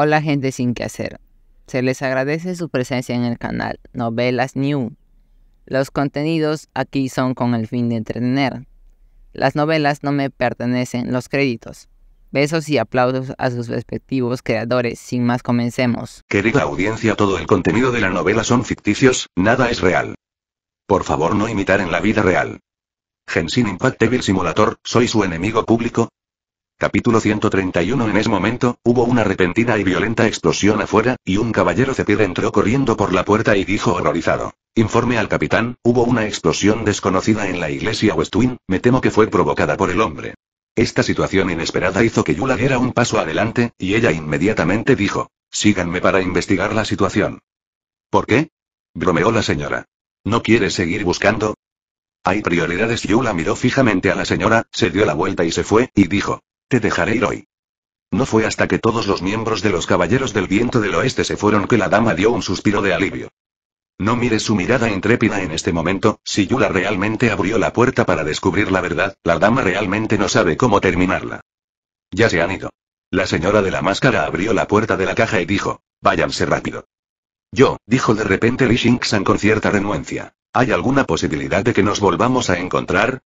Hola gente sin que hacer. Se les agradece su presencia en el canal Novelas New. Los contenidos aquí son con el fin de entretener. Las novelas no me pertenecen los créditos. Besos y aplausos a sus respectivos creadores. Sin más, comencemos. Querida audiencia, todo el contenido de la novela son ficticios, nada es real. Por favor, no imitar en la vida real. Genshin Impact Evil Simulator, soy su enemigo público, Capítulo 131 En ese momento, hubo una repentina y violenta explosión afuera, y un caballero cepir entró corriendo por la puerta y dijo horrorizado. Informe al capitán, hubo una explosión desconocida en la iglesia Westwin, me temo que fue provocada por el hombre. Esta situación inesperada hizo que Yula diera un paso adelante, y ella inmediatamente dijo, síganme para investigar la situación. ¿Por qué? bromeó la señora. ¿No quieres seguir buscando? Hay prioridades. Yula miró fijamente a la señora, se dio la vuelta y se fue, y dijo, te dejaré ir hoy. No fue hasta que todos los miembros de los Caballeros del Viento del Oeste se fueron que la dama dio un suspiro de alivio. No mires su mirada intrépida en este momento, si Yula realmente abrió la puerta para descubrir la verdad, la dama realmente no sabe cómo terminarla. Ya se han ido. La señora de la máscara abrió la puerta de la caja y dijo, váyanse rápido. Yo, dijo de repente Li con cierta renuencia. ¿Hay alguna posibilidad de que nos volvamos a encontrar?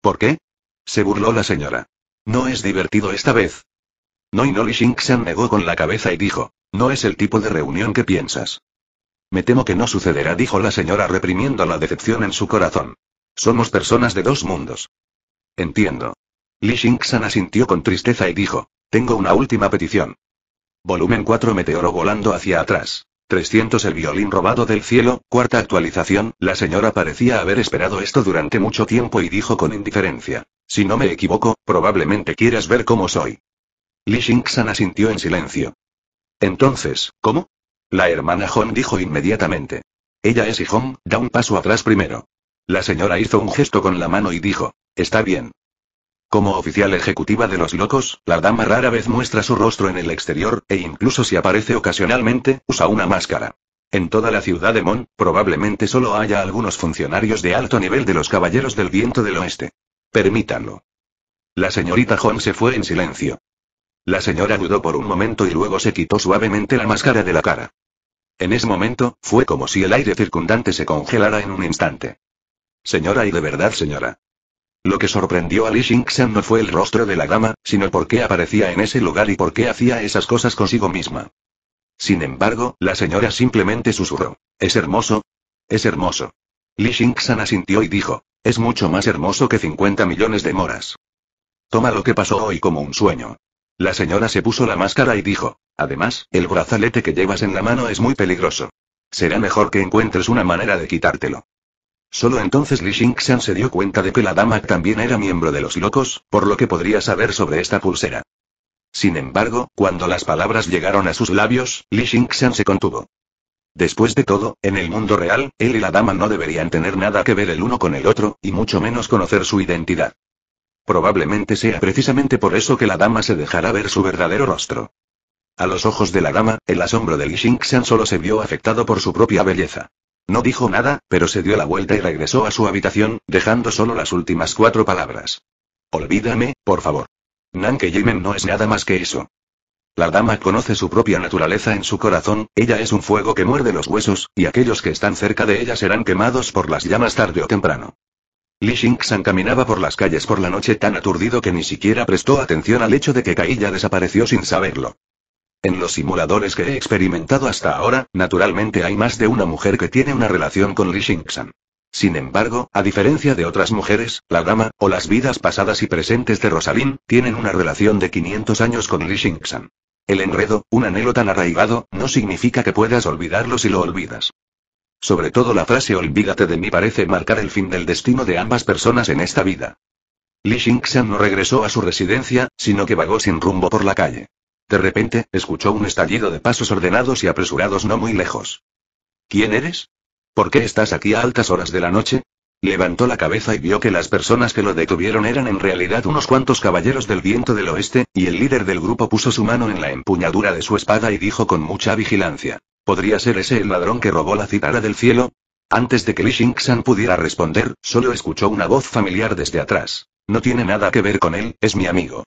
¿Por qué? Se burló la señora. No es divertido esta vez. no Li Shinxan negó con la cabeza y dijo, no es el tipo de reunión que piensas. Me temo que no sucederá, dijo la señora reprimiendo la decepción en su corazón. Somos personas de dos mundos. Entiendo. Li Xingxan asintió con tristeza y dijo, tengo una última petición. Volumen 4 Meteoro volando hacia atrás. 300 El violín robado del cielo, cuarta actualización, la señora parecía haber esperado esto durante mucho tiempo y dijo con indiferencia. Si no me equivoco, probablemente quieras ver cómo soy. Li Xingxan asintió en silencio. Entonces, ¿cómo? La hermana Hong dijo inmediatamente. Ella es y Hong, da un paso atrás primero. La señora hizo un gesto con la mano y dijo. Está bien. Como oficial ejecutiva de los locos, la dama rara vez muestra su rostro en el exterior, e incluso si aparece ocasionalmente, usa una máscara. En toda la ciudad de Mon, probablemente solo haya algunos funcionarios de alto nivel de los Caballeros del Viento del Oeste. Permítanlo. La señorita juan se fue en silencio. La señora dudó por un momento y luego se quitó suavemente la máscara de la cara. En ese momento, fue como si el aire circundante se congelara en un instante. Señora y de verdad señora, lo que sorprendió a Li Xingxian no fue el rostro de la dama, sino por qué aparecía en ese lugar y por qué hacía esas cosas consigo misma. Sin embargo, la señora simplemente susurró. ¿Es hermoso? Es hermoso. Li Xingxian asintió y dijo. Es mucho más hermoso que 50 millones de moras. Toma lo que pasó hoy como un sueño. La señora se puso la máscara y dijo. Además, el brazalete que llevas en la mano es muy peligroso. Será mejor que encuentres una manera de quitártelo. Solo entonces Li Xingxian se dio cuenta de que la dama también era miembro de los locos, por lo que podría saber sobre esta pulsera. Sin embargo, cuando las palabras llegaron a sus labios, Li Xingxian se contuvo. Después de todo, en el mundo real, él y la dama no deberían tener nada que ver el uno con el otro, y mucho menos conocer su identidad. Probablemente sea precisamente por eso que la dama se dejará ver su verdadero rostro. A los ojos de la dama, el asombro de Li Xingxian solo se vio afectado por su propia belleza. No dijo nada, pero se dio la vuelta y regresó a su habitación, dejando solo las últimas cuatro palabras. Olvídame, por favor. Nanke Jimen no es nada más que eso. La dama conoce su propia naturaleza en su corazón, ella es un fuego que muerde los huesos, y aquellos que están cerca de ella serán quemados por las llamas tarde o temprano. Li San caminaba por las calles por la noche tan aturdido que ni siquiera prestó atención al hecho de que Kailla desapareció sin saberlo. En los simuladores que he experimentado hasta ahora, naturalmente hay más de una mujer que tiene una relación con Li Xingxan. Sin embargo, a diferencia de otras mujeres, la dama, o las vidas pasadas y presentes de Rosalind, tienen una relación de 500 años con Li Xingxan. El enredo, un anhelo tan arraigado, no significa que puedas olvidarlo si lo olvidas. Sobre todo la frase olvídate de mí parece marcar el fin del destino de ambas personas en esta vida. Li Xingxan no regresó a su residencia, sino que vagó sin rumbo por la calle. De repente, escuchó un estallido de pasos ordenados y apresurados no muy lejos. ¿Quién eres? ¿Por qué estás aquí a altas horas de la noche? Levantó la cabeza y vio que las personas que lo detuvieron eran en realidad unos cuantos caballeros del viento del oeste, y el líder del grupo puso su mano en la empuñadura de su espada y dijo con mucha vigilancia. ¿Podría ser ese el ladrón que robó la citara del cielo? Antes de que Li Xingxan pudiera responder, solo escuchó una voz familiar desde atrás. No tiene nada que ver con él, es mi amigo.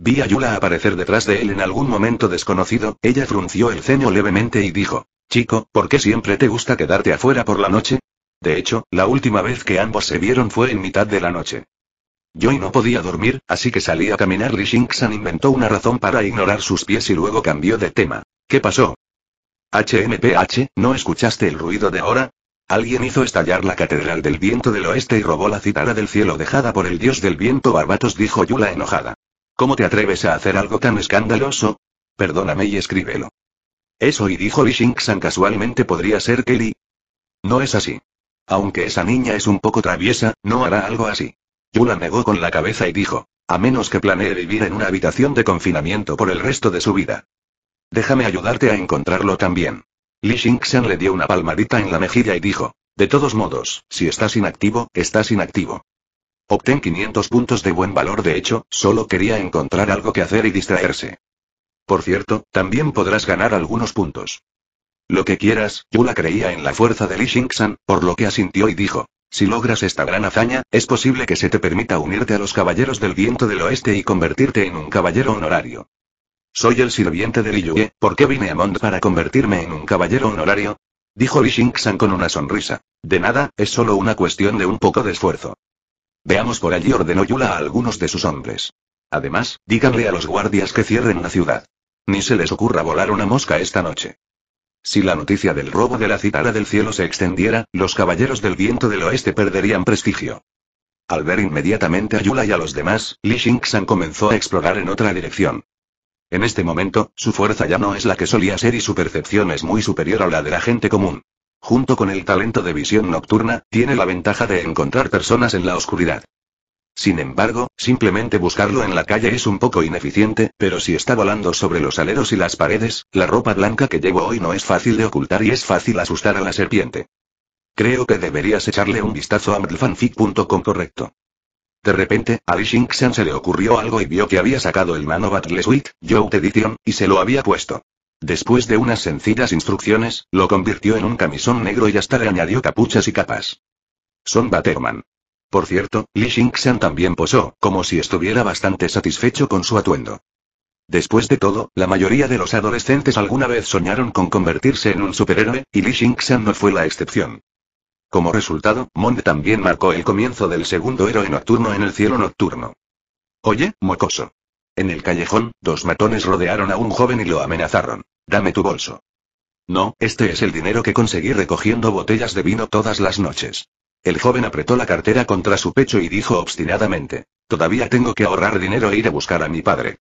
Vi a Yula aparecer detrás de él en algún momento desconocido, ella frunció el ceño levemente y dijo, Chico, ¿por qué siempre te gusta quedarte afuera por la noche? De hecho, la última vez que ambos se vieron fue en mitad de la noche. Yo no podía dormir, así que salí a caminar. Li Shinxan inventó una razón para ignorar sus pies y luego cambió de tema. ¿Qué pasó? HMPH, ¿no escuchaste el ruido de ahora? Alguien hizo estallar la catedral del viento del oeste y robó la citara del cielo dejada por el dios del viento Barbatos, dijo Yula enojada. ¿Cómo te atreves a hacer algo tan escandaloso? Perdóname y escríbelo. Eso y dijo Li Xing-san casualmente podría ser Kelly. No es así. Aunque esa niña es un poco traviesa, no hará algo así. la negó con la cabeza y dijo, a menos que planee vivir en una habitación de confinamiento por el resto de su vida. Déjame ayudarte a encontrarlo también. Li Xing-san le dio una palmadita en la mejilla y dijo, de todos modos, si estás inactivo, estás inactivo. Obtén 500 puntos de buen valor de hecho, solo quería encontrar algo que hacer y distraerse. Por cierto, también podrás ganar algunos puntos. Lo que quieras, Yula creía en la fuerza de Li Xingxan, por lo que asintió y dijo. Si logras esta gran hazaña, es posible que se te permita unirte a los Caballeros del Viento del Oeste y convertirte en un caballero honorario. Soy el sirviente de Li Yue, ¿por qué vine a Mond para convertirme en un caballero honorario? Dijo Li Xingxan con una sonrisa. De nada, es solo una cuestión de un poco de esfuerzo. Veamos por allí, ordenó Yula a algunos de sus hombres. Además, díganle a los guardias que cierren la ciudad. Ni se les ocurra volar una mosca esta noche. Si la noticia del robo de la citara del cielo se extendiera, los caballeros del viento del oeste perderían prestigio. Al ver inmediatamente a Yula y a los demás, Li Xingxan comenzó a explorar en otra dirección. En este momento, su fuerza ya no es la que solía ser y su percepción es muy superior a la de la gente común junto con el talento de visión nocturna, tiene la ventaja de encontrar personas en la oscuridad. Sin embargo, simplemente buscarlo en la calle es un poco ineficiente, pero si está volando sobre los aleros y las paredes, la ropa blanca que llevo hoy no es fácil de ocultar y es fácil asustar a la serpiente. Creo que deberías echarle un vistazo a mdlfanfic.com correcto. De repente, a Lee se le ocurrió algo y vio que había sacado el Mano Battle Suite, Joe Edition, y se lo había puesto. Después de unas sencillas instrucciones, lo convirtió en un camisón negro y hasta le añadió capuchas y capas. Son Baterman. Por cierto, Li Xingxian también posó, como si estuviera bastante satisfecho con su atuendo. Después de todo, la mayoría de los adolescentes alguna vez soñaron con convertirse en un superhéroe, y Li Xingxian no fue la excepción. Como resultado, Monde también marcó el comienzo del segundo héroe nocturno en el cielo nocturno. Oye, mocoso. En el callejón, dos matones rodearon a un joven y lo amenazaron. Dame tu bolso. No, este es el dinero que conseguí recogiendo botellas de vino todas las noches. El joven apretó la cartera contra su pecho y dijo obstinadamente, todavía tengo que ahorrar dinero e ir a buscar a mi padre.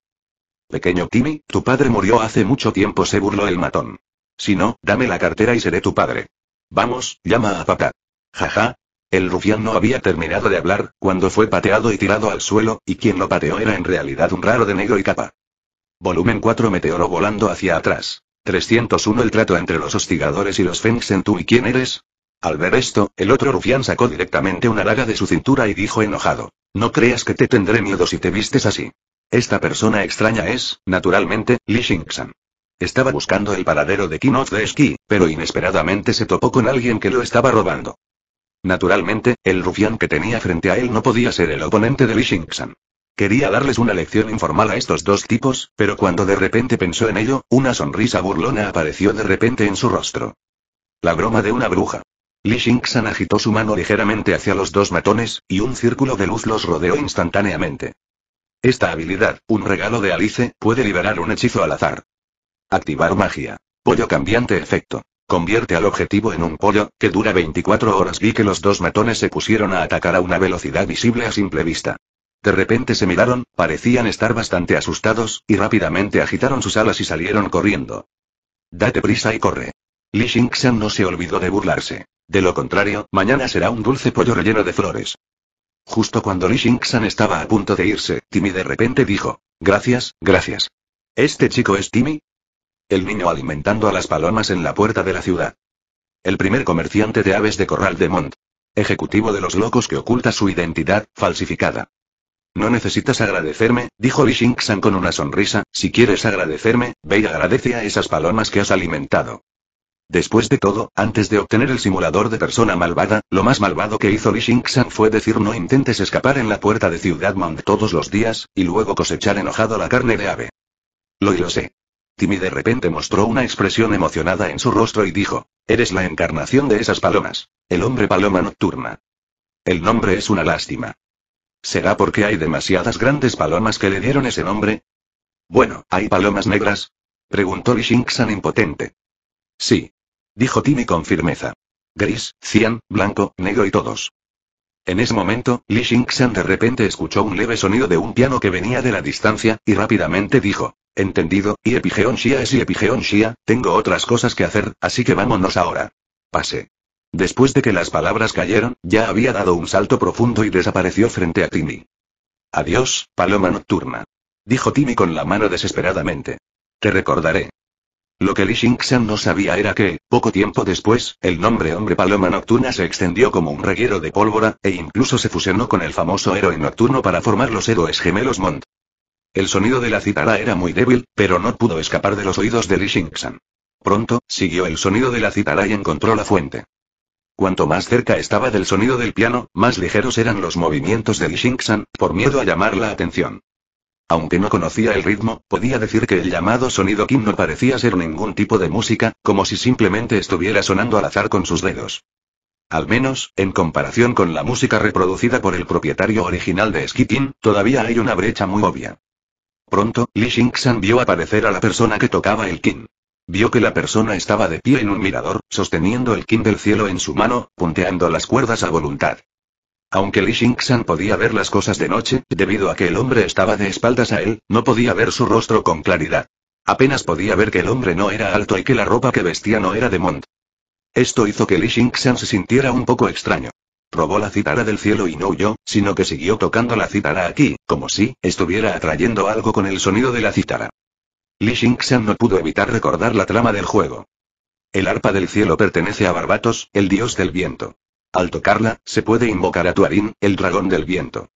Pequeño Timmy, tu padre murió hace mucho tiempo, se burló el matón. Si no, dame la cartera y seré tu padre. Vamos, llama a papá. Jaja, el rufián no había terminado de hablar, cuando fue pateado y tirado al suelo, y quien lo pateó era en realidad un raro de negro y capa. Volumen 4 Meteoro volando hacia atrás. 301 El trato entre los hostigadores y los fénix en tú y quién eres? Al ver esto, el otro rufián sacó directamente una laga de su cintura y dijo enojado. No creas que te tendré miedo si te vistes así. Esta persona extraña es, naturalmente, Li Xingxan. Estaba buscando el paradero de of de Ski, pero inesperadamente se topó con alguien que lo estaba robando. Naturalmente, el rufián que tenía frente a él no podía ser el oponente de Li Xingxan. Quería darles una lección informal a estos dos tipos, pero cuando de repente pensó en ello, una sonrisa burlona apareció de repente en su rostro. La broma de una bruja. Li Xingxan agitó su mano ligeramente hacia los dos matones, y un círculo de luz los rodeó instantáneamente. Esta habilidad, un regalo de Alice, puede liberar un hechizo al azar. Activar magia. Pollo cambiante efecto. Convierte al objetivo en un pollo, que dura 24 horas. y que los dos matones se pusieron a atacar a una velocidad visible a simple vista. De repente se miraron, parecían estar bastante asustados, y rápidamente agitaron sus alas y salieron corriendo. Date prisa y corre. Li Xingxian no se olvidó de burlarse. De lo contrario, mañana será un dulce pollo relleno de flores. Justo cuando Li Xingxian estaba a punto de irse, Timmy de repente dijo, gracias, gracias. ¿Este chico es Timmy? El niño alimentando a las palomas en la puerta de la ciudad. El primer comerciante de aves de corral de Mont. Ejecutivo de los locos que oculta su identidad, falsificada. No necesitas agradecerme, dijo Li san con una sonrisa, si quieres agradecerme, ve y agradece a esas palomas que has alimentado. Después de todo, antes de obtener el simulador de persona malvada, lo más malvado que hizo Li Xingxan fue decir no intentes escapar en la puerta de Ciudad Mont todos los días, y luego cosechar enojado la carne de ave. Lo y lo sé. Timmy de repente mostró una expresión emocionada en su rostro y dijo, Eres la encarnación de esas palomas. El hombre paloma nocturna. El nombre es una lástima. ¿Será porque hay demasiadas grandes palomas que le dieron ese nombre? Bueno, ¿hay palomas negras? Preguntó Li Xingxan impotente. Sí. Dijo Timmy con firmeza. Gris, cian, blanco, negro y todos. En ese momento, Li Xingxan de repente escuchó un leve sonido de un piano que venía de la distancia, y rápidamente dijo, Entendido, y Epigeon Shia es y Epigeon Shia, tengo otras cosas que hacer, así que vámonos ahora. Pase. Después de que las palabras cayeron, ya había dado un salto profundo y desapareció frente a Timmy. Adiós, paloma nocturna. Dijo Timmy con la mano desesperadamente. Te recordaré. Lo que Li Xingxian no sabía era que, poco tiempo después, el nombre Hombre Paloma Nocturna se extendió como un reguero de pólvora, e incluso se fusionó con el famoso héroe nocturno para formar los héroes gemelos Mont. El sonido de la cítara era muy débil, pero no pudo escapar de los oídos de Li Shinxan. Pronto, siguió el sonido de la cítara y encontró la fuente. Cuanto más cerca estaba del sonido del piano, más ligeros eran los movimientos de Li Shinxan, por miedo a llamar la atención. Aunque no conocía el ritmo, podía decir que el llamado sonido Kim no parecía ser ningún tipo de música, como si simplemente estuviera sonando al azar con sus dedos. Al menos, en comparación con la música reproducida por el propietario original de Skikin, todavía hay una brecha muy obvia. Pronto, Li Xingxan vio aparecer a la persona que tocaba el kin. Vio que la persona estaba de pie en un mirador, sosteniendo el kin del cielo en su mano, punteando las cuerdas a voluntad. Aunque Li Xingxan podía ver las cosas de noche, debido a que el hombre estaba de espaldas a él, no podía ver su rostro con claridad. Apenas podía ver que el hombre no era alto y que la ropa que vestía no era de Mont. Esto hizo que Li Xingxan se sintiera un poco extraño. Robó la cítara del cielo y no huyó, sino que siguió tocando la cítara aquí, como si estuviera atrayendo algo con el sonido de la cítara. Li Xingxian no pudo evitar recordar la trama del juego. El arpa del cielo pertenece a Barbatos, el dios del viento. Al tocarla, se puede invocar a Tuarín, el dragón del viento.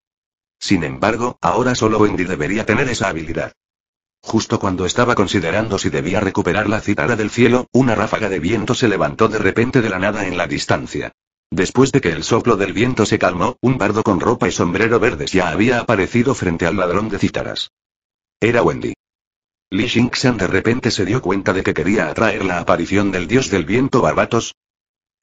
Sin embargo, ahora solo Wendy debería tener esa habilidad. Justo cuando estaba considerando si debía recuperar la cítara del cielo, una ráfaga de viento se levantó de repente de la nada en la distancia. Después de que el soplo del viento se calmó, un bardo con ropa y sombrero verdes ya había aparecido frente al ladrón de cítaras. Era Wendy. Li Xingxian de repente se dio cuenta de que quería atraer la aparición del dios del viento Barbatos.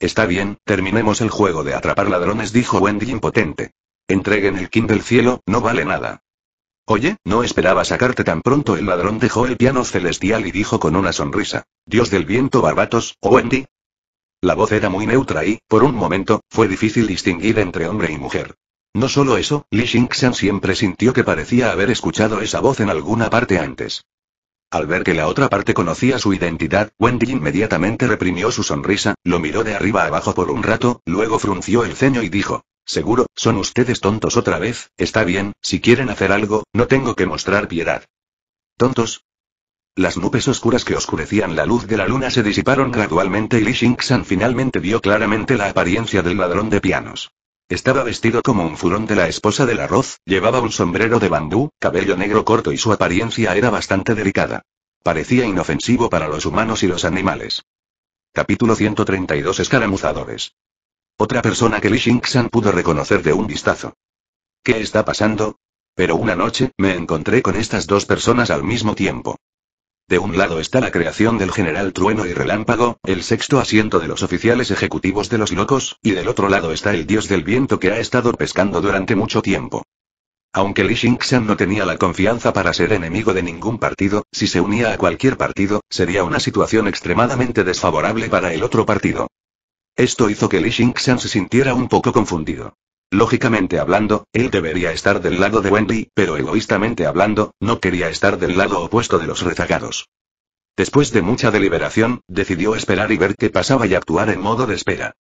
Está bien, terminemos el juego de atrapar ladrones, dijo Wendy impotente. Entreguen el King del cielo, no vale nada. Oye, no esperaba sacarte tan pronto. El ladrón dejó el piano celestial y dijo con una sonrisa. Dios del viento Barbatos, o Wendy, la voz era muy neutra y, por un momento, fue difícil distinguir entre hombre y mujer. No solo eso, Li Xingxian siempre sintió que parecía haber escuchado esa voz en alguna parte antes. Al ver que la otra parte conocía su identidad, Wendy inmediatamente reprimió su sonrisa, lo miró de arriba abajo por un rato, luego frunció el ceño y dijo, Seguro, son ustedes tontos otra vez, está bien, si quieren hacer algo, no tengo que mostrar piedad. Tontos, las nubes oscuras que oscurecían la luz de la luna se disiparon gradualmente y Li Xingxan finalmente vio claramente la apariencia del ladrón de pianos. Estaba vestido como un furón de la esposa del arroz, llevaba un sombrero de bambú, cabello negro corto y su apariencia era bastante delicada. Parecía inofensivo para los humanos y los animales. Capítulo 132 Escaramuzadores. Otra persona que Li Xingxan pudo reconocer de un vistazo. ¿Qué está pasando? Pero una noche, me encontré con estas dos personas al mismo tiempo. De un lado está la creación del general Trueno y Relámpago, el sexto asiento de los oficiales ejecutivos de los locos, y del otro lado está el dios del viento que ha estado pescando durante mucho tiempo. Aunque Li Xingxian no tenía la confianza para ser enemigo de ningún partido, si se unía a cualquier partido, sería una situación extremadamente desfavorable para el otro partido. Esto hizo que Li Xingxian se sintiera un poco confundido. Lógicamente hablando, él debería estar del lado de Wendy, pero egoístamente hablando, no quería estar del lado opuesto de los rezagados. Después de mucha deliberación, decidió esperar y ver qué pasaba y actuar en modo de espera.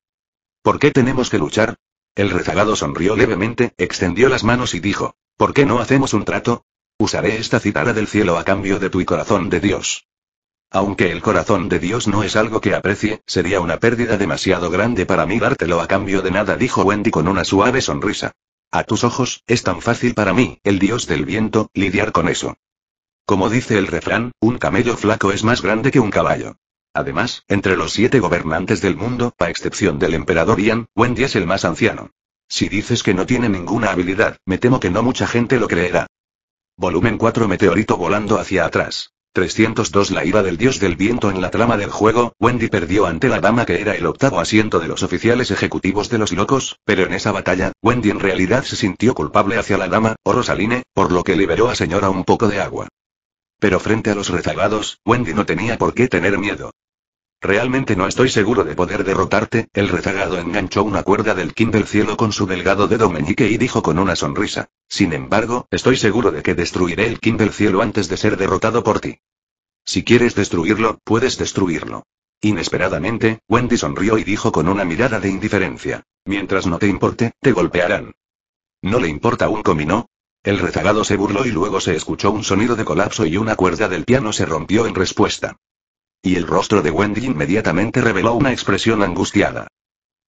¿Por qué tenemos que luchar? El rezagado sonrió levemente, extendió las manos y dijo, ¿por qué no hacemos un trato? Usaré esta citara del cielo a cambio de tu corazón de Dios. Aunque el corazón de Dios no es algo que aprecie, sería una pérdida demasiado grande para mí dártelo a cambio de nada, dijo Wendy con una suave sonrisa. A tus ojos, es tan fácil para mí, el dios del viento, lidiar con eso. Como dice el refrán, un camello flaco es más grande que un caballo. Además, entre los siete gobernantes del mundo, a excepción del emperador Ian, Wendy es el más anciano. Si dices que no tiene ninguna habilidad, me temo que no mucha gente lo creerá. Volumen 4 Meteorito volando hacia atrás. 302 La ira del dios del viento en la trama del juego, Wendy perdió ante la dama que era el octavo asiento de los oficiales ejecutivos de los locos, pero en esa batalla, Wendy en realidad se sintió culpable hacia la dama, o Rosaline, por lo que liberó a señora un poco de agua. Pero frente a los rezagados, Wendy no tenía por qué tener miedo. Realmente no estoy seguro de poder derrotarte, el rezagado enganchó una cuerda del King del cielo con su delgado dedo meñique y dijo con una sonrisa. Sin embargo, estoy seguro de que destruiré el King del cielo antes de ser derrotado por ti. Si quieres destruirlo, puedes destruirlo. Inesperadamente, Wendy sonrió y dijo con una mirada de indiferencia. Mientras no te importe, te golpearán. No le importa un comino, el rezagado se burló y luego se escuchó un sonido de colapso y una cuerda del piano se rompió en respuesta. Y el rostro de Wendy inmediatamente reveló una expresión angustiada.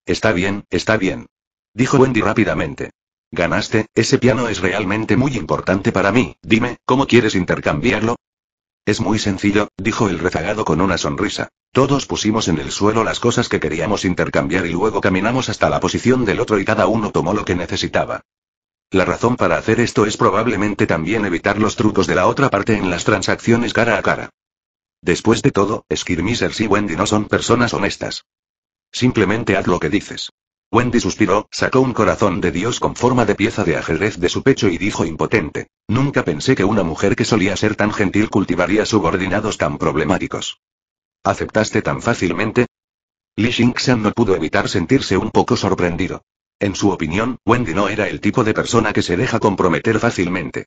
Está bien, está bien. Dijo Wendy rápidamente. Ganaste, ese piano es realmente muy importante para mí. Dime, ¿cómo quieres intercambiarlo? Es muy sencillo, dijo el rezagado con una sonrisa. Todos pusimos en el suelo las cosas que queríamos intercambiar y luego caminamos hasta la posición del otro y cada uno tomó lo que necesitaba. La razón para hacer esto es probablemente también evitar los trucos de la otra parte en las transacciones cara a cara. Después de todo, Skirmishers y Wendy no son personas honestas. Simplemente haz lo que dices. Wendy suspiró, sacó un corazón de Dios con forma de pieza de ajedrez de su pecho y dijo impotente. Nunca pensé que una mujer que solía ser tan gentil cultivaría subordinados tan problemáticos. ¿Aceptaste tan fácilmente? Li Xingxian no pudo evitar sentirse un poco sorprendido. En su opinión, Wendy no era el tipo de persona que se deja comprometer fácilmente.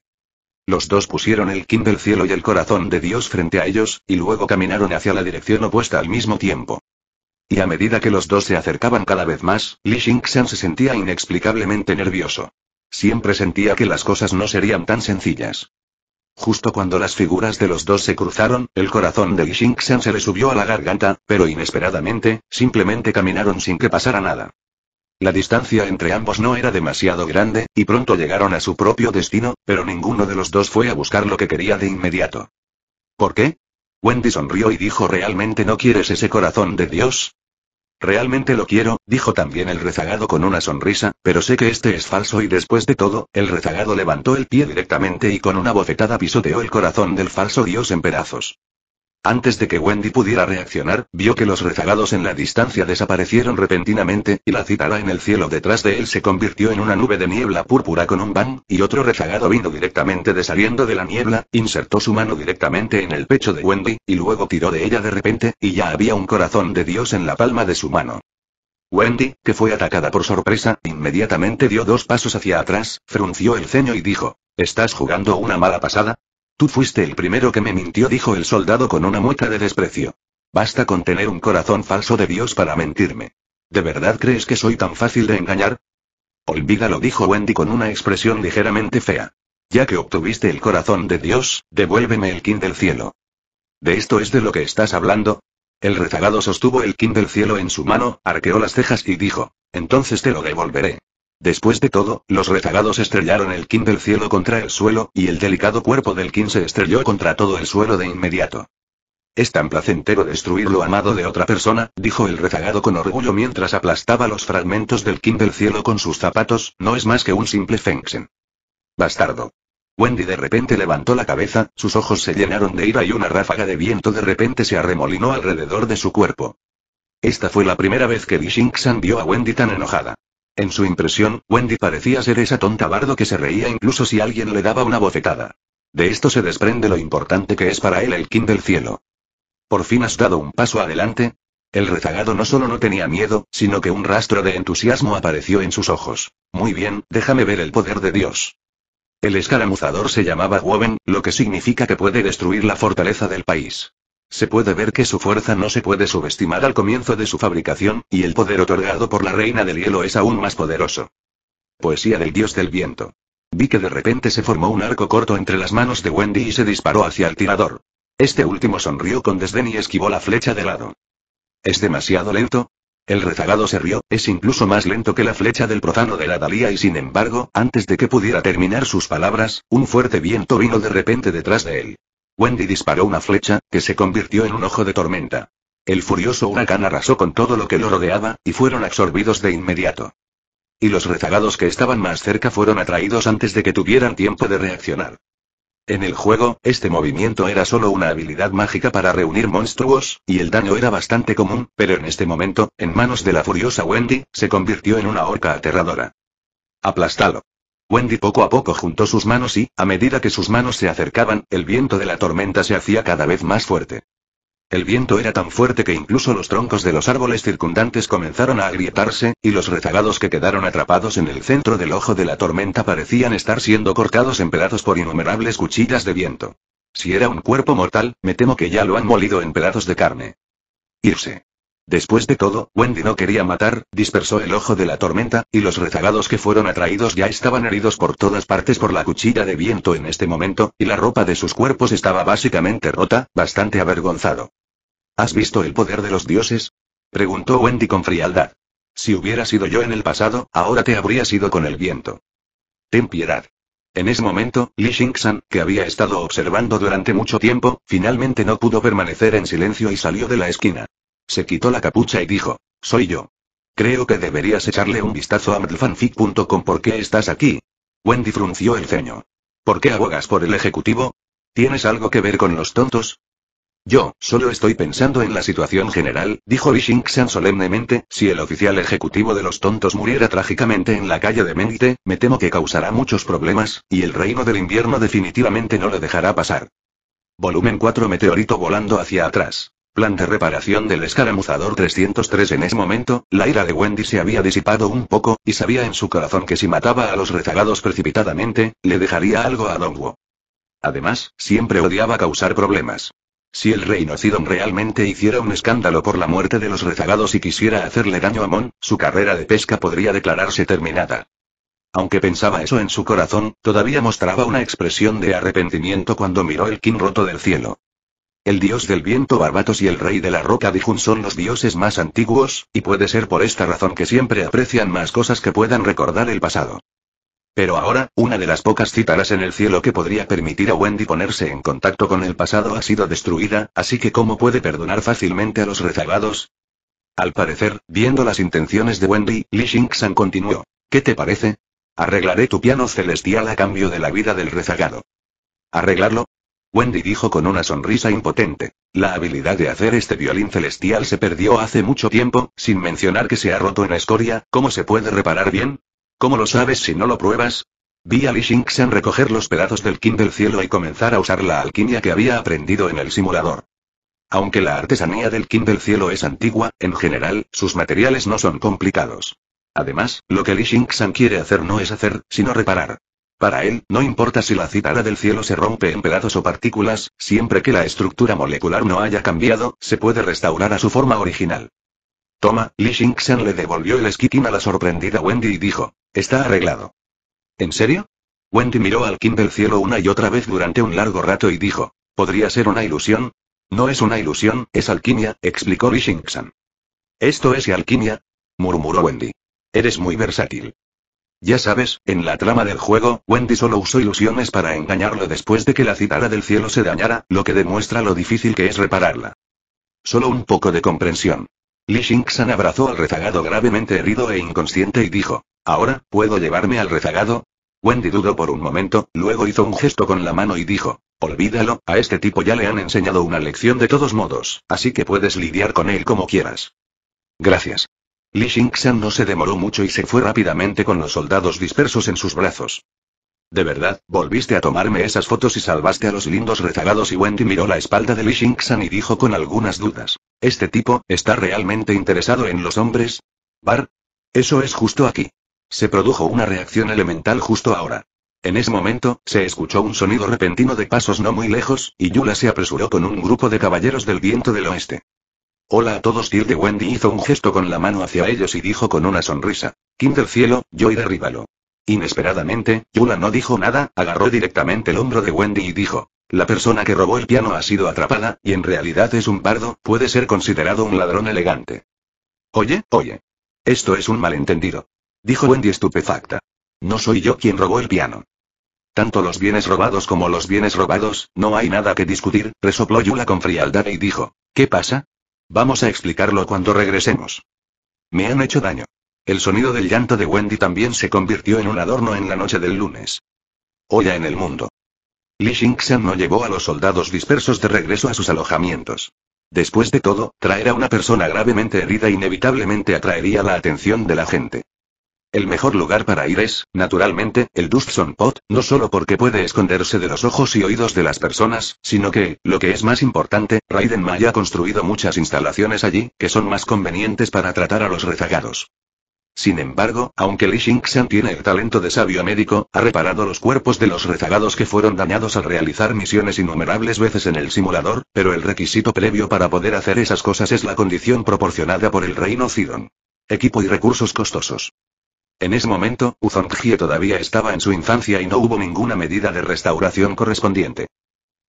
Los dos pusieron el Kim del cielo y el corazón de Dios frente a ellos, y luego caminaron hacia la dirección opuesta al mismo tiempo. Y a medida que los dos se acercaban cada vez más, Li Xingxian se sentía inexplicablemente nervioso. Siempre sentía que las cosas no serían tan sencillas. Justo cuando las figuras de los dos se cruzaron, el corazón de Li Xingxian se le subió a la garganta, pero inesperadamente, simplemente caminaron sin que pasara nada. La distancia entre ambos no era demasiado grande, y pronto llegaron a su propio destino, pero ninguno de los dos fue a buscar lo que quería de inmediato. ¿Por qué? Wendy sonrió y dijo, ¿realmente no quieres ese corazón de Dios? Realmente lo quiero, dijo también el rezagado con una sonrisa, pero sé que este es falso y después de todo, el rezagado levantó el pie directamente y con una bofetada pisoteó el corazón del falso dios en pedazos. Antes de que Wendy pudiera reaccionar, vio que los rezagados en la distancia desaparecieron repentinamente, y la cítara en el cielo detrás de él se convirtió en una nube de niebla púrpura con un bang, y otro rezagado vino directamente de saliendo de la niebla, insertó su mano directamente en el pecho de Wendy, y luego tiró de ella de repente, y ya había un corazón de Dios en la palma de su mano. Wendy, que fue atacada por sorpresa, inmediatamente dio dos pasos hacia atrás, frunció el ceño y dijo, ¿Estás jugando una mala pasada? Tú fuiste el primero que me mintió, dijo el soldado con una mueca de desprecio. Basta con tener un corazón falso de Dios para mentirme. ¿De verdad crees que soy tan fácil de engañar? Olvídalo, dijo Wendy con una expresión ligeramente fea. Ya que obtuviste el corazón de Dios, devuélveme el kin del cielo. ¿De esto es de lo que estás hablando? El rezagado sostuvo el kin del cielo en su mano, arqueó las cejas y dijo, entonces te lo devolveré. Después de todo, los rezagados estrellaron el Kim del cielo contra el suelo, y el delicado cuerpo del King se estrelló contra todo el suelo de inmediato. Es tan placentero destruir lo amado de otra persona, dijo el rezagado con orgullo mientras aplastaba los fragmentos del Kim del cielo con sus zapatos, no es más que un simple Fengsen. Bastardo. Wendy de repente levantó la cabeza, sus ojos se llenaron de ira y una ráfaga de viento de repente se arremolinó alrededor de su cuerpo. Esta fue la primera vez que San vio a Wendy tan enojada. En su impresión, Wendy parecía ser esa tonta bardo que se reía incluso si alguien le daba una bofetada. De esto se desprende lo importante que es para él el King del cielo. Por fin has dado un paso adelante. El rezagado no solo no tenía miedo, sino que un rastro de entusiasmo apareció en sus ojos. Muy bien, déjame ver el poder de Dios. El escaramuzador se llamaba Woven, lo que significa que puede destruir la fortaleza del país. Se puede ver que su fuerza no se puede subestimar al comienzo de su fabricación, y el poder otorgado por la reina del hielo es aún más poderoso. Poesía del dios del viento. Vi que de repente se formó un arco corto entre las manos de Wendy y se disparó hacia el tirador. Este último sonrió con desdén y esquivó la flecha de lado. ¿Es demasiado lento? El rezagado se rió, es incluso más lento que la flecha del profano de la Dalía y sin embargo, antes de que pudiera terminar sus palabras, un fuerte viento vino de repente detrás de él. Wendy disparó una flecha, que se convirtió en un ojo de tormenta. El furioso huracán arrasó con todo lo que lo rodeaba, y fueron absorbidos de inmediato. Y los rezagados que estaban más cerca fueron atraídos antes de que tuvieran tiempo de reaccionar. En el juego, este movimiento era solo una habilidad mágica para reunir monstruos, y el daño era bastante común, pero en este momento, en manos de la furiosa Wendy, se convirtió en una orca aterradora. Aplastalo. Wendy poco a poco juntó sus manos y, a medida que sus manos se acercaban, el viento de la tormenta se hacía cada vez más fuerte. El viento era tan fuerte que incluso los troncos de los árboles circundantes comenzaron a agrietarse, y los rezagados que quedaron atrapados en el centro del ojo de la tormenta parecían estar siendo cortados en pedazos por innumerables cuchillas de viento. Si era un cuerpo mortal, me temo que ya lo han molido en pedazos de carne. Irse. Después de todo, Wendy no quería matar, dispersó el ojo de la tormenta, y los rezagados que fueron atraídos ya estaban heridos por todas partes por la cuchilla de viento en este momento, y la ropa de sus cuerpos estaba básicamente rota, bastante avergonzado. ¿Has visto el poder de los dioses? preguntó Wendy con frialdad. Si hubiera sido yo en el pasado, ahora te habría sido con el viento. Ten piedad. En ese momento, Li san que había estado observando durante mucho tiempo, finalmente no pudo permanecer en silencio y salió de la esquina. Se quitó la capucha y dijo, soy yo. Creo que deberías echarle un vistazo a mdfanfic.com. ¿Por qué estás aquí? Wendy frunció el ceño. ¿Por qué abogas por el Ejecutivo? ¿Tienes algo que ver con los tontos? Yo, solo estoy pensando en la situación general, dijo San solemnemente, si el oficial ejecutivo de los tontos muriera trágicamente en la calle de Mende, me temo que causará muchos problemas, y el reino del invierno definitivamente no lo dejará pasar. Volumen 4 Meteorito volando hacia atrás plan de reparación del escaramuzador 303 en ese momento, la ira de Wendy se había disipado un poco, y sabía en su corazón que si mataba a los rezagados precipitadamente, le dejaría algo a Dongwo. Además, siempre odiaba causar problemas. Si el rey Sidon realmente hiciera un escándalo por la muerte de los rezagados y quisiera hacerle daño a Mon, su carrera de pesca podría declararse terminada. Aunque pensaba eso en su corazón, todavía mostraba una expresión de arrepentimiento cuando miró el kin roto del cielo. El dios del viento Barbatos y el rey de la roca Dijun son los dioses más antiguos, y puede ser por esta razón que siempre aprecian más cosas que puedan recordar el pasado. Pero ahora, una de las pocas cítaras en el cielo que podría permitir a Wendy ponerse en contacto con el pasado ha sido destruida, así que ¿cómo puede perdonar fácilmente a los rezagados? Al parecer, viendo las intenciones de Wendy, Li Xingxan continuó. ¿Qué te parece? Arreglaré tu piano celestial a cambio de la vida del rezagado. ¿Arreglarlo? Wendy dijo con una sonrisa impotente. La habilidad de hacer este violín celestial se perdió hace mucho tiempo, sin mencionar que se ha roto en escoria, ¿cómo se puede reparar bien? ¿Cómo lo sabes si no lo pruebas? Vi a Li Xingxian recoger los pedazos del Kim del cielo y comenzar a usar la alquimia que había aprendido en el simulador. Aunque la artesanía del Kim del cielo es antigua, en general, sus materiales no son complicados. Además, lo que Li Xingxian quiere hacer no es hacer, sino reparar. Para él, no importa si la citara del cielo se rompe en pedazos o partículas, siempre que la estructura molecular no haya cambiado, se puede restaurar a su forma original. Toma, Li le devolvió el esquitín a la sorprendida Wendy y dijo, está arreglado. ¿En serio? Wendy miró al Kim del cielo una y otra vez durante un largo rato y dijo, ¿podría ser una ilusión? No es una ilusión, es alquimia, explicó Li ¿Esto es alquimia? murmuró Wendy. Eres muy versátil. Ya sabes, en la trama del juego, Wendy solo usó ilusiones para engañarlo después de que la citara del cielo se dañara, lo que demuestra lo difícil que es repararla. Solo un poco de comprensión. Li san abrazó al rezagado gravemente herido e inconsciente y dijo, ¿Ahora, puedo llevarme al rezagado? Wendy dudó por un momento, luego hizo un gesto con la mano y dijo, olvídalo, a este tipo ya le han enseñado una lección de todos modos, así que puedes lidiar con él como quieras. Gracias. Li Xingxian no se demoró mucho y se fue rápidamente con los soldados dispersos en sus brazos. ¿De verdad, volviste a tomarme esas fotos y salvaste a los lindos rezagados? Y Wendy miró la espalda de Li Xingxian y dijo con algunas dudas. ¿Este tipo, está realmente interesado en los hombres? ¿Bar? Eso es justo aquí. Se produjo una reacción elemental justo ahora. En ese momento, se escuchó un sonido repentino de pasos no muy lejos, y Yula se apresuró con un grupo de caballeros del viento del oeste. Hola a todos. de Wendy hizo un gesto con la mano hacia ellos y dijo con una sonrisa. Kim del cielo, yo y derríbalo. Inesperadamente, Yula no dijo nada, agarró directamente el hombro de Wendy y dijo. La persona que robó el piano ha sido atrapada, y en realidad es un bardo, puede ser considerado un ladrón elegante. Oye, oye. Esto es un malentendido. Dijo Wendy estupefacta. No soy yo quien robó el piano. Tanto los bienes robados como los bienes robados, no hay nada que discutir, resopló Yula con frialdad y dijo. ¿Qué pasa? Vamos a explicarlo cuando regresemos. Me han hecho daño. El sonido del llanto de Wendy también se convirtió en un adorno en la noche del lunes. Olla en el mundo. Li Xingxian no llevó a los soldados dispersos de regreso a sus alojamientos. Después de todo, traer a una persona gravemente herida inevitablemente atraería la atención de la gente. El mejor lugar para ir es, naturalmente, el Dustson Pot, no solo porque puede esconderse de los ojos y oídos de las personas, sino que, lo que es más importante, Raiden May ha construido muchas instalaciones allí, que son más convenientes para tratar a los rezagados. Sin embargo, aunque Li Xingxian tiene el talento de sabio médico, ha reparado los cuerpos de los rezagados que fueron dañados al realizar misiones innumerables veces en el simulador, pero el requisito previo para poder hacer esas cosas es la condición proporcionada por el reino Zidon. Equipo y recursos costosos. En ese momento, Uzongjie todavía estaba en su infancia y no hubo ninguna medida de restauración correspondiente.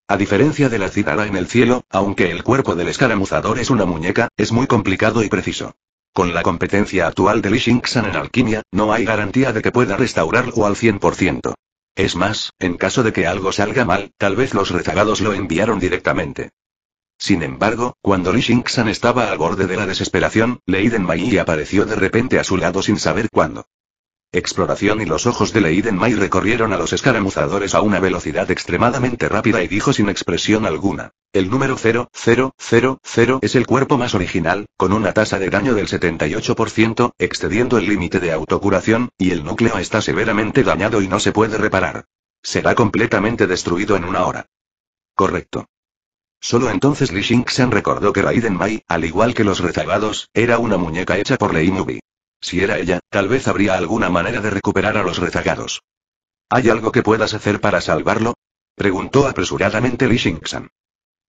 A diferencia de la citara en el cielo, aunque el cuerpo del escaramuzador es una muñeca, es muy complicado y preciso. Con la competencia actual de Li Xingxan en alquimia, no hay garantía de que pueda restaurarlo al 100%. Es más, en caso de que algo salga mal, tal vez los rezagados lo enviaron directamente. Sin embargo, cuando Li Xingxan estaba al borde de la desesperación, Leiden Mayi apareció de repente a su lado sin saber cuándo. Exploración y los ojos de Leiden May recorrieron a los escaramuzadores a una velocidad extremadamente rápida y dijo sin expresión alguna. El número 0000 es el cuerpo más original, con una tasa de daño del 78%, excediendo el límite de autocuración, y el núcleo está severamente dañado y no se puede reparar. Será completamente destruido en una hora. Correcto. Solo entonces Li Xingxian recordó que Raiden Mai, al igual que los rezagados, era una muñeca hecha por Lei si era ella, tal vez habría alguna manera de recuperar a los rezagados. ¿Hay algo que puedas hacer para salvarlo? Preguntó apresuradamente Li Xingxan.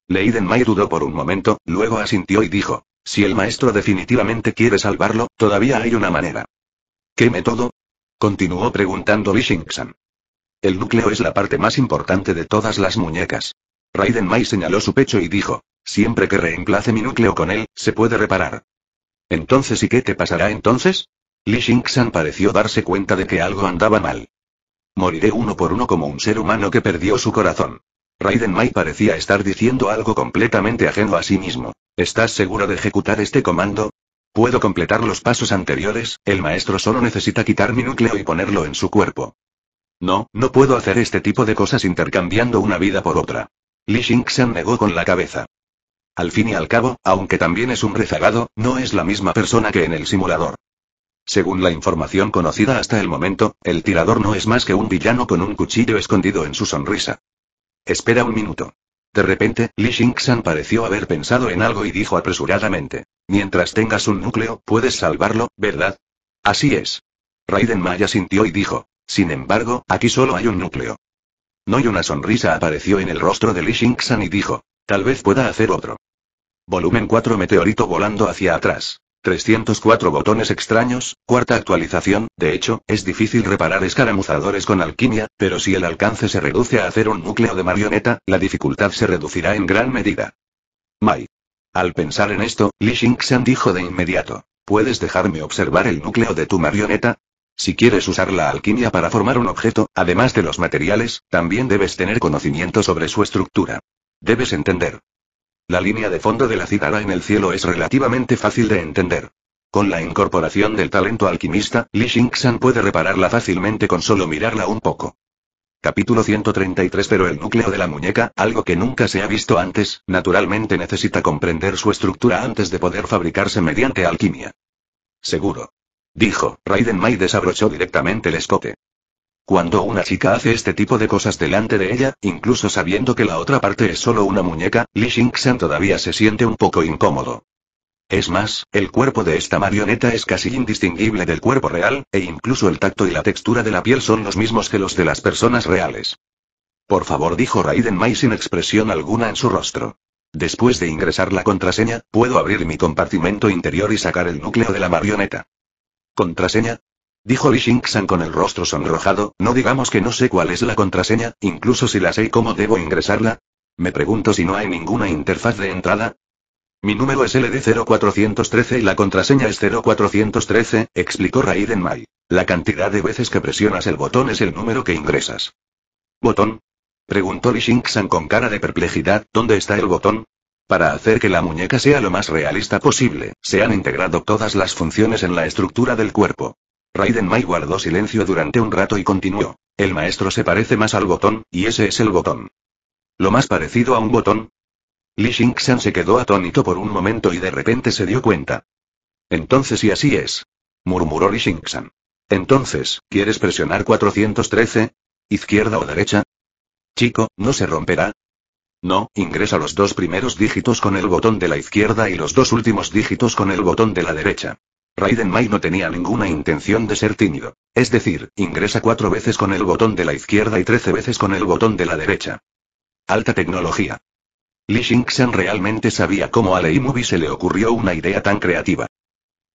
Leiden Mai dudó por un momento, luego asintió y dijo, si el maestro definitivamente quiere salvarlo, todavía hay una manera. ¿Qué método? Continuó preguntando Li El núcleo es la parte más importante de todas las muñecas. Raiden Mai señaló su pecho y dijo, siempre que reemplace mi núcleo con él, se puede reparar. Entonces ¿y qué te pasará entonces? Li Xingxan pareció darse cuenta de que algo andaba mal. Moriré uno por uno como un ser humano que perdió su corazón. Raiden Mai parecía estar diciendo algo completamente ajeno a sí mismo. ¿Estás seguro de ejecutar este comando? Puedo completar los pasos anteriores, el maestro solo necesita quitar mi núcleo y ponerlo en su cuerpo. No, no puedo hacer este tipo de cosas intercambiando una vida por otra. Li Xingxan negó con la cabeza. Al fin y al cabo, aunque también es un rezagado, no es la misma persona que en el simulador. Según la información conocida hasta el momento, el tirador no es más que un villano con un cuchillo escondido en su sonrisa. Espera un minuto. De repente, Li san pareció haber pensado en algo y dijo apresuradamente. Mientras tengas un núcleo, puedes salvarlo, ¿verdad? Así es. Raiden Maya sintió y dijo. Sin embargo, aquí solo hay un núcleo. No hay una sonrisa apareció en el rostro de Li Xingxan y dijo. Tal vez pueda hacer otro. Volumen 4 Meteorito volando hacia atrás. 304 botones extraños, cuarta actualización, de hecho, es difícil reparar escaramuzadores con alquimia, pero si el alcance se reduce a hacer un núcleo de marioneta, la dificultad se reducirá en gran medida. Mai. Al pensar en esto, Li Xingxian dijo de inmediato, ¿puedes dejarme observar el núcleo de tu marioneta? Si quieres usar la alquimia para formar un objeto, además de los materiales, también debes tener conocimiento sobre su estructura. Debes entender. La línea de fondo de la cítara en el cielo es relativamente fácil de entender. Con la incorporación del talento alquimista, Li Xingxan puede repararla fácilmente con solo mirarla un poco. Capítulo 133 Pero el núcleo de la muñeca, algo que nunca se ha visto antes, naturalmente necesita comprender su estructura antes de poder fabricarse mediante alquimia. Seguro. Dijo, Raiden Mai desabrochó directamente el escote. Cuando una chica hace este tipo de cosas delante de ella, incluso sabiendo que la otra parte es solo una muñeca, Li Xingxian todavía se siente un poco incómodo. Es más, el cuerpo de esta marioneta es casi indistinguible del cuerpo real, e incluso el tacto y la textura de la piel son los mismos que los de las personas reales. Por favor, dijo Raiden Mai sin expresión alguna en su rostro. Después de ingresar la contraseña, puedo abrir mi compartimento interior y sacar el núcleo de la marioneta. Contraseña, Dijo Li con el rostro sonrojado, no digamos que no sé cuál es la contraseña, incluso si la sé cómo debo ingresarla. Me pregunto si no hay ninguna interfaz de entrada. Mi número es LD0413 y la contraseña es 0413, explicó Raiden Mai. La cantidad de veces que presionas el botón es el número que ingresas. ¿Botón? Preguntó Li con cara de perplejidad, ¿dónde está el botón? Para hacer que la muñeca sea lo más realista posible, se han integrado todas las funciones en la estructura del cuerpo. Raiden Mai guardó silencio durante un rato y continuó. El maestro se parece más al botón, y ese es el botón. ¿Lo más parecido a un botón? Li Xingxian se quedó atónito por un momento y de repente se dio cuenta. Entonces y así es. Murmuró Li Xingxian. Entonces, ¿quieres presionar 413? ¿Izquierda o derecha? Chico, ¿no se romperá? No, ingresa los dos primeros dígitos con el botón de la izquierda y los dos últimos dígitos con el botón de la derecha. Raiden Mai no tenía ninguna intención de ser tímido. Es decir, ingresa cuatro veces con el botón de la izquierda y trece veces con el botón de la derecha. Alta tecnología. Li Xingxian realmente sabía cómo a Lei se le ocurrió una idea tan creativa.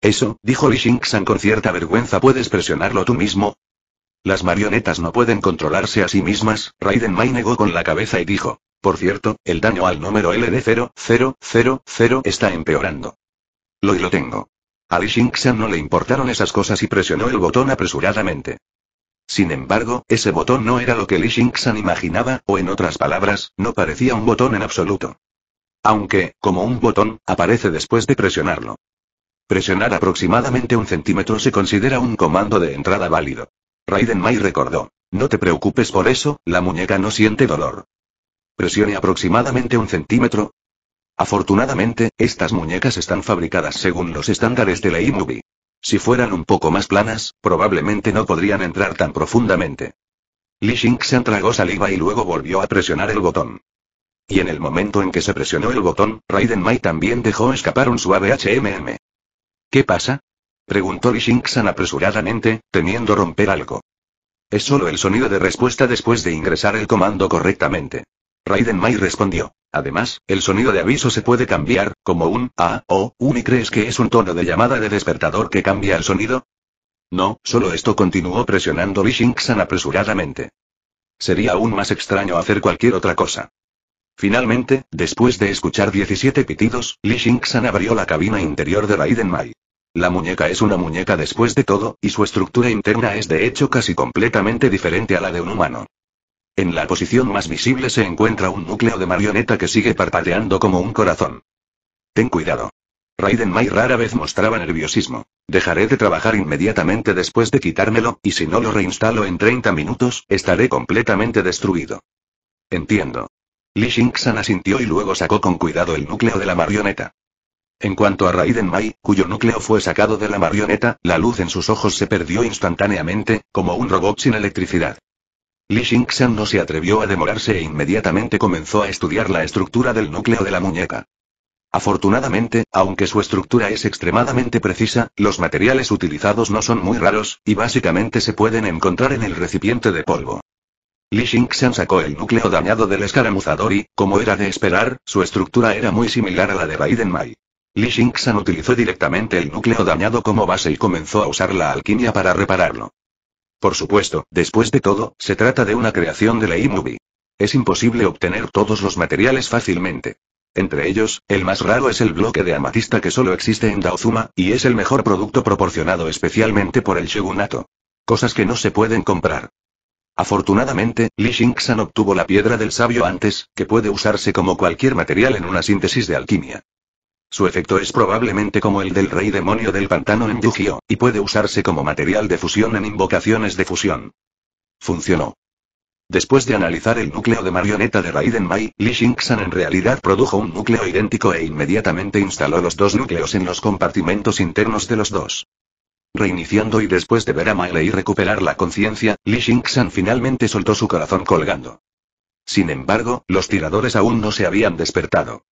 Eso, dijo Li Xingxian con cierta vergüenza, ¿puedes presionarlo tú mismo? Las marionetas no pueden controlarse a sí mismas, Raiden Mai negó con la cabeza y dijo. Por cierto, el daño al número LD0000 está empeorando. Lo y lo tengo. A Li Xingxian no le importaron esas cosas y presionó el botón apresuradamente. Sin embargo, ese botón no era lo que Li Xingxian imaginaba, o en otras palabras, no parecía un botón en absoluto. Aunque, como un botón, aparece después de presionarlo. Presionar aproximadamente un centímetro se considera un comando de entrada válido. Raiden Mai recordó. No te preocupes por eso, la muñeca no siente dolor. Presione aproximadamente un centímetro, Afortunadamente, estas muñecas están fabricadas según los estándares de la iMovie. Si fueran un poco más planas, probablemente no podrían entrar tan profundamente. Li se tragó saliva y luego volvió a presionar el botón. Y en el momento en que se presionó el botón, Raiden Mai también dejó escapar un suave HMM. ¿Qué pasa? preguntó Li san apresuradamente, temiendo romper algo. Es solo el sonido de respuesta después de ingresar el comando correctamente. Raiden Mai respondió. Además, el sonido de aviso se puede cambiar, como un A o un y crees que es un tono de llamada de despertador que cambia el sonido. No, solo esto continuó presionando Shing-San apresuradamente. Sería aún más extraño hacer cualquier otra cosa. Finalmente, después de escuchar 17 pitidos, Li Xingxan abrió la cabina interior de Raiden Mai. La muñeca es una muñeca después de todo, y su estructura interna es de hecho casi completamente diferente a la de un humano. En la posición más visible se encuentra un núcleo de marioneta que sigue parpadeando como un corazón. Ten cuidado. Raiden Mai rara vez mostraba nerviosismo. Dejaré de trabajar inmediatamente después de quitármelo, y si no lo reinstalo en 30 minutos, estaré completamente destruido. Entiendo. Li Xingxan asintió y luego sacó con cuidado el núcleo de la marioneta. En cuanto a Raiden Mai, cuyo núcleo fue sacado de la marioneta, la luz en sus ojos se perdió instantáneamente, como un robot sin electricidad. Li Xingxian no se atrevió a demorarse e inmediatamente comenzó a estudiar la estructura del núcleo de la muñeca. Afortunadamente, aunque su estructura es extremadamente precisa, los materiales utilizados no son muy raros, y básicamente se pueden encontrar en el recipiente de polvo. Li Xingxian sacó el núcleo dañado del escaramuzador y, como era de esperar, su estructura era muy similar a la de Raiden Mai. Li Xingxian utilizó directamente el núcleo dañado como base y comenzó a usar la alquimia para repararlo. Por supuesto, después de todo, se trata de una creación de la e-movie. Es imposible obtener todos los materiales fácilmente. Entre ellos, el más raro es el bloque de amatista que solo existe en Daozuma, y es el mejor producto proporcionado especialmente por el shogunato. Cosas que no se pueden comprar. Afortunadamente, Li Xingxan obtuvo la piedra del sabio antes, que puede usarse como cualquier material en una síntesis de alquimia. Su efecto es probablemente como el del rey demonio del pantano en yu y puede usarse como material de fusión en invocaciones de fusión. Funcionó. Después de analizar el núcleo de marioneta de Raiden Mai, Li Xingxan en realidad produjo un núcleo idéntico e inmediatamente instaló los dos núcleos en los compartimentos internos de los dos. Reiniciando y después de ver a Mai y recuperar la conciencia, Li Xingxan finalmente soltó su corazón colgando. Sin embargo, los tiradores aún no se habían despertado.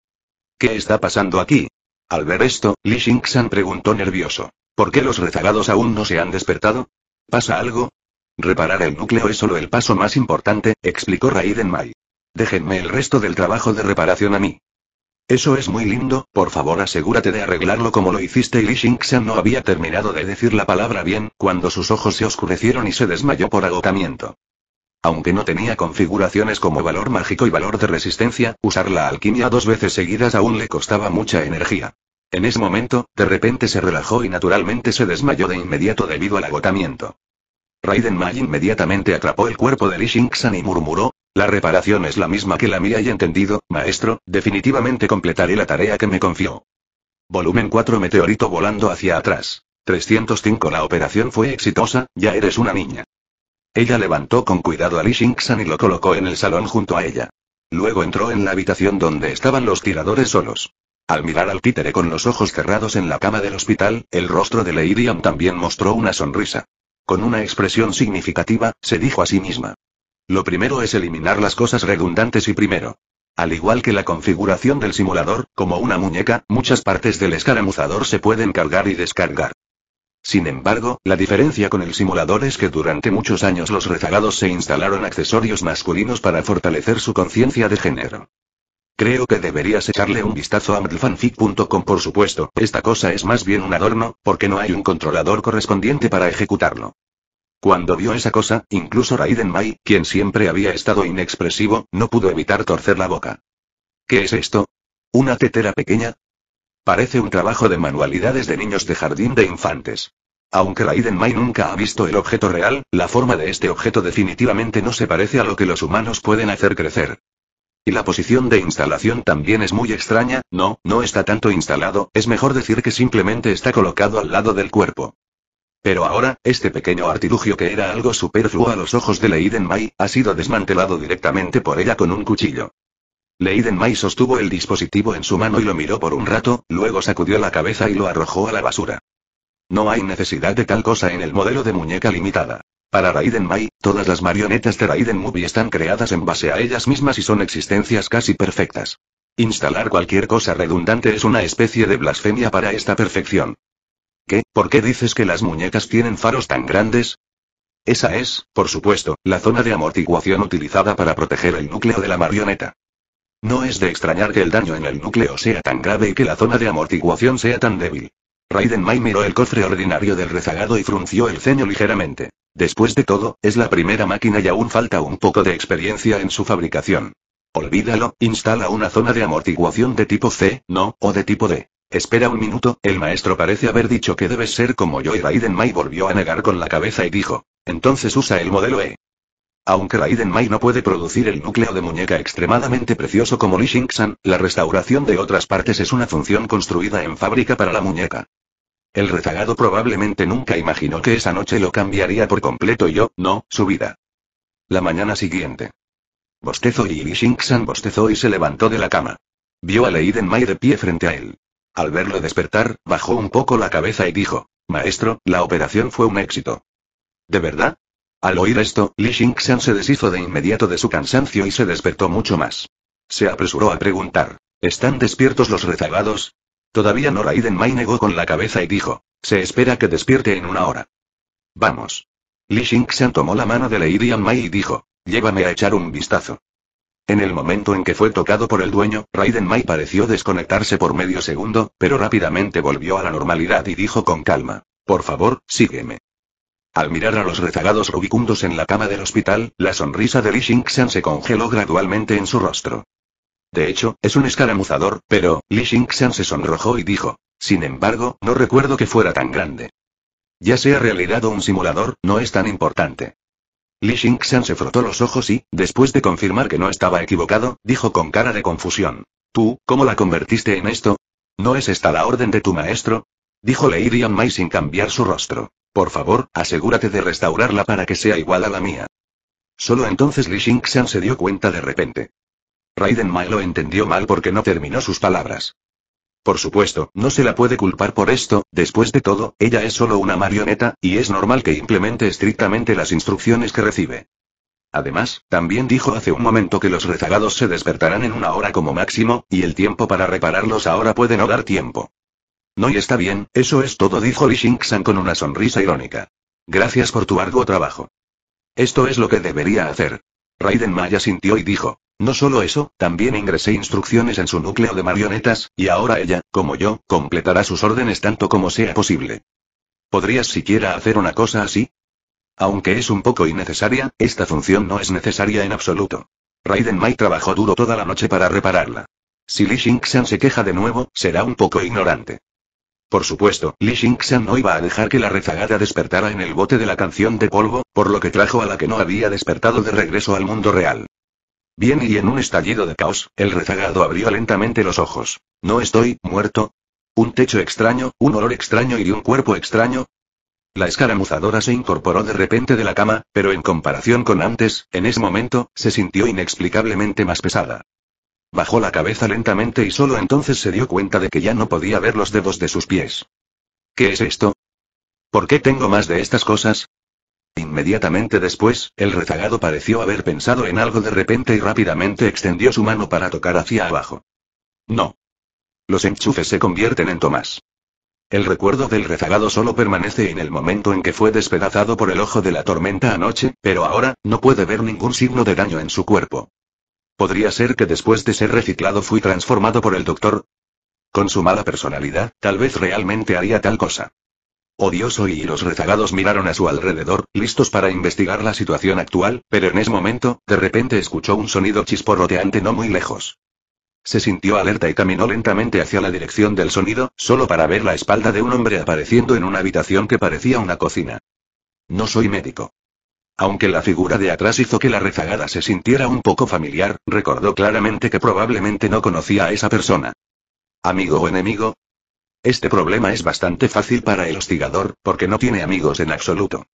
¿Qué está pasando aquí? Al ver esto, Li Xingxan preguntó nervioso. ¿Por qué los rezagados aún no se han despertado? ¿Pasa algo? Reparar el núcleo es solo el paso más importante, explicó Raiden Mai. Déjenme el resto del trabajo de reparación a mí. Eso es muy lindo, por favor asegúrate de arreglarlo como lo hiciste y Li Xingxan no había terminado de decir la palabra bien, cuando sus ojos se oscurecieron y se desmayó por agotamiento. Aunque no tenía configuraciones como valor mágico y valor de resistencia, usar la alquimia dos veces seguidas aún le costaba mucha energía. En ese momento, de repente se relajó y naturalmente se desmayó de inmediato debido al agotamiento. Raiden Mai inmediatamente atrapó el cuerpo de Li Xingxan y murmuró, la reparación es la misma que la mía y entendido, maestro, definitivamente completaré la tarea que me confió. Volumen 4 Meteorito volando hacia atrás. 305 La operación fue exitosa, ya eres una niña. Ella levantó con cuidado a Lee Shinxan y lo colocó en el salón junto a ella. Luego entró en la habitación donde estaban los tiradores solos. Al mirar al títere con los ojos cerrados en la cama del hospital, el rostro de Leiriam también mostró una sonrisa. Con una expresión significativa, se dijo a sí misma. Lo primero es eliminar las cosas redundantes y primero. Al igual que la configuración del simulador, como una muñeca, muchas partes del escaramuzador se pueden cargar y descargar. Sin embargo, la diferencia con el simulador es que durante muchos años los rezagados se instalaron accesorios masculinos para fortalecer su conciencia de género. Creo que deberías echarle un vistazo a mdlfanfic.com por supuesto, esta cosa es más bien un adorno, porque no hay un controlador correspondiente para ejecutarlo. Cuando vio esa cosa, incluso Raiden Mai, quien siempre había estado inexpresivo, no pudo evitar torcer la boca. ¿Qué es esto? ¿Una tetera pequeña? Parece un trabajo de manualidades de niños de jardín de infantes. Aunque Raiden Mai nunca ha visto el objeto real, la forma de este objeto definitivamente no se parece a lo que los humanos pueden hacer crecer. Y la posición de instalación también es muy extraña, no, no está tanto instalado, es mejor decir que simplemente está colocado al lado del cuerpo. Pero ahora, este pequeño artilugio que era algo superfluo a los ojos de Leiden Mai, ha sido desmantelado directamente por ella con un cuchillo. Leiden mai sostuvo el dispositivo en su mano y lo miró por un rato, luego sacudió la cabeza y lo arrojó a la basura. No hay necesidad de tal cosa en el modelo de muñeca limitada. Para Raiden Mai, todas las marionetas de Raiden Movie están creadas en base a ellas mismas y son existencias casi perfectas. Instalar cualquier cosa redundante es una especie de blasfemia para esta perfección. ¿Qué? ¿Por qué dices que las muñecas tienen faros tan grandes? Esa es, por supuesto, la zona de amortiguación utilizada para proteger el núcleo de la marioneta. No es de extrañar que el daño en el núcleo sea tan grave y que la zona de amortiguación sea tan débil. Raiden Mai miró el cofre ordinario del rezagado y frunció el ceño ligeramente. Después de todo, es la primera máquina y aún falta un poco de experiencia en su fabricación. Olvídalo, instala una zona de amortiguación de tipo C, no, o de tipo D. Espera un minuto, el maestro parece haber dicho que debes ser como yo y Raiden Mai volvió a negar con la cabeza y dijo. Entonces usa el modelo E. Aunque Raiden Mai no puede producir el núcleo de muñeca extremadamente precioso como Li San, la restauración de otras partes es una función construida en fábrica para la muñeca. El rezagado probablemente nunca imaginó que esa noche lo cambiaría por completo y yo, no, su vida. La mañana siguiente. Bostezo y Li San bostezó y se levantó de la cama. Vio a Leiden Mai de pie frente a él. Al verlo despertar, bajó un poco la cabeza y dijo, Maestro, la operación fue un éxito. ¿De verdad? Al oír esto, Li Xingxian se deshizo de inmediato de su cansancio y se despertó mucho más. Se apresuró a preguntar. ¿Están despiertos los rezagados? Todavía no Raiden Mai negó con la cabeza y dijo. Se espera que despierte en una hora. Vamos. Li Xingxian tomó la mano de Lady Mai y dijo. Llévame a echar un vistazo. En el momento en que fue tocado por el dueño, Raiden Mai pareció desconectarse por medio segundo, pero rápidamente volvió a la normalidad y dijo con calma. Por favor, sígueme. Al mirar a los rezagados rubicundos en la cama del hospital, la sonrisa de Li Xingxian se congeló gradualmente en su rostro. De hecho, es un escaramuzador, pero, Li Xingxian se sonrojó y dijo. Sin embargo, no recuerdo que fuera tan grande. Ya sea realidad un simulador, no es tan importante. Li Xingxian se frotó los ojos y, después de confirmar que no estaba equivocado, dijo con cara de confusión. ¿Tú, cómo la convertiste en esto? ¿No es esta la orden de tu maestro? Dijo Lady May sin cambiar su rostro. Por favor, asegúrate de restaurarla para que sea igual a la mía. Solo entonces Li Xingxian se dio cuenta de repente. Raiden Mai lo entendió mal porque no terminó sus palabras. Por supuesto, no se la puede culpar por esto, después de todo, ella es solo una marioneta, y es normal que implemente estrictamente las instrucciones que recibe. Además, también dijo hace un momento que los rezagados se despertarán en una hora como máximo, y el tiempo para repararlos ahora puede no dar tiempo. No y está bien, eso es todo, dijo Xingxan con una sonrisa irónica. Gracias por tu arduo trabajo. Esto es lo que debería hacer. Raiden Maya sintió y dijo, no solo eso, también ingresé instrucciones en su núcleo de marionetas, y ahora ella, como yo, completará sus órdenes tanto como sea posible. ¿Podrías siquiera hacer una cosa así? Aunque es un poco innecesaria, esta función no es necesaria en absoluto. Raiden Mai trabajó duro toda la noche para repararla. Si Li Xingxian se queja de nuevo, será un poco ignorante. Por supuesto, Li Xingxian no iba a dejar que la rezagada despertara en el bote de la canción de polvo, por lo que trajo a la que no había despertado de regreso al mundo real. Bien y en un estallido de caos, el rezagado abrió lentamente los ojos. ¿No estoy muerto? ¿Un techo extraño, un olor extraño y un cuerpo extraño? La escaramuzadora se incorporó de repente de la cama, pero en comparación con antes, en ese momento, se sintió inexplicablemente más pesada. Bajó la cabeza lentamente y solo entonces se dio cuenta de que ya no podía ver los dedos de sus pies. ¿Qué es esto? ¿Por qué tengo más de estas cosas? Inmediatamente después, el rezagado pareció haber pensado en algo de repente y rápidamente extendió su mano para tocar hacia abajo. No. Los enchufes se convierten en Tomás. El recuerdo del rezagado solo permanece en el momento en que fue despedazado por el ojo de la tormenta anoche, pero ahora, no puede ver ningún signo de daño en su cuerpo. Podría ser que después de ser reciclado fui transformado por el doctor. Con su mala personalidad, tal vez realmente haría tal cosa. Odioso y los rezagados miraron a su alrededor, listos para investigar la situación actual, pero en ese momento, de repente escuchó un sonido chisporroteante no muy lejos. Se sintió alerta y caminó lentamente hacia la dirección del sonido, solo para ver la espalda de un hombre apareciendo en una habitación que parecía una cocina. No soy médico. Aunque la figura de atrás hizo que la rezagada se sintiera un poco familiar, recordó claramente que probablemente no conocía a esa persona. ¿Amigo o enemigo? Este problema es bastante fácil para el hostigador, porque no tiene amigos en absoluto.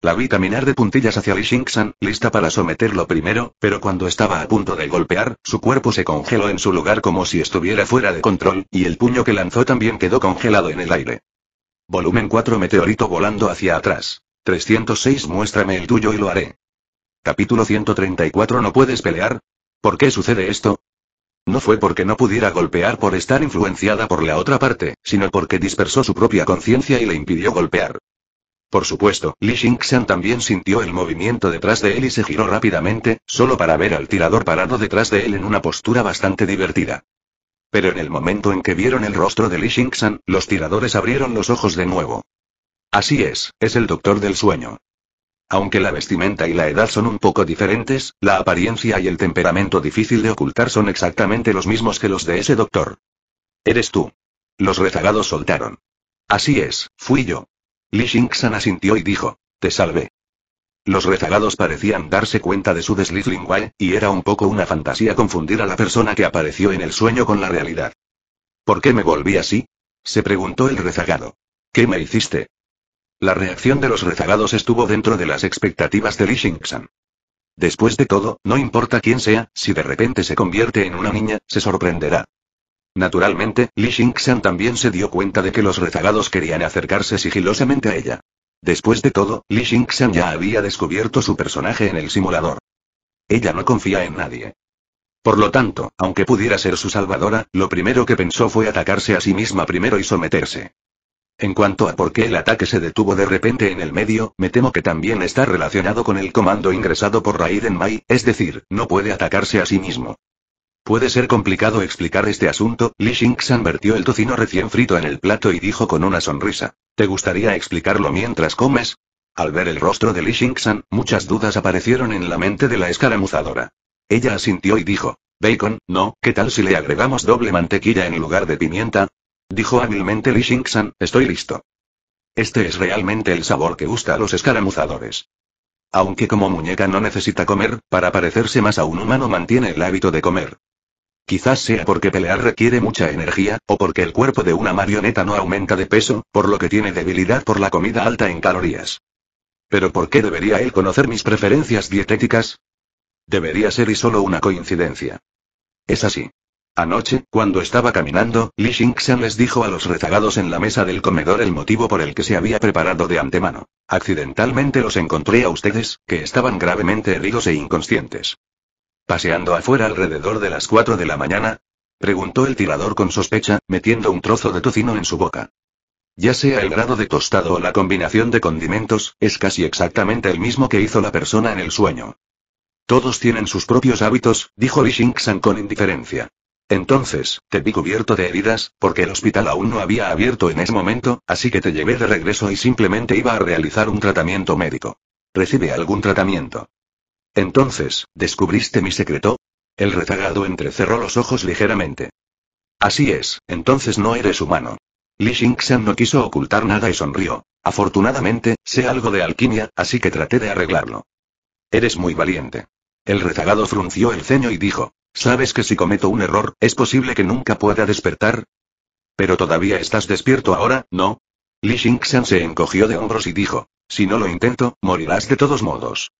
La vi caminar de puntillas hacia Li Xingxan, lista para someterlo primero, pero cuando estaba a punto de golpear, su cuerpo se congeló en su lugar como si estuviera fuera de control, y el puño que lanzó también quedó congelado en el aire. Volumen 4 Meteorito volando hacia atrás. 306 Muéstrame el tuyo y lo haré. Capítulo 134 No puedes pelear. ¿Por qué sucede esto? No fue porque no pudiera golpear por estar influenciada por la otra parte, sino porque dispersó su propia conciencia y le impidió golpear. Por supuesto, Li Xingxian también sintió el movimiento detrás de él y se giró rápidamente, solo para ver al tirador parado detrás de él en una postura bastante divertida. Pero en el momento en que vieron el rostro de Li Xingxian, los tiradores abrieron los ojos de nuevo. Así es, es el doctor del sueño. Aunque la vestimenta y la edad son un poco diferentes, la apariencia y el temperamento difícil de ocultar son exactamente los mismos que los de ese doctor. Eres tú. Los rezagados soltaron. Así es, fui yo. Li Xingxan asintió y dijo, te salvé. Los rezagados parecían darse cuenta de su desliz y era un poco una fantasía confundir a la persona que apareció en el sueño con la realidad. ¿Por qué me volví así? se preguntó el rezagado. ¿Qué me hiciste? La reacción de los rezagados estuvo dentro de las expectativas de Li Xingxan. Después de todo, no importa quién sea, si de repente se convierte en una niña, se sorprenderá. Naturalmente, Li Xingxan también se dio cuenta de que los rezagados querían acercarse sigilosamente a ella. Después de todo, Li Xingxan ya había descubierto su personaje en el simulador. Ella no confía en nadie. Por lo tanto, aunque pudiera ser su salvadora, lo primero que pensó fue atacarse a sí misma primero y someterse. En cuanto a por qué el ataque se detuvo de repente en el medio, me temo que también está relacionado con el comando ingresado por Raiden Mai, es decir, no puede atacarse a sí mismo. Puede ser complicado explicar este asunto, Li Xingxan vertió el tocino recién frito en el plato y dijo con una sonrisa. ¿Te gustaría explicarlo mientras comes? Al ver el rostro de Li Xingxan, muchas dudas aparecieron en la mente de la escaramuzadora. Ella asintió y dijo. Bacon, no, ¿qué tal si le agregamos doble mantequilla en lugar de pimienta? Dijo hábilmente Li Xingxan, estoy listo. Este es realmente el sabor que gusta a los escaramuzadores. Aunque como muñeca no necesita comer, para parecerse más a un humano mantiene el hábito de comer. Quizás sea porque pelear requiere mucha energía, o porque el cuerpo de una marioneta no aumenta de peso, por lo que tiene debilidad por la comida alta en calorías. Pero ¿por qué debería él conocer mis preferencias dietéticas? Debería ser y solo una coincidencia. Es así. Anoche, cuando estaba caminando, Li Xingxian les dijo a los rezagados en la mesa del comedor el motivo por el que se había preparado de antemano. Accidentalmente los encontré a ustedes, que estaban gravemente heridos e inconscientes. ¿Paseando afuera alrededor de las 4 de la mañana? Preguntó el tirador con sospecha, metiendo un trozo de tocino en su boca. Ya sea el grado de tostado o la combinación de condimentos, es casi exactamente el mismo que hizo la persona en el sueño. Todos tienen sus propios hábitos, dijo Li Xingxian con indiferencia. Entonces, te vi cubierto de heridas, porque el hospital aún no había abierto en ese momento, así que te llevé de regreso y simplemente iba a realizar un tratamiento médico. Recibe algún tratamiento. Entonces, ¿descubriste mi secreto? El rezagado entrecerró los ojos ligeramente. Así es, entonces no eres humano. Li Xingxian no quiso ocultar nada y sonrió. Afortunadamente, sé algo de alquimia, así que traté de arreglarlo. Eres muy valiente. El rezagado frunció el ceño y dijo, ¿Sabes que si cometo un error, es posible que nunca pueda despertar? Pero todavía estás despierto ahora, ¿no? Li Xingxian se encogió de hombros y dijo, si no lo intento, morirás de todos modos.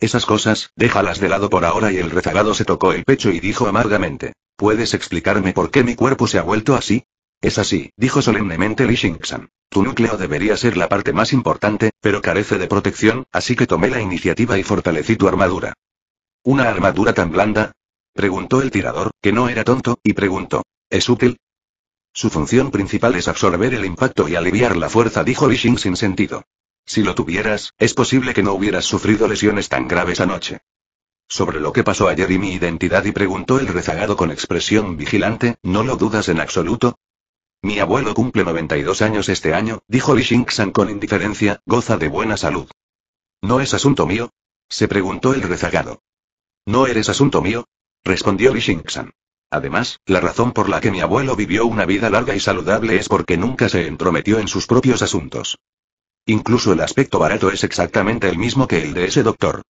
Esas cosas, déjalas de lado por ahora y el rezagado se tocó el pecho y dijo amargamente, ¿puedes explicarme por qué mi cuerpo se ha vuelto así? Es así, dijo solemnemente Li Xingxian. Tu núcleo debería ser la parte más importante, pero carece de protección, así que tomé la iniciativa y fortalecí tu armadura. Una armadura tan blanda, Preguntó el tirador, que no era tonto, y preguntó. ¿Es útil? Su función principal es absorber el impacto y aliviar la fuerza, dijo Xing sin sentido. Si lo tuvieras, es posible que no hubieras sufrido lesiones tan graves anoche. Sobre lo que pasó ayer y mi identidad y preguntó el rezagado con expresión vigilante, ¿no lo dudas en absoluto? Mi abuelo cumple 92 años este año, dijo Lixing San con indiferencia, goza de buena salud. ¿No es asunto mío? se preguntó el rezagado. ¿No eres asunto mío? respondió Li Xingxan. Además, la razón por la que mi abuelo vivió una vida larga y saludable es porque nunca se entrometió en sus propios asuntos. Incluso el aspecto barato es exactamente el mismo que el de ese doctor.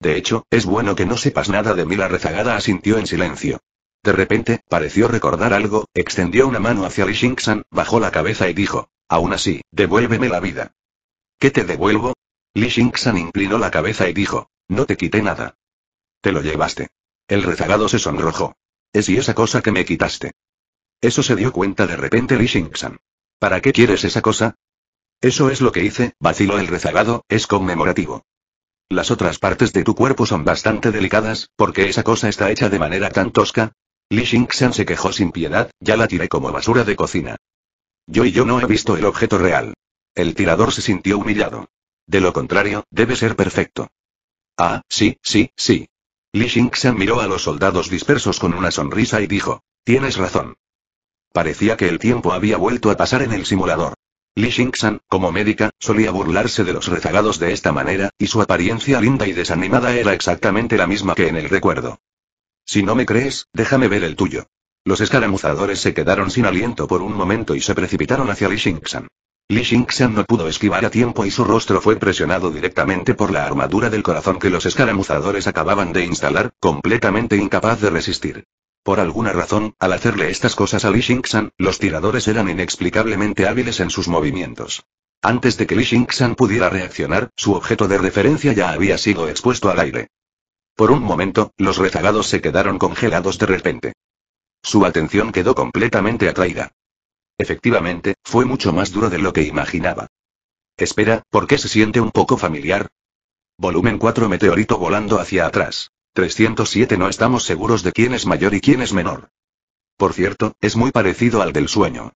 De hecho, es bueno que no sepas nada de mí. La rezagada asintió en silencio. De repente, pareció recordar algo, extendió una mano hacia Li Xingxan, bajó la cabeza y dijo, aún así, devuélveme la vida. ¿Qué te devuelvo? Li Xingxan inclinó la cabeza y dijo, no te quité nada. Te lo llevaste. El rezagado se sonrojó. Es y esa cosa que me quitaste. Eso se dio cuenta de repente Li Xingxan. ¿Para qué quieres esa cosa? Eso es lo que hice, vaciló el rezagado, es conmemorativo. Las otras partes de tu cuerpo son bastante delicadas, porque esa cosa está hecha de manera tan tosca. Li Xingxan se quejó sin piedad, ya la tiré como basura de cocina. Yo y yo no he visto el objeto real. El tirador se sintió humillado. De lo contrario, debe ser perfecto. Ah, sí, sí, sí. Li Xingxian miró a los soldados dispersos con una sonrisa y dijo. Tienes razón. Parecía que el tiempo había vuelto a pasar en el simulador. Li Xingxian, como médica, solía burlarse de los rezagados de esta manera, y su apariencia linda y desanimada era exactamente la misma que en el recuerdo. Si no me crees, déjame ver el tuyo. Los escaramuzadores se quedaron sin aliento por un momento y se precipitaron hacia Li Xingxan. Li Xingxian no pudo esquivar a tiempo y su rostro fue presionado directamente por la armadura del corazón que los escaramuzadores acababan de instalar, completamente incapaz de resistir. Por alguna razón, al hacerle estas cosas a Li Xingxian, los tiradores eran inexplicablemente hábiles en sus movimientos. Antes de que Li Xingxian pudiera reaccionar, su objeto de referencia ya había sido expuesto al aire. Por un momento, los rezagados se quedaron congelados de repente. Su atención quedó completamente atraída. Efectivamente, fue mucho más duro de lo que imaginaba. Espera, ¿por qué se siente un poco familiar? Volumen 4 Meteorito volando hacia atrás. 307 No estamos seguros de quién es mayor y quién es menor. Por cierto, es muy parecido al del sueño.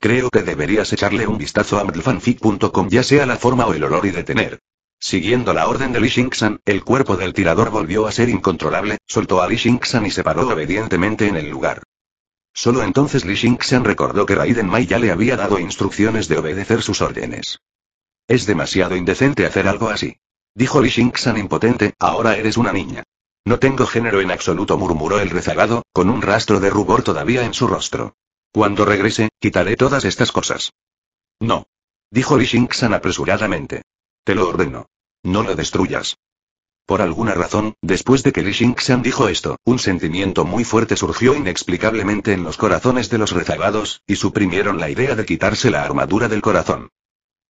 Creo que deberías echarle un vistazo a mdlfanfic.com ya sea la forma o el olor y detener. Siguiendo la orden de Li Xingxan, el cuerpo del tirador volvió a ser incontrolable, soltó a Li Xingxan y se paró obedientemente en el lugar. Solo entonces Li Xingxian recordó que Raiden Mai ya le había dado instrucciones de obedecer sus órdenes. Es demasiado indecente hacer algo así. Dijo Li Xingxian impotente, ahora eres una niña. No tengo género en absoluto, murmuró el rezagado, con un rastro de rubor todavía en su rostro. Cuando regrese, quitaré todas estas cosas. No. Dijo Li Xingxian apresuradamente. Te lo ordeno. No lo destruyas. Por alguna razón, después de que Li Xingxian dijo esto, un sentimiento muy fuerte surgió inexplicablemente en los corazones de los rezagados, y suprimieron la idea de quitarse la armadura del corazón.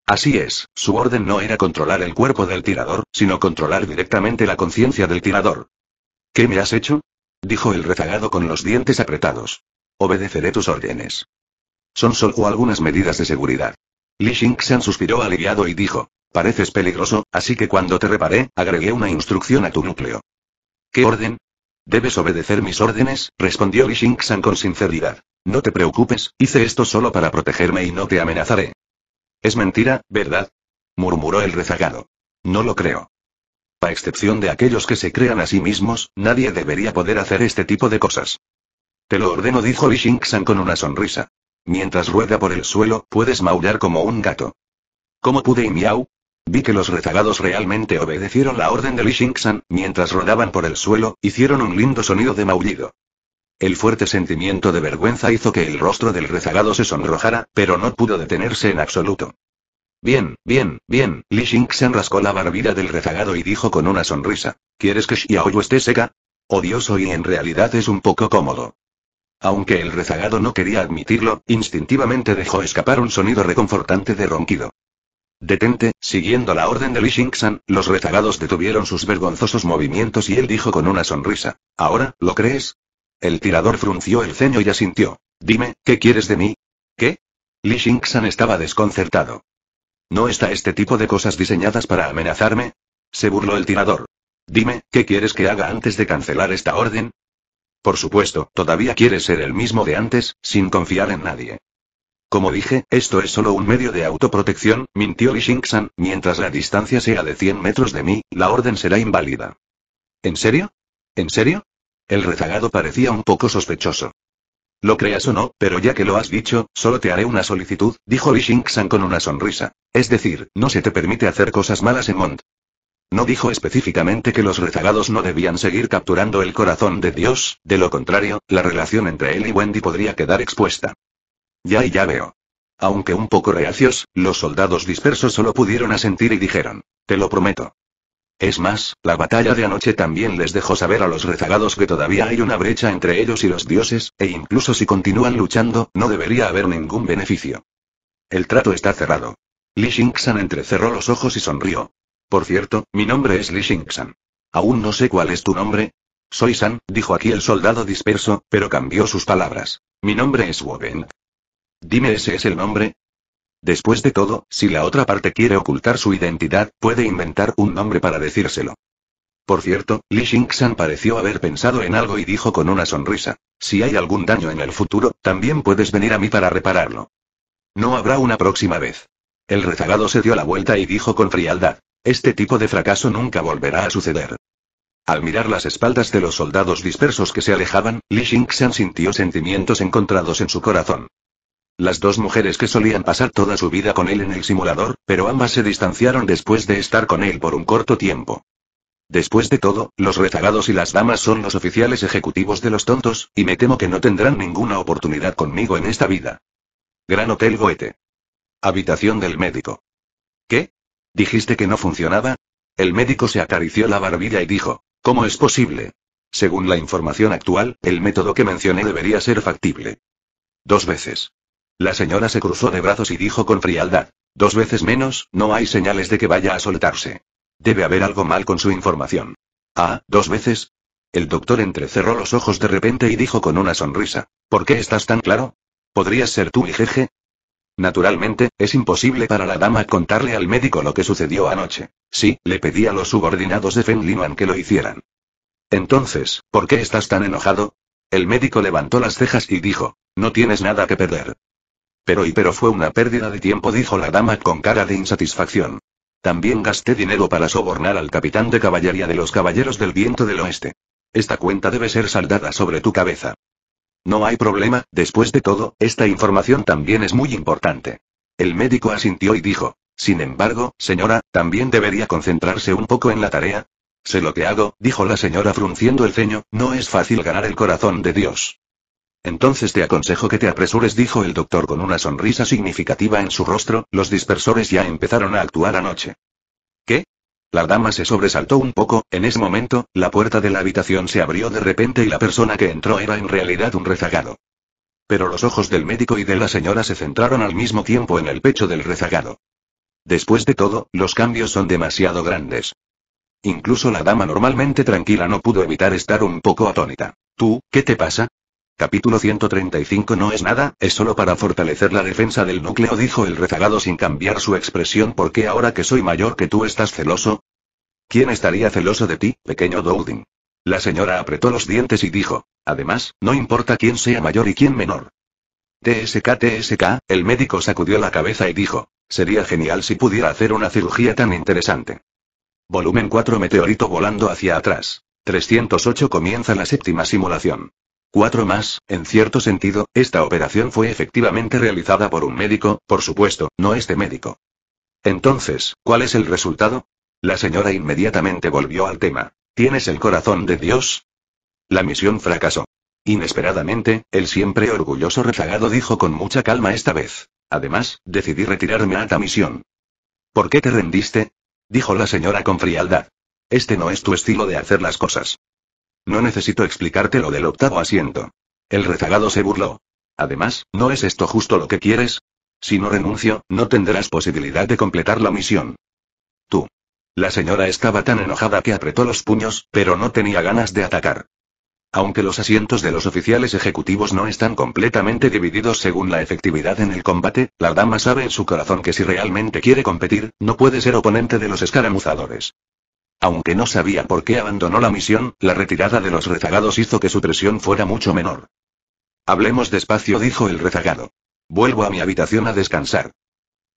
Así es, su orden no era controlar el cuerpo del tirador, sino controlar directamente la conciencia del tirador. ¿Qué me has hecho? dijo el rezagado con los dientes apretados. Obedeceré tus órdenes. Son solo algunas medidas de seguridad. Li Xingxian suspiró aliviado y dijo, Pareces peligroso, así que cuando te reparé, agregué una instrucción a tu núcleo. ¿Qué orden? Debes obedecer mis órdenes, respondió Li Xingxan con sinceridad. No te preocupes, hice esto solo para protegerme y no te amenazaré. Es mentira, ¿verdad? murmuró el rezagado. No lo creo. A excepción de aquellos que se crean a sí mismos, nadie debería poder hacer este tipo de cosas. Te lo ordeno, dijo Li Xingxan con una sonrisa. Mientras rueda por el suelo, puedes maullar como un gato. ¿Cómo pude y miau? Vi que los rezagados realmente obedecieron la orden de Li Xingxan, mientras rodaban por el suelo, hicieron un lindo sonido de maullido. El fuerte sentimiento de vergüenza hizo que el rostro del rezagado se sonrojara, pero no pudo detenerse en absoluto. Bien, bien, bien, Li Xingxan rascó la barbilla del rezagado y dijo con una sonrisa. ¿Quieres que Xiaoyu esté seca? Odioso y en realidad es un poco cómodo. Aunque el rezagado no quería admitirlo, instintivamente dejó escapar un sonido reconfortante de ronquido. Detente, siguiendo la orden de Li Xingxan, los rezagados detuvieron sus vergonzosos movimientos y él dijo con una sonrisa. ¿Ahora, lo crees? El tirador frunció el ceño y asintió. Dime, ¿qué quieres de mí? ¿Qué? Li Xingxan estaba desconcertado. ¿No está este tipo de cosas diseñadas para amenazarme? Se burló el tirador. Dime, ¿qué quieres que haga antes de cancelar esta orden? Por supuesto, todavía quieres ser el mismo de antes, sin confiar en nadie. Como dije, esto es solo un medio de autoprotección, mintió Li mientras la distancia sea de 100 metros de mí, la orden será inválida. ¿En serio? ¿En serio? El rezagado parecía un poco sospechoso. Lo creas o no, pero ya que lo has dicho, solo te haré una solicitud, dijo Li con una sonrisa. Es decir, no se te permite hacer cosas malas en Mont. No dijo específicamente que los rezagados no debían seguir capturando el corazón de Dios, de lo contrario, la relación entre él y Wendy podría quedar expuesta. Ya y ya veo. Aunque un poco reacios, los soldados dispersos solo pudieron asentir y dijeron, te lo prometo. Es más, la batalla de anoche también les dejó saber a los rezagados que todavía hay una brecha entre ellos y los dioses, e incluso si continúan luchando, no debería haber ningún beneficio. El trato está cerrado. Li Xingxan entrecerró los ojos y sonrió. Por cierto, mi nombre es Li Xingxan. Aún no sé cuál es tu nombre. Soy San, dijo aquí el soldado disperso, pero cambió sus palabras. Mi nombre es Woben. Dime ese es el nombre. Después de todo, si la otra parte quiere ocultar su identidad, puede inventar un nombre para decírselo. Por cierto, Li Xingxan pareció haber pensado en algo y dijo con una sonrisa. Si hay algún daño en el futuro, también puedes venir a mí para repararlo. No habrá una próxima vez. El rezagado se dio la vuelta y dijo con frialdad. Este tipo de fracaso nunca volverá a suceder. Al mirar las espaldas de los soldados dispersos que se alejaban, Li Xingxan sintió sentimientos encontrados en su corazón. Las dos mujeres que solían pasar toda su vida con él en el simulador, pero ambas se distanciaron después de estar con él por un corto tiempo. Después de todo, los rezagados y las damas son los oficiales ejecutivos de los tontos, y me temo que no tendrán ninguna oportunidad conmigo en esta vida. Gran Hotel Goethe. Habitación del médico. ¿Qué? ¿Dijiste que no funcionaba? El médico se acarició la barbilla y dijo, ¿cómo es posible? Según la información actual, el método que mencioné debería ser factible. Dos veces. La señora se cruzó de brazos y dijo con frialdad. Dos veces menos, no hay señales de que vaya a soltarse. Debe haber algo mal con su información. Ah, dos veces. El doctor entrecerró los ojos de repente y dijo con una sonrisa. ¿Por qué estás tan claro? ¿Podrías ser tú mi jeje? Naturalmente, es imposible para la dama contarle al médico lo que sucedió anoche. Sí, le pedí a los subordinados de Linuan que lo hicieran. Entonces, ¿por qué estás tan enojado? El médico levantó las cejas y dijo, no tienes nada que perder. Pero y pero fue una pérdida de tiempo, dijo la dama con cara de insatisfacción. También gasté dinero para sobornar al capitán de caballería de los Caballeros del Viento del Oeste. Esta cuenta debe ser saldada sobre tu cabeza. No hay problema, después de todo, esta información también es muy importante. El médico asintió y dijo, sin embargo, señora, también debería concentrarse un poco en la tarea. Se lo que hago, dijo la señora frunciendo el ceño, no es fácil ganar el corazón de Dios. Entonces te aconsejo que te apresures, dijo el doctor con una sonrisa significativa en su rostro, los dispersores ya empezaron a actuar anoche. ¿Qué? La dama se sobresaltó un poco, en ese momento, la puerta de la habitación se abrió de repente y la persona que entró era en realidad un rezagado. Pero los ojos del médico y de la señora se centraron al mismo tiempo en el pecho del rezagado. Después de todo, los cambios son demasiado grandes. Incluso la dama normalmente tranquila no pudo evitar estar un poco atónita. ¿Tú, qué te pasa? Capítulo 135 No es nada, es solo para fortalecer la defensa del núcleo, dijo el rezagado sin cambiar su expresión, porque ahora que soy mayor que tú estás celoso. ¿Quién estaría celoso de ti, pequeño Dowding? La señora apretó los dientes y dijo, además, no importa quién sea mayor y quién menor. TSK, TSK, el médico sacudió la cabeza y dijo, sería genial si pudiera hacer una cirugía tan interesante. Volumen 4 Meteorito volando hacia atrás. 308 comienza la séptima simulación. Cuatro más, en cierto sentido, esta operación fue efectivamente realizada por un médico, por supuesto, no este médico. Entonces, ¿cuál es el resultado? La señora inmediatamente volvió al tema. ¿Tienes el corazón de Dios? La misión fracasó. Inesperadamente, el siempre orgulloso rezagado dijo con mucha calma esta vez. Además, decidí retirarme a esta misión. ¿Por qué te rendiste? dijo la señora con frialdad. Este no es tu estilo de hacer las cosas. No necesito explicarte lo del octavo asiento. El rezagado se burló. Además, ¿no es esto justo lo que quieres? Si no renuncio, no tendrás posibilidad de completar la misión. Tú. La señora estaba tan enojada que apretó los puños, pero no tenía ganas de atacar. Aunque los asientos de los oficiales ejecutivos no están completamente divididos según la efectividad en el combate, la dama sabe en su corazón que si realmente quiere competir, no puede ser oponente de los escaramuzadores. Aunque no sabía por qué abandonó la misión, la retirada de los rezagados hizo que su presión fuera mucho menor. Hablemos despacio, dijo el rezagado. Vuelvo a mi habitación a descansar.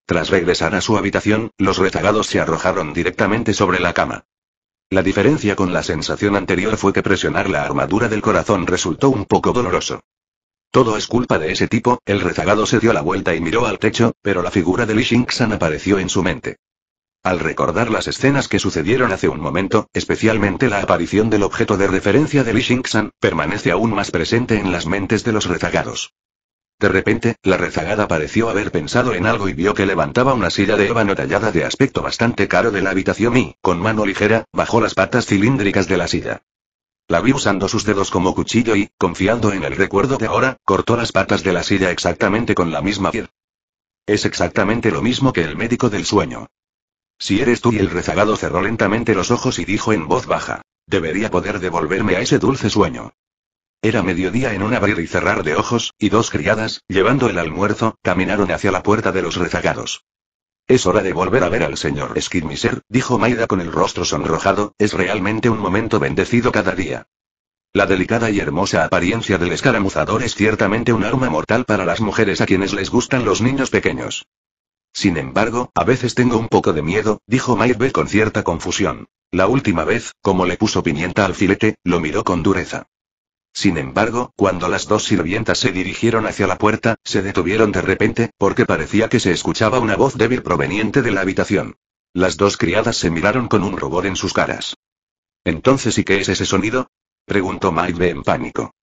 Tras regresar a su habitación, los rezagados se arrojaron directamente sobre la cama. La diferencia con la sensación anterior fue que presionar la armadura del corazón resultó un poco doloroso. Todo es culpa de ese tipo, el rezagado se dio la vuelta y miró al techo, pero la figura de Li apareció en su mente. Al recordar las escenas que sucedieron hace un momento, especialmente la aparición del objeto de referencia de Li san permanece aún más presente en las mentes de los rezagados. De repente, la rezagada pareció haber pensado en algo y vio que levantaba una silla de ébano tallada de aspecto bastante caro de la habitación y, con mano ligera, bajó las patas cilíndricas de la silla. La vi usando sus dedos como cuchillo y, confiando en el recuerdo de ahora, cortó las patas de la silla exactamente con la misma piel. Es exactamente lo mismo que el médico del sueño. Si eres tú y el rezagado cerró lentamente los ojos y dijo en voz baja. Debería poder devolverme a ese dulce sueño. Era mediodía en un abrir y cerrar de ojos, y dos criadas, llevando el almuerzo, caminaron hacia la puerta de los rezagados. Es hora de volver a ver al señor Skidmiser, dijo Maida con el rostro sonrojado, es realmente un momento bendecido cada día. La delicada y hermosa apariencia del escaramuzador es ciertamente un arma mortal para las mujeres a quienes les gustan los niños pequeños. Sin embargo, a veces tengo un poco de miedo, dijo Maybe con cierta confusión. La última vez, como le puso pimienta al filete, lo miró con dureza. Sin embargo, cuando las dos sirvientas se dirigieron hacia la puerta, se detuvieron de repente, porque parecía que se escuchaba una voz débil proveniente de la habitación. Las dos criadas se miraron con un rubor en sus caras. Entonces, ¿y qué es ese sonido? preguntó Maybe en pánico.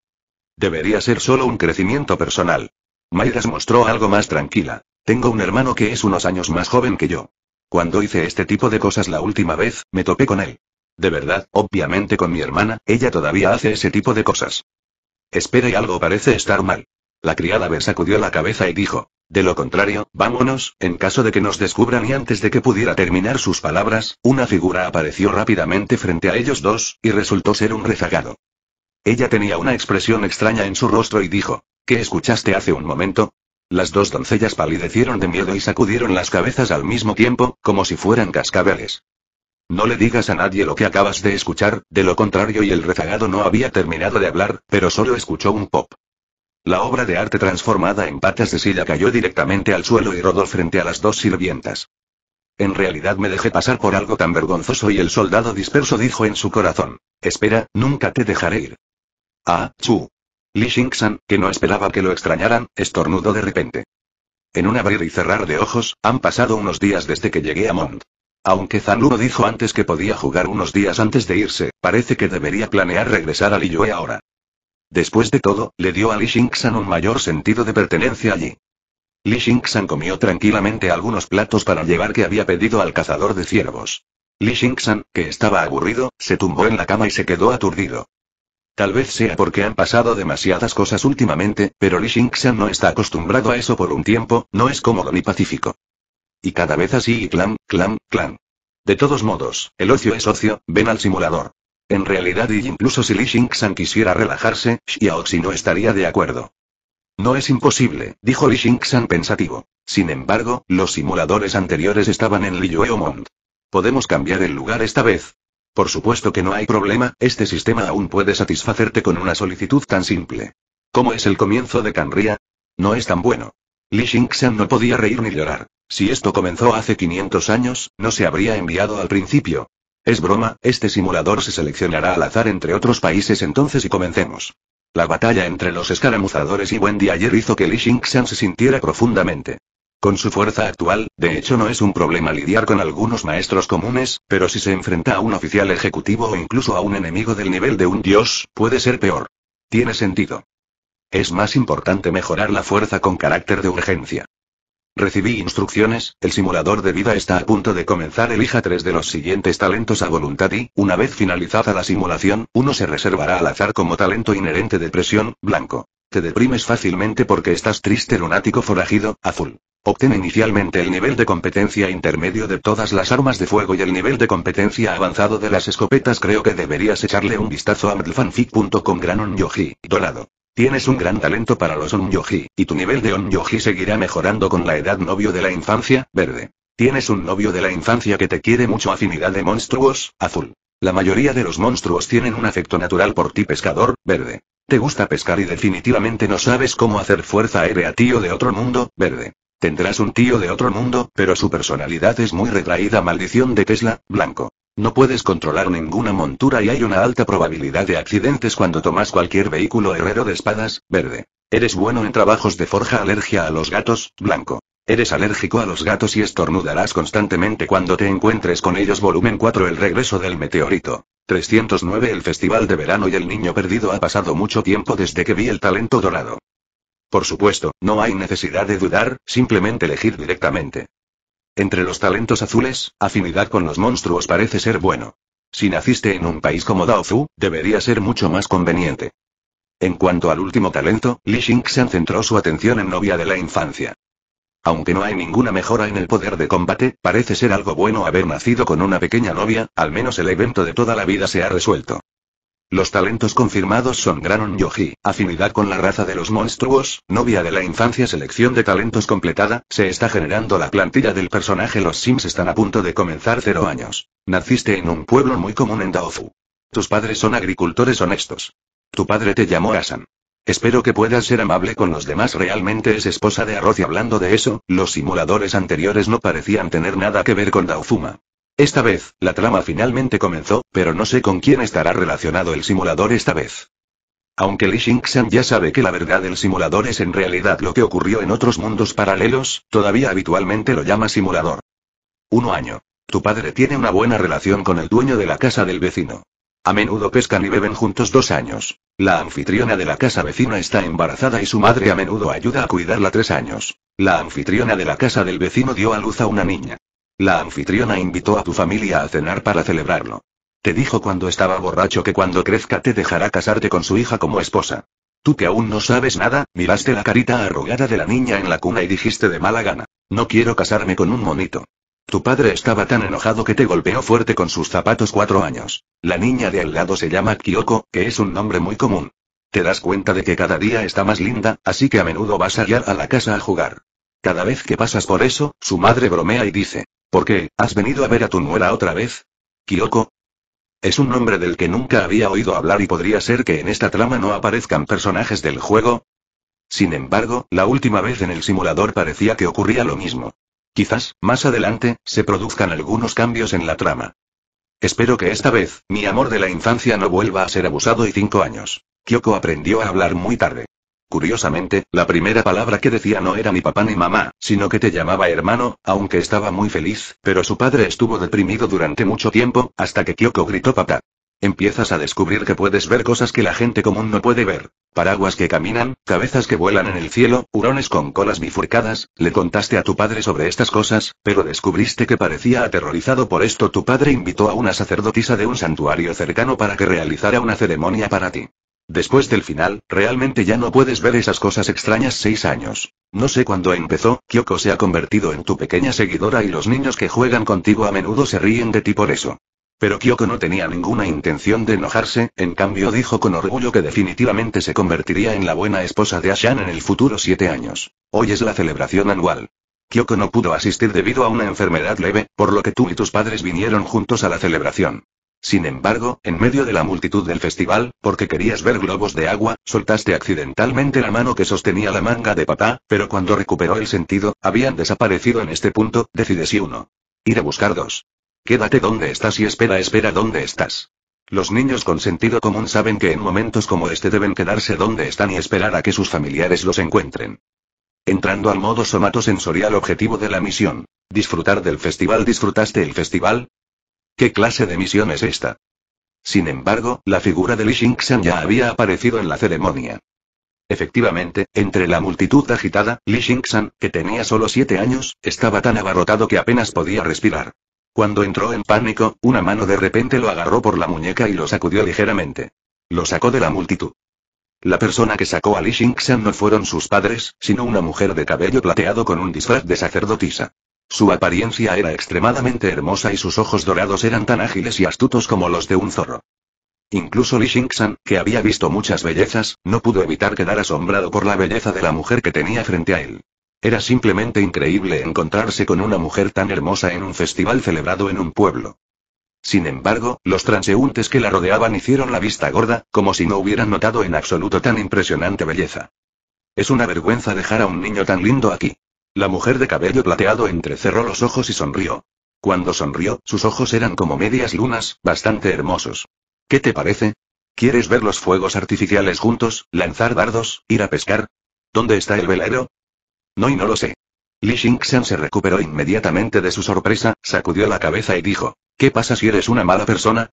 Debería ser solo un crecimiento personal. Mayras mostró algo más tranquila. Tengo un hermano que es unos años más joven que yo. Cuando hice este tipo de cosas la última vez, me topé con él. De verdad, obviamente con mi hermana, ella todavía hace ese tipo de cosas. Espere, algo parece estar mal. La criada me sacudió la cabeza y dijo, de lo contrario, vámonos, en caso de que nos descubran y antes de que pudiera terminar sus palabras, una figura apareció rápidamente frente a ellos dos, y resultó ser un rezagado. Ella tenía una expresión extraña en su rostro y dijo, ¿qué escuchaste hace un momento? Las dos doncellas palidecieron de miedo y sacudieron las cabezas al mismo tiempo, como si fueran cascabeles. No le digas a nadie lo que acabas de escuchar, de lo contrario y el rezagado no había terminado de hablar, pero solo escuchó un pop. La obra de arte transformada en patas de silla cayó directamente al suelo y rodó frente a las dos sirvientas. En realidad me dejé pasar por algo tan vergonzoso y el soldado disperso dijo en su corazón. Espera, nunca te dejaré ir. Ah, Chu. Li Xingxan, que no esperaba que lo extrañaran, estornudó de repente. En un abrir y cerrar de ojos, han pasado unos días desde que llegué a Mont. Aunque Luo dijo antes que podía jugar unos días antes de irse, parece que debería planear regresar a Liyue ahora. Después de todo, le dio a Li Xingxan un mayor sentido de pertenencia allí. Li Xingxan comió tranquilamente algunos platos para llevar que había pedido al cazador de ciervos. Li Xingxan, que estaba aburrido, se tumbó en la cama y se quedó aturdido. Tal vez sea porque han pasado demasiadas cosas últimamente, pero Li Xingxian no está acostumbrado a eso por un tiempo, no es cómodo ni pacífico. Y cada vez así, y clan, clan, clan. De todos modos, el ocio es ocio, ven al simulador. En realidad y incluso si Li Xingxian quisiera relajarse, Xiaoxi no estaría de acuerdo. No es imposible, dijo Li Xingxian pensativo. Sin embargo, los simuladores anteriores estaban en Mond. Podemos cambiar el lugar esta vez. Por supuesto que no hay problema, este sistema aún puede satisfacerte con una solicitud tan simple. ¿Cómo es el comienzo de Canria? No es tan bueno. Li Xingxian no podía reír ni llorar. Si esto comenzó hace 500 años, no se habría enviado al principio. Es broma, este simulador se seleccionará al azar entre otros países entonces y comencemos. La batalla entre los escaramuzadores y Wendy ayer hizo que Li Xingxian se sintiera profundamente con su fuerza actual, de hecho no es un problema lidiar con algunos maestros comunes, pero si se enfrenta a un oficial ejecutivo o incluso a un enemigo del nivel de un dios, puede ser peor. Tiene sentido. Es más importante mejorar la fuerza con carácter de urgencia. Recibí instrucciones, el simulador de vida está a punto de comenzar. Elija tres de los siguientes talentos a voluntad y, una vez finalizada la simulación, uno se reservará al azar como talento inherente de presión, blanco. Te deprimes fácilmente porque estás triste lunático forajido, azul. Obtén inicialmente el nivel de competencia intermedio de todas las armas de fuego y el nivel de competencia avanzado de las escopetas. Creo que deberías echarle un vistazo a mdlfanfic.com Gran On-Yoji, dorado. Tienes un gran talento para los On-Yoji, y tu nivel de On-Yoji seguirá mejorando con la edad novio de la infancia, verde. Tienes un novio de la infancia que te quiere mucho afinidad de monstruos, azul. La mayoría de los monstruos tienen un afecto natural por ti pescador, verde. Te gusta pescar y definitivamente no sabes cómo hacer fuerza aérea tío de otro mundo, verde. Tendrás un tío de otro mundo, pero su personalidad es muy retraída. Maldición de Tesla, blanco. No puedes controlar ninguna montura y hay una alta probabilidad de accidentes cuando tomas cualquier vehículo herrero de espadas, verde. Eres bueno en trabajos de forja, alergia a los gatos, blanco. Eres alérgico a los gatos y estornudarás constantemente cuando te encuentres con ellos. Volumen 4 El regreso del meteorito. 309 El festival de verano y el niño perdido ha pasado mucho tiempo desde que vi el talento dorado. Por supuesto, no hay necesidad de dudar, simplemente elegir directamente. Entre los talentos azules, afinidad con los monstruos parece ser bueno. Si naciste en un país como Daozu, debería ser mucho más conveniente. En cuanto al último talento, Li Xingxian centró su atención en novia de la infancia. Aunque no hay ninguna mejora en el poder de combate, parece ser algo bueno haber nacido con una pequeña novia, al menos el evento de toda la vida se ha resuelto. Los talentos confirmados son Granon Yoji, afinidad con la raza de los monstruos, novia de la infancia selección de talentos completada, se está generando la plantilla del personaje Los Sims están a punto de comenzar cero años. Naciste en un pueblo muy común en Daofu. Tus padres son agricultores honestos. Tu padre te llamó Asan. Espero que puedas ser amable con los demás. Realmente es esposa de arroz y hablando de eso, los simuladores anteriores no parecían tener nada que ver con Daofuma. Esta vez, la trama finalmente comenzó, pero no sé con quién estará relacionado el simulador esta vez. Aunque Li Xingxian ya sabe que la verdad del simulador es en realidad lo que ocurrió en otros mundos paralelos, todavía habitualmente lo llama simulador. 1 año. Tu padre tiene una buena relación con el dueño de la casa del vecino. A menudo pescan y beben juntos dos años. La anfitriona de la casa vecina está embarazada y su madre a menudo ayuda a cuidarla tres años. La anfitriona de la casa del vecino dio a luz a una niña. La anfitriona invitó a tu familia a cenar para celebrarlo. Te dijo cuando estaba borracho que cuando crezca te dejará casarte con su hija como esposa. Tú que aún no sabes nada, miraste la carita arrugada de la niña en la cuna y dijiste de mala gana, no quiero casarme con un monito. Tu padre estaba tan enojado que te golpeó fuerte con sus zapatos cuatro años. La niña de al lado se llama Kyoko, que es un nombre muy común. Te das cuenta de que cada día está más linda, así que a menudo vas a allá a la casa a jugar. Cada vez que pasas por eso, su madre bromea y dice, ¿Por qué? ¿Has venido a ver a tu nuera otra vez? ¿Kyoko? Es un nombre del que nunca había oído hablar y podría ser que en esta trama no aparezcan personajes del juego. Sin embargo, la última vez en el simulador parecía que ocurría lo mismo. Quizás, más adelante, se produzcan algunos cambios en la trama. Espero que esta vez, mi amor de la infancia no vuelva a ser abusado y cinco años. Kyoko aprendió a hablar muy tarde. Curiosamente, la primera palabra que decía no era ni papá ni mamá, sino que te llamaba hermano, aunque estaba muy feliz, pero su padre estuvo deprimido durante mucho tiempo, hasta que Kyoko gritó papá. Empiezas a descubrir que puedes ver cosas que la gente común no puede ver. Paraguas que caminan, cabezas que vuelan en el cielo, hurones con colas bifurcadas, le contaste a tu padre sobre estas cosas, pero descubriste que parecía aterrorizado por esto. Tu padre invitó a una sacerdotisa de un santuario cercano para que realizara una ceremonia para ti. Después del final, realmente ya no puedes ver esas cosas extrañas seis años. No sé cuándo empezó, Kyoko se ha convertido en tu pequeña seguidora y los niños que juegan contigo a menudo se ríen de ti por eso. Pero Kyoko no tenía ninguna intención de enojarse, en cambio dijo con orgullo que definitivamente se convertiría en la buena esposa de Ashan en el futuro siete años. Hoy es la celebración anual. Kyoko no pudo asistir debido a una enfermedad leve, por lo que tú y tus padres vinieron juntos a la celebración. Sin embargo, en medio de la multitud del festival, porque querías ver globos de agua, soltaste accidentalmente la mano que sostenía la manga de papá, pero cuando recuperó el sentido, habían desaparecido en este punto, decide si uno. Ir a buscar dos. Quédate donde estás y espera, espera donde estás. Los niños con sentido común saben que en momentos como este deben quedarse donde están y esperar a que sus familiares los encuentren. Entrando al modo somatosensorial objetivo de la misión. Disfrutar del festival. Disfrutaste el festival, ¿Qué clase de misión es esta? Sin embargo, la figura de Li Xingxian ya había aparecido en la ceremonia. Efectivamente, entre la multitud agitada, Li Xingxian, que tenía solo siete años, estaba tan abarrotado que apenas podía respirar. Cuando entró en pánico, una mano de repente lo agarró por la muñeca y lo sacudió ligeramente. Lo sacó de la multitud. La persona que sacó a Li Xingxan no fueron sus padres, sino una mujer de cabello plateado con un disfraz de sacerdotisa. Su apariencia era extremadamente hermosa y sus ojos dorados eran tan ágiles y astutos como los de un zorro. Incluso Li Xingxan, que había visto muchas bellezas, no pudo evitar quedar asombrado por la belleza de la mujer que tenía frente a él. Era simplemente increíble encontrarse con una mujer tan hermosa en un festival celebrado en un pueblo. Sin embargo, los transeúntes que la rodeaban hicieron la vista gorda, como si no hubieran notado en absoluto tan impresionante belleza. Es una vergüenza dejar a un niño tan lindo aquí. La mujer de cabello plateado entrecerró los ojos y sonrió. Cuando sonrió, sus ojos eran como medias lunas, bastante hermosos. ¿Qué te parece? ¿Quieres ver los fuegos artificiales juntos, lanzar dardos, ir a pescar? ¿Dónde está el velero? No y no lo sé. Li Xingxian se recuperó inmediatamente de su sorpresa, sacudió la cabeza y dijo, ¿qué pasa si eres una mala persona?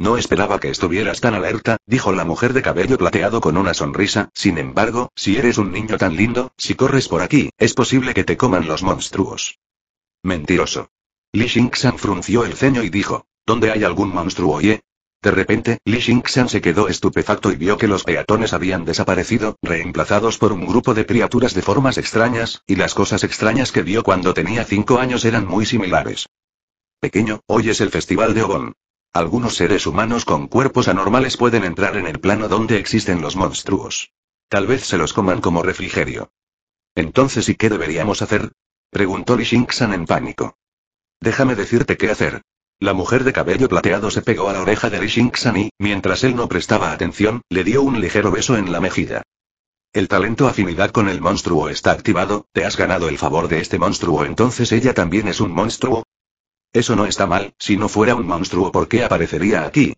No esperaba que estuvieras tan alerta, dijo la mujer de cabello plateado con una sonrisa, sin embargo, si eres un niño tan lindo, si corres por aquí, es posible que te coman los monstruos. Mentiroso. Li Xingxan frunció el ceño y dijo, ¿dónde hay algún monstruo? Oye, de repente, Li Xingxian se quedó estupefacto y vio que los peatones habían desaparecido, reemplazados por un grupo de criaturas de formas extrañas, y las cosas extrañas que vio cuando tenía cinco años eran muy similares. Pequeño, hoy es el festival de Obon. Algunos seres humanos con cuerpos anormales pueden entrar en el plano donde existen los monstruos. Tal vez se los coman como refrigerio. Entonces, ¿y qué deberíamos hacer? preguntó Li en pánico. Déjame decirte qué hacer. La mujer de cabello plateado se pegó a la oreja de Li y, mientras él no prestaba atención, le dio un ligero beso en la mejilla. El talento afinidad con el monstruo está activado, te has ganado el favor de este monstruo, entonces ella también es un monstruo, eso no está mal, si no fuera un monstruo, ¿por qué aparecería aquí?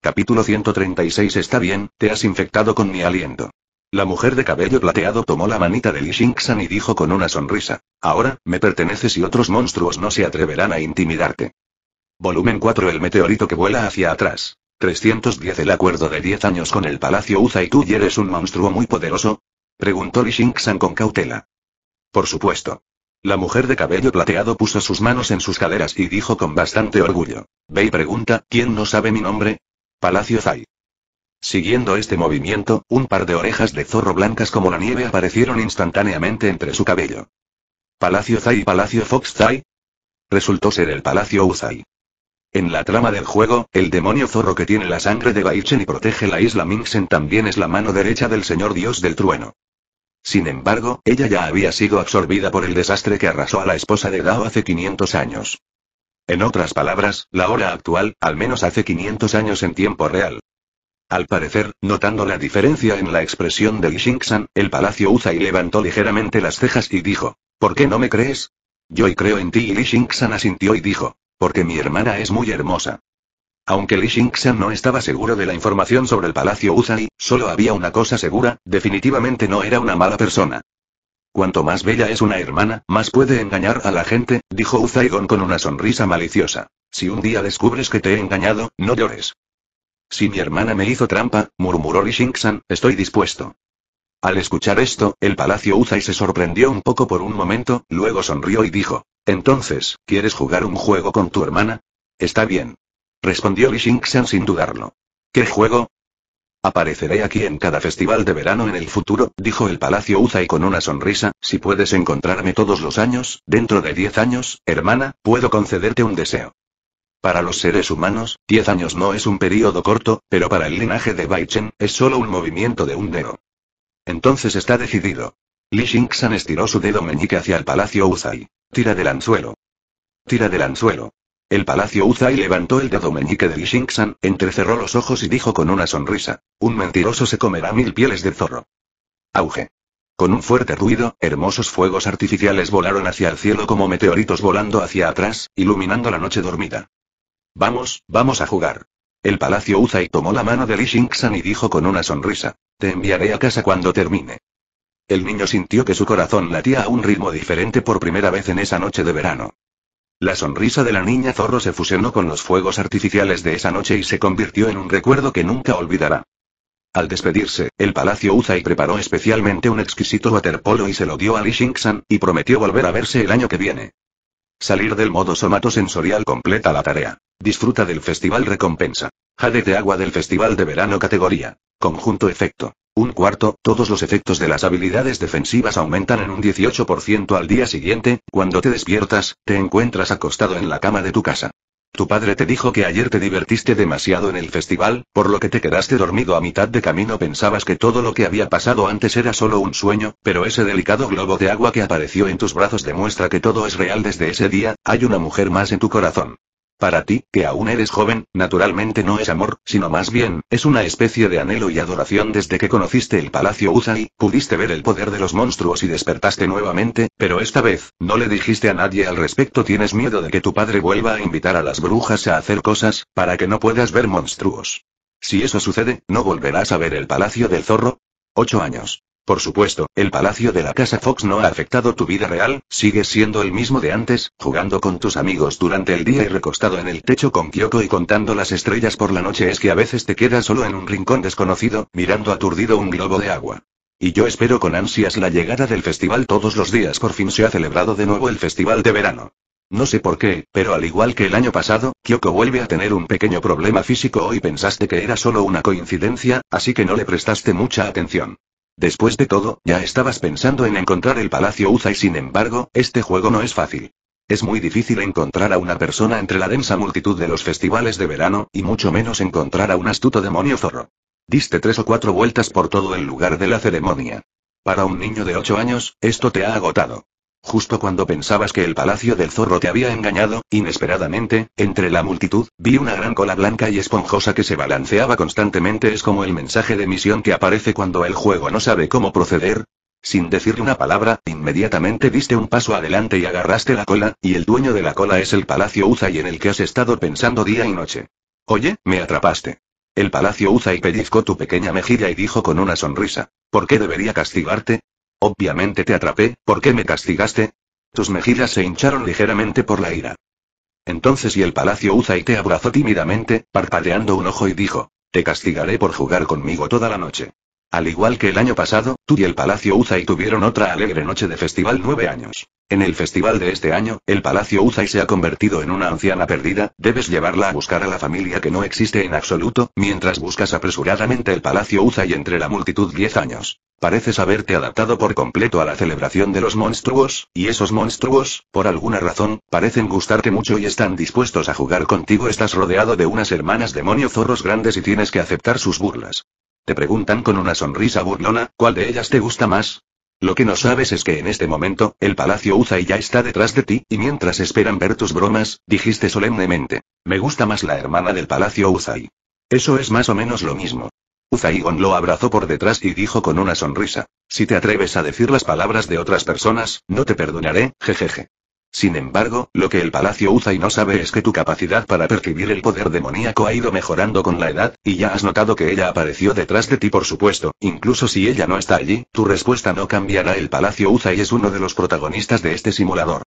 Capítulo 136 Está bien, te has infectado con mi aliento. La mujer de cabello plateado tomó la manita de Li y dijo con una sonrisa: Ahora, me perteneces y otros monstruos no se atreverán a intimidarte. Volumen 4 El meteorito que vuela hacia atrás. 310 El acuerdo de 10 años con el Palacio Uza y tú y eres un monstruo muy poderoso? Preguntó Li Xingxan con cautela. Por supuesto. La mujer de cabello plateado puso sus manos en sus caderas y dijo con bastante orgullo. Ve y pregunta, ¿quién no sabe mi nombre? Palacio Zai. Siguiendo este movimiento, un par de orejas de zorro blancas como la nieve aparecieron instantáneamente entre su cabello. Palacio Zai y Palacio Fox Zai. Resultó ser el Palacio Uzai. En la trama del juego, el demonio zorro que tiene la sangre de Baichen y protege la isla Mingsen también es la mano derecha del señor dios del trueno. Sin embargo, ella ya había sido absorbida por el desastre que arrasó a la esposa de Dao hace 500 años. En otras palabras, la hora actual, al menos hace 500 años en tiempo real. Al parecer, notando la diferencia en la expresión de Xingxan, el palacio y levantó ligeramente las cejas y dijo, ¿Por qué no me crees? Yo creo en ti y Li Xingxan asintió y dijo, porque mi hermana es muy hermosa. Aunque Li Xingxian no estaba seguro de la información sobre el Palacio Uzai, solo había una cosa segura, definitivamente no era una mala persona. Cuanto más bella es una hermana, más puede engañar a la gente, dijo Uzay-Gon con una sonrisa maliciosa. Si un día descubres que te he engañado, no llores. Si mi hermana me hizo trampa, murmuró Li Xingxian, estoy dispuesto. Al escuchar esto, el Palacio Uzai se sorprendió un poco por un momento, luego sonrió y dijo, entonces, ¿quieres jugar un juego con tu hermana? Está bien. Respondió Li Xingxian sin dudarlo. ¿Qué juego? Apareceré aquí en cada festival de verano en el futuro, dijo el Palacio Uzai con una sonrisa, si puedes encontrarme todos los años, dentro de diez años, hermana, puedo concederte un deseo. Para los seres humanos, diez años no es un periodo corto, pero para el linaje de Baichen, es solo un movimiento de un dedo. Entonces está decidido. Li Xingxan estiró su dedo meñique hacia el Palacio Uzai. Tira del anzuelo. Tira del anzuelo. El palacio Uzai levantó el dedo meñique de Lishingsan, entrecerró los ojos y dijo con una sonrisa: Un mentiroso se comerá mil pieles de zorro. Auge. Con un fuerte ruido, hermosos fuegos artificiales volaron hacia el cielo como meteoritos volando hacia atrás, iluminando la noche dormida. Vamos, vamos a jugar. El palacio Uzai tomó la mano de Li y dijo con una sonrisa: Te enviaré a casa cuando termine. El niño sintió que su corazón latía a un ritmo diferente por primera vez en esa noche de verano. La sonrisa de la niña zorro se fusionó con los fuegos artificiales de esa noche y se convirtió en un recuerdo que nunca olvidará. Al despedirse, el Palacio Uzai preparó especialmente un exquisito waterpolo y se lo dio a Li Xingxan, y prometió volver a verse el año que viene. Salir del modo somatosensorial completa la tarea. Disfruta del Festival Recompensa. Jade de agua del Festival de Verano categoría. Conjunto efecto. Un cuarto, todos los efectos de las habilidades defensivas aumentan en un 18% al día siguiente, cuando te despiertas, te encuentras acostado en la cama de tu casa. Tu padre te dijo que ayer te divertiste demasiado en el festival, por lo que te quedaste dormido a mitad de camino pensabas que todo lo que había pasado antes era solo un sueño, pero ese delicado globo de agua que apareció en tus brazos demuestra que todo es real desde ese día, hay una mujer más en tu corazón. Para ti, que aún eres joven, naturalmente no es amor, sino más bien, es una especie de anhelo y adoración desde que conociste el Palacio Uzai, pudiste ver el poder de los monstruos y despertaste nuevamente, pero esta vez, no le dijiste a nadie al respecto tienes miedo de que tu padre vuelva a invitar a las brujas a hacer cosas, para que no puedas ver monstruos. Si eso sucede, ¿no volverás a ver el Palacio del Zorro? Ocho años. Por supuesto, el palacio de la casa Fox no ha afectado tu vida real, sigues siendo el mismo de antes, jugando con tus amigos durante el día y recostado en el techo con Kyoko y contando las estrellas por la noche es que a veces te quedas solo en un rincón desconocido, mirando aturdido un globo de agua. Y yo espero con ansias la llegada del festival todos los días. Por fin se ha celebrado de nuevo el festival de verano. No sé por qué, pero al igual que el año pasado, Kyoko vuelve a tener un pequeño problema físico. Hoy pensaste que era solo una coincidencia, así que no le prestaste mucha atención. Después de todo, ya estabas pensando en encontrar el Palacio Uza y sin embargo, este juego no es fácil. Es muy difícil encontrar a una persona entre la densa multitud de los festivales de verano, y mucho menos encontrar a un astuto demonio zorro. Diste tres o cuatro vueltas por todo el lugar de la ceremonia. Para un niño de ocho años, esto te ha agotado. Justo cuando pensabas que el palacio del zorro te había engañado, inesperadamente, entre la multitud, vi una gran cola blanca y esponjosa que se balanceaba constantemente. Es como el mensaje de misión que aparece cuando el juego no sabe cómo proceder. Sin decirle una palabra, inmediatamente diste un paso adelante y agarraste la cola, y el dueño de la cola es el Palacio Uzay en el que has estado pensando día y noche. Oye, me atrapaste. El Palacio Uzay pellizcó tu pequeña mejilla y dijo con una sonrisa. ¿Por qué debería castigarte? Obviamente te atrapé, ¿por qué me castigaste? Tus mejillas se hincharon ligeramente por la ira. Entonces y el palacio Uzai te abrazó tímidamente, parpadeando un ojo y dijo, te castigaré por jugar conmigo toda la noche. Al igual que el año pasado, tú y el Palacio Uzai tuvieron otra alegre noche de festival nueve años. En el festival de este año, el Palacio Uzai se ha convertido en una anciana perdida, debes llevarla a buscar a la familia que no existe en absoluto, mientras buscas apresuradamente el Palacio Uzai entre la multitud diez años. Pareces haberte adaptado por completo a la celebración de los monstruos, y esos monstruos, por alguna razón, parecen gustarte mucho y están dispuestos a jugar contigo. Estás rodeado de unas hermanas demonio zorros grandes y tienes que aceptar sus burlas. Te preguntan con una sonrisa burlona, ¿cuál de ellas te gusta más? Lo que no sabes es que en este momento, el palacio Uzai ya está detrás de ti, y mientras esperan ver tus bromas, dijiste solemnemente. Me gusta más la hermana del palacio Uzai. Eso es más o menos lo mismo. Gon lo abrazó por detrás y dijo con una sonrisa. Si te atreves a decir las palabras de otras personas, no te perdonaré, jejeje. Sin embargo, lo que el palacio usa y no sabe es que tu capacidad para percibir el poder demoníaco ha ido mejorando con la edad, y ya has notado que ella apareció detrás de ti por supuesto, incluso si ella no está allí, tu respuesta no cambiará. El palacio usa es uno de los protagonistas de este simulador.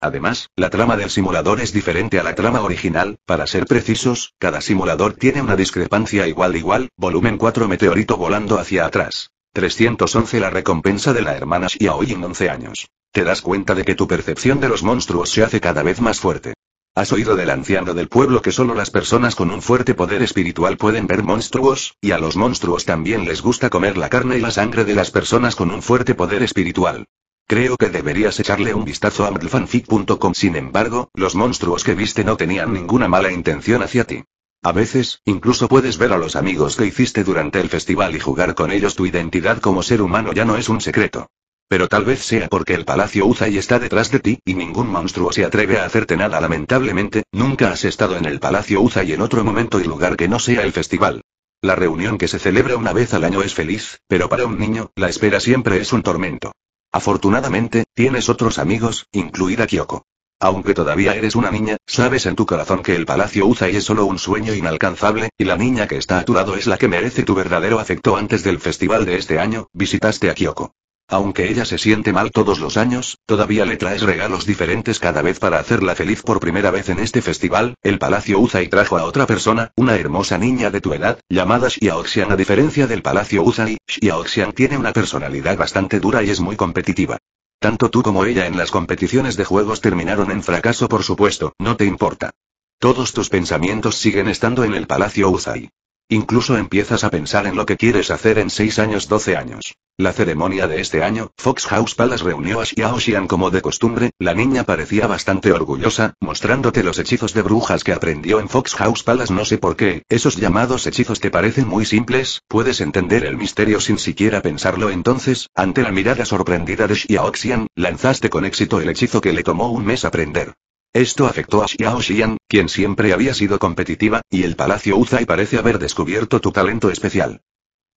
Además, la trama del simulador es diferente a la trama original, para ser precisos, cada simulador tiene una discrepancia igual igual, volumen 4 meteorito volando hacia atrás. 311 La recompensa de la hermana en 11 años. Te das cuenta de que tu percepción de los monstruos se hace cada vez más fuerte. ¿Has oído del anciano del pueblo que solo las personas con un fuerte poder espiritual pueden ver monstruos, y a los monstruos también les gusta comer la carne y la sangre de las personas con un fuerte poder espiritual? Creo que deberías echarle un vistazo a mdlfanfic.com Sin embargo, los monstruos que viste no tenían ninguna mala intención hacia ti. A veces, incluso puedes ver a los amigos que hiciste durante el festival y jugar con ellos. Tu identidad como ser humano ya no es un secreto. Pero tal vez sea porque el palacio Uzai está detrás de ti, y ningún monstruo se atreve a hacerte nada lamentablemente, nunca has estado en el palacio Uzai en otro momento y lugar que no sea el festival. La reunión que se celebra una vez al año es feliz, pero para un niño, la espera siempre es un tormento. Afortunadamente, tienes otros amigos, incluida Kyoko. Aunque todavía eres una niña, sabes en tu corazón que el palacio Uzai es solo un sueño inalcanzable, y la niña que está a tu lado es la que merece tu verdadero afecto antes del festival de este año, visitaste a Kyoko. Aunque ella se siente mal todos los años, todavía le traes regalos diferentes cada vez para hacerla feliz por primera vez en este festival. El Palacio Uzai trajo a otra persona, una hermosa niña de tu edad, llamada Xiaoxian. A diferencia del Palacio Uzai, Xiaoxian tiene una personalidad bastante dura y es muy competitiva. Tanto tú como ella en las competiciones de juegos terminaron en fracaso, por supuesto, no te importa. Todos tus pensamientos siguen estando en el Palacio Uzai. Incluso empiezas a pensar en lo que quieres hacer en 6 años 12 años. La ceremonia de este año, Fox House Palace reunió a Xiao como de costumbre, la niña parecía bastante orgullosa, mostrándote los hechizos de brujas que aprendió en Fox House Palace no sé por qué, esos llamados hechizos te parecen muy simples, puedes entender el misterio sin siquiera pensarlo entonces, ante la mirada sorprendida de Xiao lanzaste con éxito el hechizo que le tomó un mes aprender. Esto afectó a Xiao Xian, quien siempre había sido competitiva, y el Palacio Uzai parece haber descubierto tu talento especial.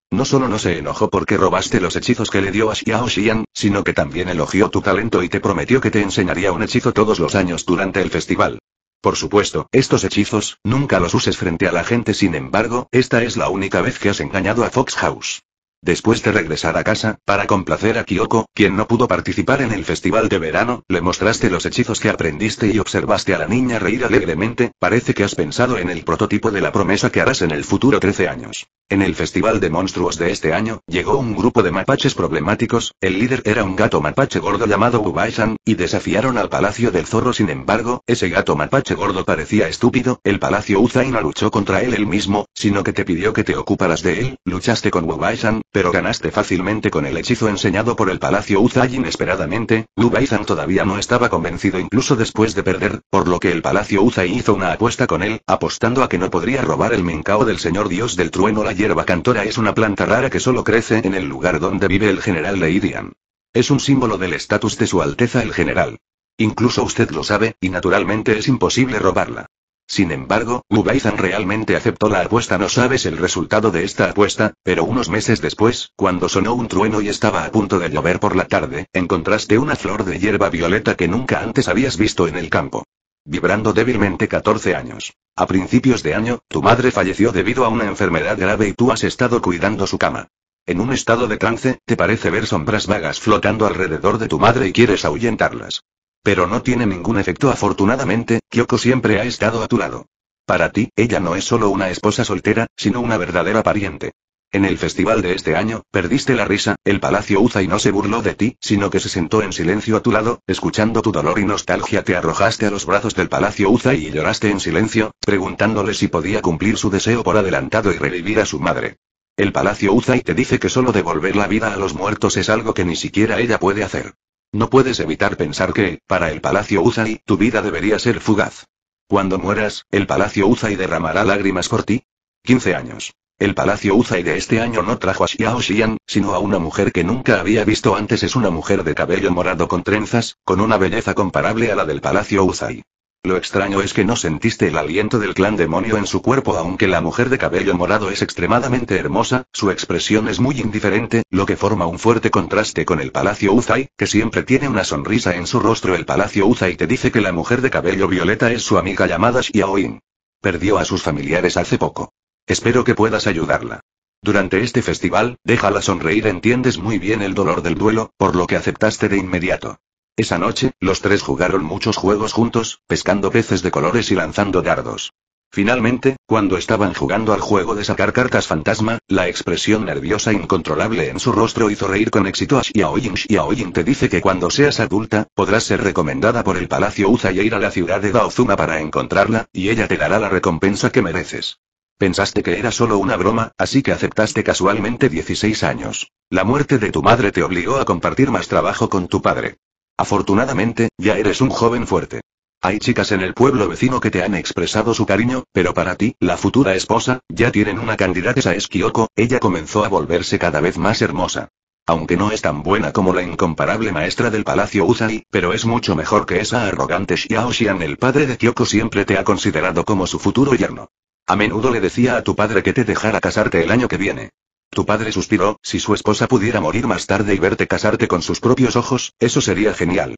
No solo no se enojó porque robaste los hechizos que le dio a Xiao Xian, sino que también elogió tu talento y te prometió que te enseñaría un hechizo todos los años durante el festival. Por supuesto, estos hechizos, nunca los uses frente a la gente, sin embargo, esta es la única vez que has engañado a Fox House. Después de regresar a casa, para complacer a Kyoko, quien no pudo participar en el festival de verano, le mostraste los hechizos que aprendiste y observaste a la niña reír alegremente, parece que has pensado en el prototipo de la promesa que harás en el futuro 13 años. En el festival de monstruos de este año, llegó un grupo de mapaches problemáticos, el líder era un gato mapache gordo llamado Ubaisan, y desafiaron al palacio del zorro sin embargo, ese gato mapache gordo parecía estúpido, el palacio Uzaina luchó contra él él mismo, sino que te pidió que te ocuparas de él, luchaste con Ubaisan, pero ganaste fácilmente con el hechizo enseñado por el Palacio Uzai inesperadamente, Lubaizan todavía no estaba convencido incluso después de perder, por lo que el Palacio Uzai hizo una apuesta con él, apostando a que no podría robar el Mincao del Señor Dios del Trueno. La hierba cantora es una planta rara que solo crece en el lugar donde vive el general Leidian. Es un símbolo del estatus de su Alteza el General. Incluso usted lo sabe, y naturalmente es imposible robarla. Sin embargo, Ubaizan realmente aceptó la apuesta. No sabes el resultado de esta apuesta, pero unos meses después, cuando sonó un trueno y estaba a punto de llover por la tarde, encontraste una flor de hierba violeta que nunca antes habías visto en el campo vibrando débilmente 14 años. A principios de año, tu madre falleció debido a una enfermedad grave y tú has estado cuidando su cama. En un estado de trance, te parece ver sombras vagas flotando alrededor de tu madre y quieres ahuyentarlas. Pero no tiene ningún efecto afortunadamente, Kyoko siempre ha estado a tu lado. Para ti, ella no es solo una esposa soltera, sino una verdadera pariente. En el festival de este año, perdiste la risa, el Palacio Uzai no se burló de ti, sino que se sentó en silencio a tu lado, escuchando tu dolor y nostalgia te arrojaste a los brazos del Palacio Uzai y lloraste en silencio, preguntándole si podía cumplir su deseo por adelantado y revivir a su madre. El Palacio Uzai te dice que solo devolver la vida a los muertos es algo que ni siquiera ella puede hacer. No puedes evitar pensar que, para el Palacio Uzai, tu vida debería ser fugaz. Cuando mueras, el Palacio Uzai derramará lágrimas por ti. 15 años. El Palacio Uzai de este año no trajo a Xiao Xian, sino a una mujer que nunca había visto antes. Es una mujer de cabello morado con trenzas, con una belleza comparable a la del Palacio Uzai. Lo extraño es que no sentiste el aliento del clan demonio en su cuerpo, aunque la mujer de cabello morado es extremadamente hermosa, su expresión es muy indiferente, lo que forma un fuerte contraste con el Palacio Uzai, que siempre tiene una sonrisa en su rostro. El Palacio Uzai te dice que la mujer de cabello violeta es su amiga llamada Xiaoin. Perdió a sus familiares hace poco. Espero que puedas ayudarla. Durante este festival, déjala sonreír, entiendes muy bien el dolor del duelo, por lo que aceptaste de inmediato. Esa noche, los tres jugaron muchos juegos juntos, pescando peces de colores y lanzando dardos. Finalmente, cuando estaban jugando al juego de sacar cartas fantasma, la expresión nerviosa incontrolable en su rostro hizo reír con éxito a Xiaoying. Xiaoying te dice que cuando seas adulta, podrás ser recomendada por el Palacio Uza y ir a la ciudad de Daozuma para encontrarla, y ella te dará la recompensa que mereces. Pensaste que era solo una broma, así que aceptaste casualmente 16 años. La muerte de tu madre te obligó a compartir más trabajo con tu padre. Afortunadamente, ya eres un joven fuerte. Hay chicas en el pueblo vecino que te han expresado su cariño, pero para ti, la futura esposa, ya tienen una candidata es Kyoko, ella comenzó a volverse cada vez más hermosa. Aunque no es tan buena como la incomparable maestra del palacio Usai, pero es mucho mejor que esa arrogante Xiao Xian. El padre de Kyoko siempre te ha considerado como su futuro yerno. A menudo le decía a tu padre que te dejara casarte el año que viene. Tu padre suspiró, si su esposa pudiera morir más tarde y verte casarte con sus propios ojos, eso sería genial.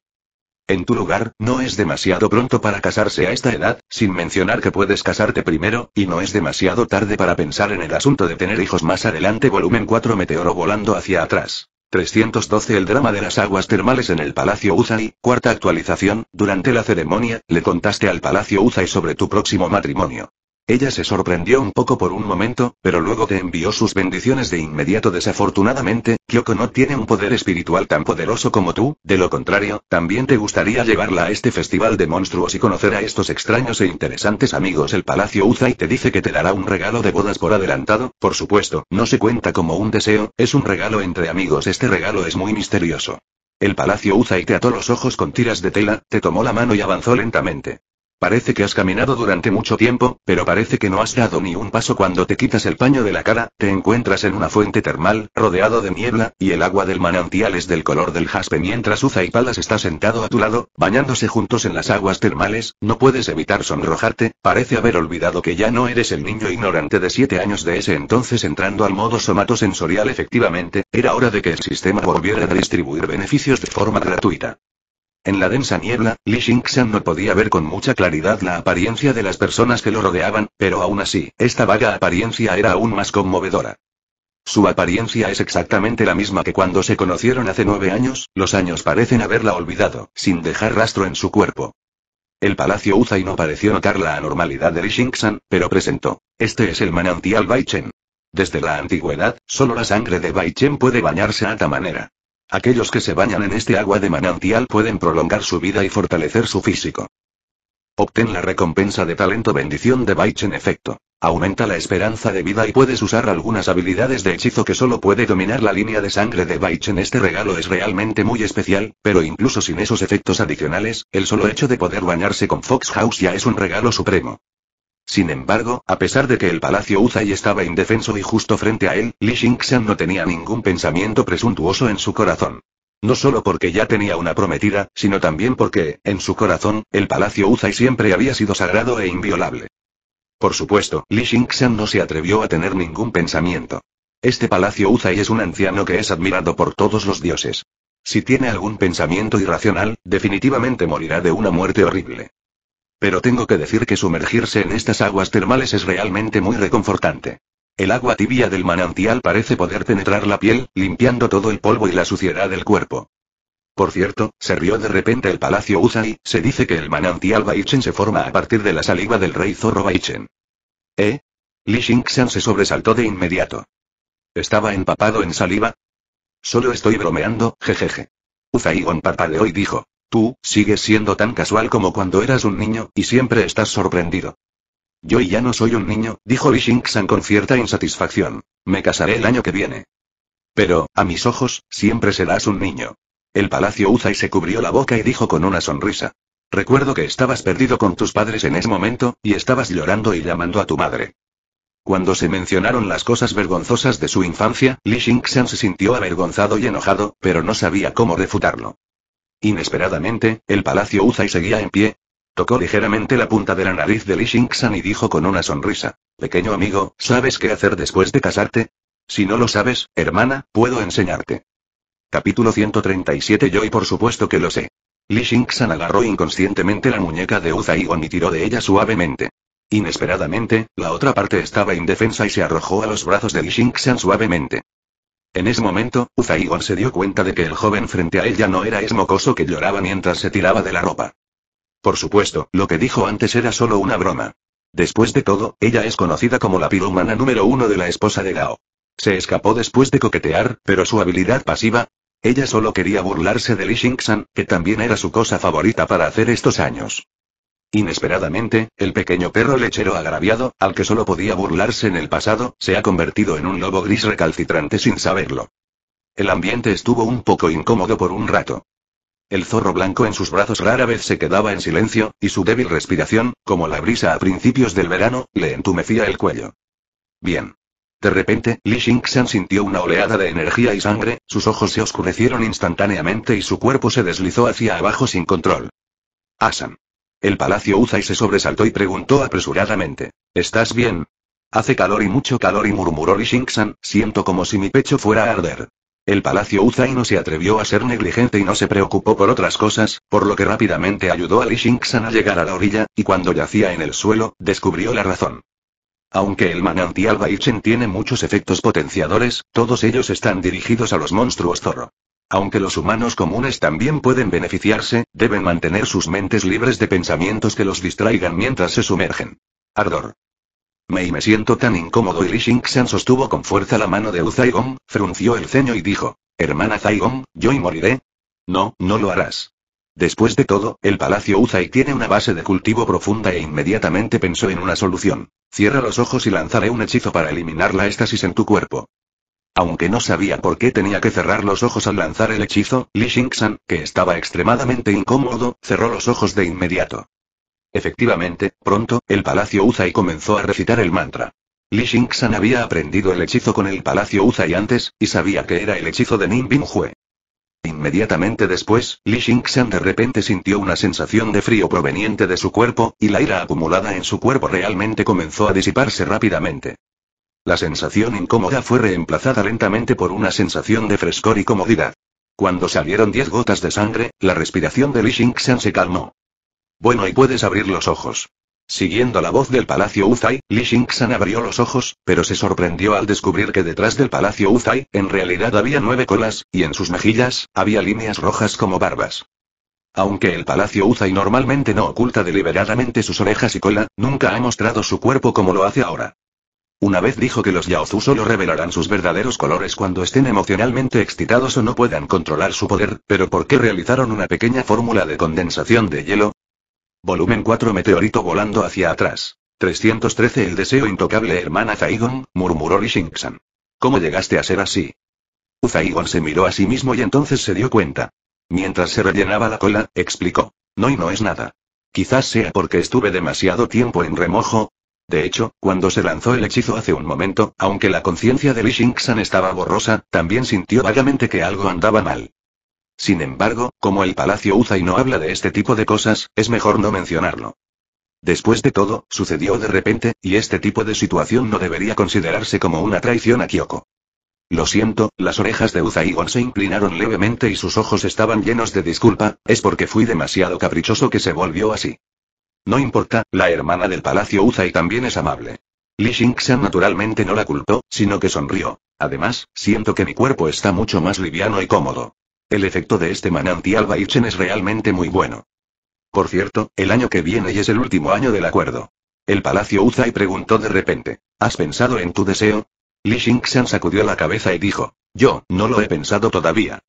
En tu lugar, no es demasiado pronto para casarse a esta edad, sin mencionar que puedes casarte primero, y no es demasiado tarde para pensar en el asunto de tener hijos más adelante. Volumen 4 Meteoro volando hacia atrás. 312 El drama de las aguas termales en el Palacio Uzai, cuarta actualización, durante la ceremonia, le contaste al Palacio Uzai sobre tu próximo matrimonio. Ella se sorprendió un poco por un momento, pero luego te envió sus bendiciones de inmediato. Desafortunadamente, Kyoko no tiene un poder espiritual tan poderoso como tú, de lo contrario, también te gustaría llevarla a este festival de monstruos y conocer a estos extraños e interesantes amigos. El Palacio Uzai te dice que te dará un regalo de bodas por adelantado, por supuesto, no se cuenta como un deseo, es un regalo entre amigos. Este regalo es muy misterioso. El Palacio Uzai te ató los ojos con tiras de tela, te tomó la mano y avanzó lentamente. Parece que has caminado durante mucho tiempo, pero parece que no has dado ni un paso cuando te quitas el paño de la cara, te encuentras en una fuente termal, rodeado de niebla, y el agua del manantial es del color del jaspe mientras Uza y Palas está sentado a tu lado, bañándose juntos en las aguas termales, no puedes evitar sonrojarte, parece haber olvidado que ya no eres el niño ignorante de siete años de ese entonces entrando al modo somatosensorial efectivamente, era hora de que el sistema volviera a distribuir beneficios de forma gratuita. En la densa niebla, Li Xingxian no podía ver con mucha claridad la apariencia de las personas que lo rodeaban, pero aún así, esta vaga apariencia era aún más conmovedora. Su apariencia es exactamente la misma que cuando se conocieron hace nueve años, los años parecen haberla olvidado, sin dejar rastro en su cuerpo. El palacio Uzai no pareció notar la anormalidad de Li Xingxian, pero presentó. Este es el manantial Baichen. Desde la antigüedad, solo la sangre de Baichen puede bañarse a esta manera. Aquellos que se bañan en este agua de manantial pueden prolongar su vida y fortalecer su físico. Obtén la recompensa de talento bendición de Baich en efecto. Aumenta la esperanza de vida y puedes usar algunas habilidades de hechizo que solo puede dominar la línea de sangre de Baich en este regalo es realmente muy especial, pero incluso sin esos efectos adicionales, el solo hecho de poder bañarse con Fox House ya es un regalo supremo. Sin embargo, a pesar de que el palacio Uzai estaba indefenso y justo frente a él, Li Xingxian no tenía ningún pensamiento presuntuoso en su corazón. No solo porque ya tenía una prometida, sino también porque, en su corazón, el palacio Uzai siempre había sido sagrado e inviolable. Por supuesto, Li Xingxian no se atrevió a tener ningún pensamiento. Este palacio Uzai es un anciano que es admirado por todos los dioses. Si tiene algún pensamiento irracional, definitivamente morirá de una muerte horrible. Pero tengo que decir que sumergirse en estas aguas termales es realmente muy reconfortante. El agua tibia del manantial parece poder penetrar la piel, limpiando todo el polvo y la suciedad del cuerpo. Por cierto, se rió de repente el palacio Usai, se dice que el manantial Baichen se forma a partir de la saliva del rey zorro Baichen. ¿Eh? Li Xingxian se sobresaltó de inmediato. ¿Estaba empapado en saliva? Solo estoy bromeando, jejeje. Uzaigon parpadeó y dijo. Tú, sigues siendo tan casual como cuando eras un niño, y siempre estás sorprendido. Yo ya no soy un niño, dijo Li Xingxan con cierta insatisfacción. Me casaré el año que viene. Pero, a mis ojos, siempre serás un niño. El palacio Uzai se cubrió la boca y dijo con una sonrisa. Recuerdo que estabas perdido con tus padres en ese momento, y estabas llorando y llamando a tu madre. Cuando se mencionaron las cosas vergonzosas de su infancia, Li Xing-san se sintió avergonzado y enojado, pero no sabía cómo refutarlo. Inesperadamente, el palacio Uzai seguía en pie. Tocó ligeramente la punta de la nariz de Li Xingxan y dijo con una sonrisa. Pequeño amigo, ¿sabes qué hacer después de casarte? Si no lo sabes, hermana, puedo enseñarte. Capítulo 137 Yo y por supuesto que lo sé. Li Xingxan agarró inconscientemente la muñeca de Uzai y tiró de ella suavemente. Inesperadamente, la otra parte estaba indefensa y se arrojó a los brazos de Li Xingxan suavemente. En ese momento, Uzaigon se dio cuenta de que el joven frente a ella no era esmocoso mocoso que lloraba mientras se tiraba de la ropa. Por supuesto, lo que dijo antes era solo una broma. Después de todo, ella es conocida como la pirumana número uno de la esposa de Gao. Se escapó después de coquetear, pero su habilidad pasiva. Ella solo quería burlarse de Li Xingxan, que también era su cosa favorita para hacer estos años. Inesperadamente, el pequeño perro lechero agraviado, al que solo podía burlarse en el pasado, se ha convertido en un lobo gris recalcitrante sin saberlo. El ambiente estuvo un poco incómodo por un rato. El zorro blanco en sus brazos rara vez se quedaba en silencio, y su débil respiración, como la brisa a principios del verano, le entumecía el cuello. Bien. De repente, Li Xingxian sintió una oleada de energía y sangre, sus ojos se oscurecieron instantáneamente y su cuerpo se deslizó hacia abajo sin control. Asan. El palacio Uzai se sobresaltó y preguntó apresuradamente. ¿Estás bien? Hace calor y mucho calor y murmuró Li siento como si mi pecho fuera a arder. El palacio Uzai no se atrevió a ser negligente y no se preocupó por otras cosas, por lo que rápidamente ayudó a Li a llegar a la orilla, y cuando yacía en el suelo, descubrió la razón. Aunque el manantial Baichen tiene muchos efectos potenciadores, todos ellos están dirigidos a los monstruos zorro. Aunque los humanos comunes también pueden beneficiarse, deben mantener sus mentes libres de pensamientos que los distraigan mientras se sumergen. Ardor. Mei me siento tan incómodo y Li sostuvo con fuerza la mano de Uzai Gong, frunció el ceño y dijo, hermana Gong, ¿yo y moriré? No, no lo harás. Después de todo, el palacio Uzai tiene una base de cultivo profunda e inmediatamente pensó en una solución. Cierra los ojos y lanzaré un hechizo para eliminar la éstasis en tu cuerpo. Aunque no sabía por qué tenía que cerrar los ojos al lanzar el hechizo, Li Xingxan, que estaba extremadamente incómodo, cerró los ojos de inmediato. Efectivamente, pronto, el Palacio Uzai comenzó a recitar el mantra. Li Xingxan había aprendido el hechizo con el Palacio Uzai antes, y sabía que era el hechizo de Ning Bin Hue. Inmediatamente después, Li Xingxan de repente sintió una sensación de frío proveniente de su cuerpo, y la ira acumulada en su cuerpo realmente comenzó a disiparse rápidamente. La sensación incómoda fue reemplazada lentamente por una sensación de frescor y comodidad. Cuando salieron diez gotas de sangre, la respiración de Li Xingxian se calmó. Bueno y puedes abrir los ojos. Siguiendo la voz del Palacio Uzai, Li Xingxian abrió los ojos, pero se sorprendió al descubrir que detrás del Palacio Uzai, en realidad había nueve colas, y en sus mejillas, había líneas rojas como barbas. Aunque el Palacio Uzai normalmente no oculta deliberadamente sus orejas y cola, nunca ha mostrado su cuerpo como lo hace ahora. Una vez dijo que los Yaozu solo revelarán sus verdaderos colores cuando estén emocionalmente excitados o no puedan controlar su poder, pero ¿por qué realizaron una pequeña fórmula de condensación de hielo? Volumen 4 Meteorito volando hacia atrás. 313 El deseo intocable hermana Zaigon, murmuró Rishinxan. ¿Cómo llegaste a ser así? Zaigon se miró a sí mismo y entonces se dio cuenta. Mientras se rellenaba la cola, explicó. No y no es nada. Quizás sea porque estuve demasiado tiempo en remojo, de hecho, cuando se lanzó el hechizo hace un momento, aunque la conciencia de Li estaba borrosa, también sintió vagamente que algo andaba mal. Sin embargo, como el Palacio Uzai no habla de este tipo de cosas, es mejor no mencionarlo. Después de todo, sucedió de repente, y este tipo de situación no debería considerarse como una traición a Kyoko. Lo siento, las orejas de Uzaigon se inclinaron levemente y sus ojos estaban llenos de disculpa, es porque fui demasiado caprichoso que se volvió así. No importa, la hermana del palacio Uzai también es amable. Li Xingxian naturalmente no la culpó, sino que sonrió. Además, siento que mi cuerpo está mucho más liviano y cómodo. El efecto de este manantial Baichen es realmente muy bueno. Por cierto, el año que viene y es el último año del acuerdo. El palacio Uzai preguntó de repente, ¿has pensado en tu deseo? Li Xingxian sacudió la cabeza y dijo, yo, no lo he pensado todavía.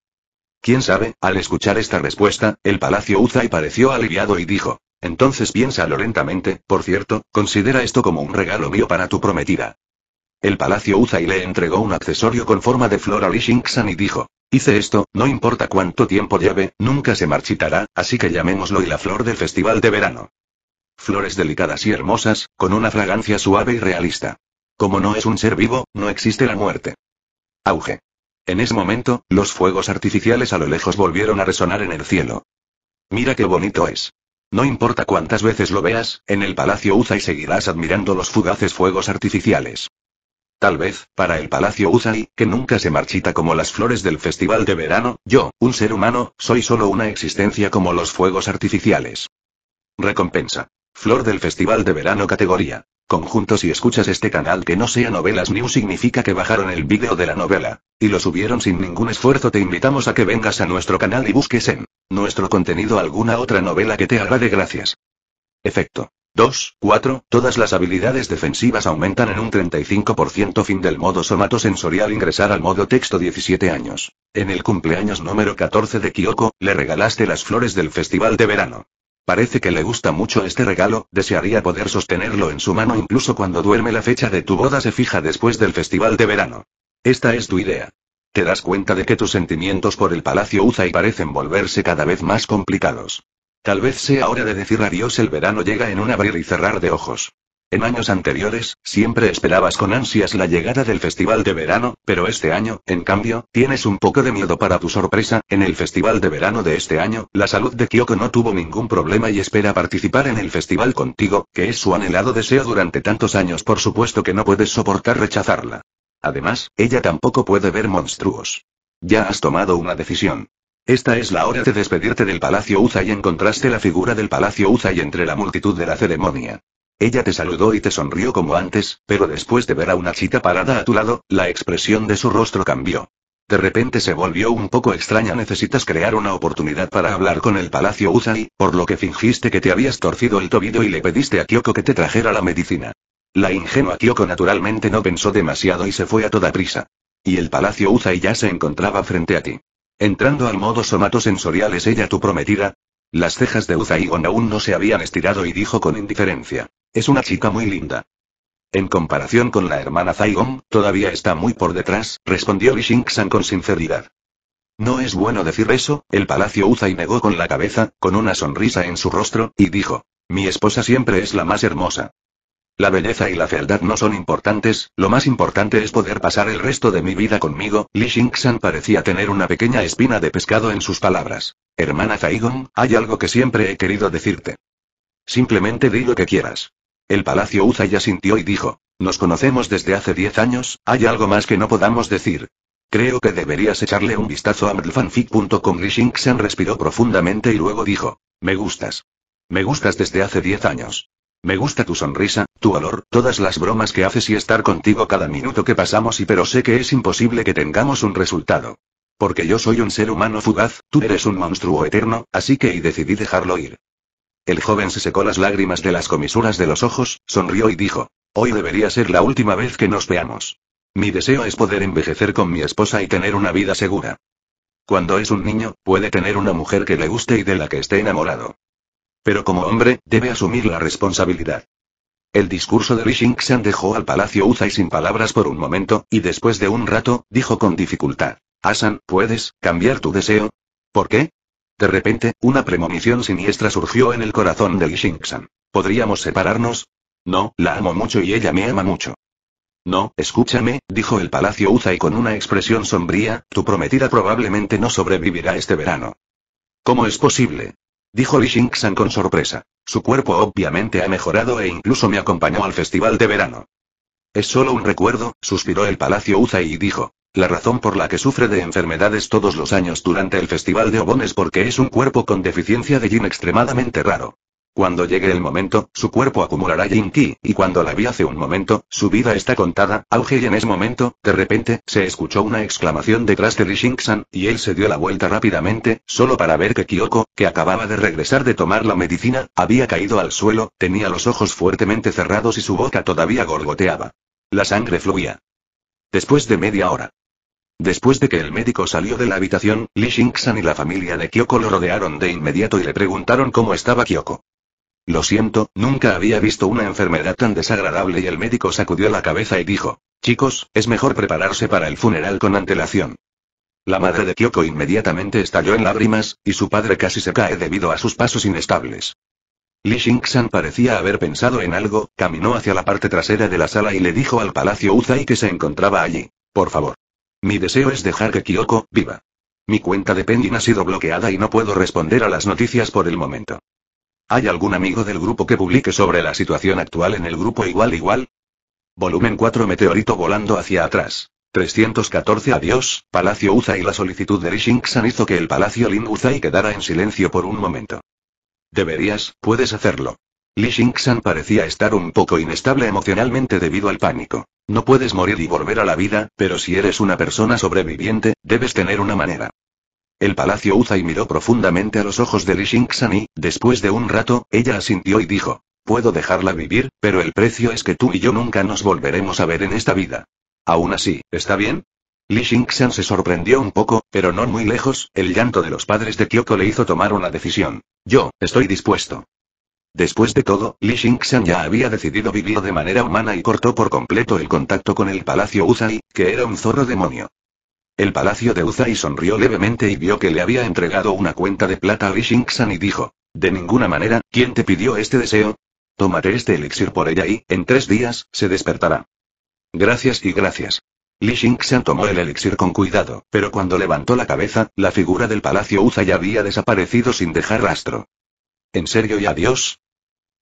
Quién sabe, al escuchar esta respuesta, el palacio Uzai pareció aliviado y dijo, entonces piénsalo lentamente, por cierto, considera esto como un regalo mío para tu prometida. El palacio y le entregó un accesorio con forma de flor a Li Xingxan y dijo, hice esto, no importa cuánto tiempo lleve, nunca se marchitará, así que llamémoslo y la flor del festival de verano. Flores delicadas y hermosas, con una fragancia suave y realista. Como no es un ser vivo, no existe la muerte. Auge. En ese momento, los fuegos artificiales a lo lejos volvieron a resonar en el cielo. Mira qué bonito es. No importa cuántas veces lo veas, en el Palacio Uzai seguirás admirando los fugaces fuegos artificiales. Tal vez, para el Palacio Uzai, que nunca se marchita como las flores del festival de verano, yo, un ser humano, soy solo una existencia como los fuegos artificiales. Recompensa. Flor del Festival de Verano categoría. Conjunto si escuchas este canal que no sea Novelas New significa que bajaron el vídeo de la novela. Y lo subieron sin ningún esfuerzo te invitamos a que vengas a nuestro canal y busques en nuestro contenido alguna otra novela que te de gracias. Efecto. 2. 4. Todas las habilidades defensivas aumentan en un 35% fin del modo somatosensorial ingresar al modo texto 17 años. En el cumpleaños número 14 de Kyoko, le regalaste las flores del festival de verano. Parece que le gusta mucho este regalo, desearía poder sostenerlo en su mano incluso cuando duerme la fecha de tu boda se fija después del festival de verano. Esta es tu idea. Te das cuenta de que tus sentimientos por el Palacio y parecen volverse cada vez más complicados. Tal vez sea hora de decir adiós el verano llega en un abrir y cerrar de ojos. En años anteriores, siempre esperabas con ansias la llegada del festival de verano, pero este año, en cambio, tienes un poco de miedo para tu sorpresa, en el festival de verano de este año, la salud de Kyoko no tuvo ningún problema y espera participar en el festival contigo, que es su anhelado deseo durante tantos años por supuesto que no puedes soportar rechazarla. Además, ella tampoco puede ver monstruos. Ya has tomado una decisión. Esta es la hora de despedirte del Palacio Uza y encontraste la figura del Palacio Uza entre la multitud de la ceremonia. Ella te saludó y te sonrió como antes, pero después de ver a una chica parada a tu lado, la expresión de su rostro cambió. De repente se volvió un poco extraña. Necesitas crear una oportunidad para hablar con el Palacio Uzai, por lo que fingiste que te habías torcido el tobillo y le pediste a Kyoko que te trajera la medicina. La ingenua Kyoko naturalmente no pensó demasiado y se fue a toda prisa. Y el palacio Uzai ya se encontraba frente a ti. Entrando al modo somatosensorial, ¿es ella tu prometida? Las cejas de Uzai Gon aún no se habían estirado y dijo con indiferencia. Es una chica muy linda. En comparación con la hermana Zaigon, todavía está muy por detrás, respondió san con sinceridad. No es bueno decir eso, el palacio Uzai negó con la cabeza, con una sonrisa en su rostro, y dijo. Mi esposa siempre es la más hermosa. La belleza y la fealdad no son importantes, lo más importante es poder pasar el resto de mi vida conmigo. Li Xingxan parecía tener una pequeña espina de pescado en sus palabras. Hermana Zaigong, hay algo que siempre he querido decirte. Simplemente di lo que quieras. El palacio Uza ya sintió y dijo. Nos conocemos desde hace 10 años, hay algo más que no podamos decir. Creo que deberías echarle un vistazo a mdlfanfic.com. Li respiró profundamente y luego dijo. Me gustas. Me gustas desde hace 10 años. Me gusta tu sonrisa, tu olor, todas las bromas que haces y estar contigo cada minuto que pasamos y pero sé que es imposible que tengamos un resultado. Porque yo soy un ser humano fugaz, tú eres un monstruo eterno, así que y decidí dejarlo ir. El joven se secó las lágrimas de las comisuras de los ojos, sonrió y dijo, hoy debería ser la última vez que nos veamos. Mi deseo es poder envejecer con mi esposa y tener una vida segura. Cuando es un niño, puede tener una mujer que le guste y de la que esté enamorado. Pero como hombre, debe asumir la responsabilidad. El discurso de Li Xingxian dejó al palacio Uzai sin palabras por un momento, y después de un rato, dijo con dificultad. Asan, ¿puedes cambiar tu deseo? ¿Por qué? De repente, una premonición siniestra surgió en el corazón de Li Xingxian. ¿Podríamos separarnos? No, la amo mucho y ella me ama mucho. No, escúchame, dijo el Palacio Uzai con una expresión sombría, tu prometida probablemente no sobrevivirá este verano. ¿Cómo es posible? Dijo Li Xingxan con sorpresa. Su cuerpo obviamente ha mejorado e incluso me acompañó al festival de verano. Es solo un recuerdo, suspiró el Palacio Uza y dijo. La razón por la que sufre de enfermedades todos los años durante el festival de Obon es porque es un cuerpo con deficiencia de yin extremadamente raro. Cuando llegue el momento, su cuerpo acumulará Yin Qi, y cuando la vi hace un momento, su vida está contada, auge y en ese momento, de repente, se escuchó una exclamación detrás de Rishinxan, y él se dio la vuelta rápidamente, solo para ver que Kyoko, que acababa de regresar de tomar la medicina, había caído al suelo, tenía los ojos fuertemente cerrados y su boca todavía gorgoteaba. La sangre fluía. Después de media hora. Después de que el médico salió de la habitación, Li y la familia de Kyoko lo rodearon de inmediato y le preguntaron cómo estaba Kyoko. Lo siento, nunca había visto una enfermedad tan desagradable y el médico sacudió la cabeza y dijo, chicos, es mejor prepararse para el funeral con antelación. La madre de Kyoko inmediatamente estalló en lágrimas, y su padre casi se cae debido a sus pasos inestables. Li Xingxan parecía haber pensado en algo, caminó hacia la parte trasera de la sala y le dijo al palacio Uzai que se encontraba allí. Por favor. Mi deseo es dejar que Kyoko viva. Mi cuenta de Pending ha sido bloqueada y no puedo responder a las noticias por el momento. ¿Hay algún amigo del grupo que publique sobre la situación actual en el grupo igual igual? Volumen 4 Meteorito volando hacia atrás. 314 Adiós, Palacio y La solicitud de Li hizo que el Palacio Lin y quedara en silencio por un momento. Deberías, puedes hacerlo. Li Xingxan parecía estar un poco inestable emocionalmente debido al pánico. No puedes morir y volver a la vida, pero si eres una persona sobreviviente, debes tener una manera. El palacio Uzai miró profundamente a los ojos de Li Xingxan y, después de un rato, ella asintió y dijo, puedo dejarla vivir, pero el precio es que tú y yo nunca nos volveremos a ver en esta vida. Aún así, ¿está bien? Li Xingxian se sorprendió un poco, pero no muy lejos, el llanto de los padres de Kyoko le hizo tomar una decisión. Yo, estoy dispuesto. Después de todo, Li Xingxian ya había decidido vivir de manera humana y cortó por completo el contacto con el Palacio Uzai, que era un zorro demonio el palacio de Uzai sonrió levemente y vio que le había entregado una cuenta de plata a Xingxan y dijo, de ninguna manera, ¿quién te pidió este deseo? Tómate este elixir por ella y, en tres días, se despertará. Gracias y gracias. Li Xingxian tomó el elixir con cuidado, pero cuando levantó la cabeza, la figura del palacio Uza ya había desaparecido sin dejar rastro. ¿En serio y adiós?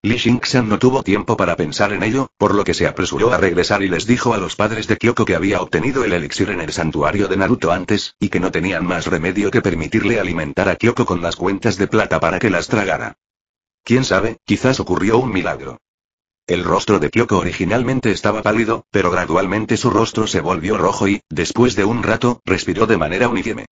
Li no tuvo tiempo para pensar en ello, por lo que se apresuró a regresar y les dijo a los padres de Kyoko que había obtenido el elixir en el santuario de Naruto antes, y que no tenían más remedio que permitirle alimentar a Kyoko con las cuentas de plata para que las tragara. Quién sabe, quizás ocurrió un milagro. El rostro de Kyoko originalmente estaba pálido, pero gradualmente su rostro se volvió rojo y, después de un rato, respiró de manera uniforme.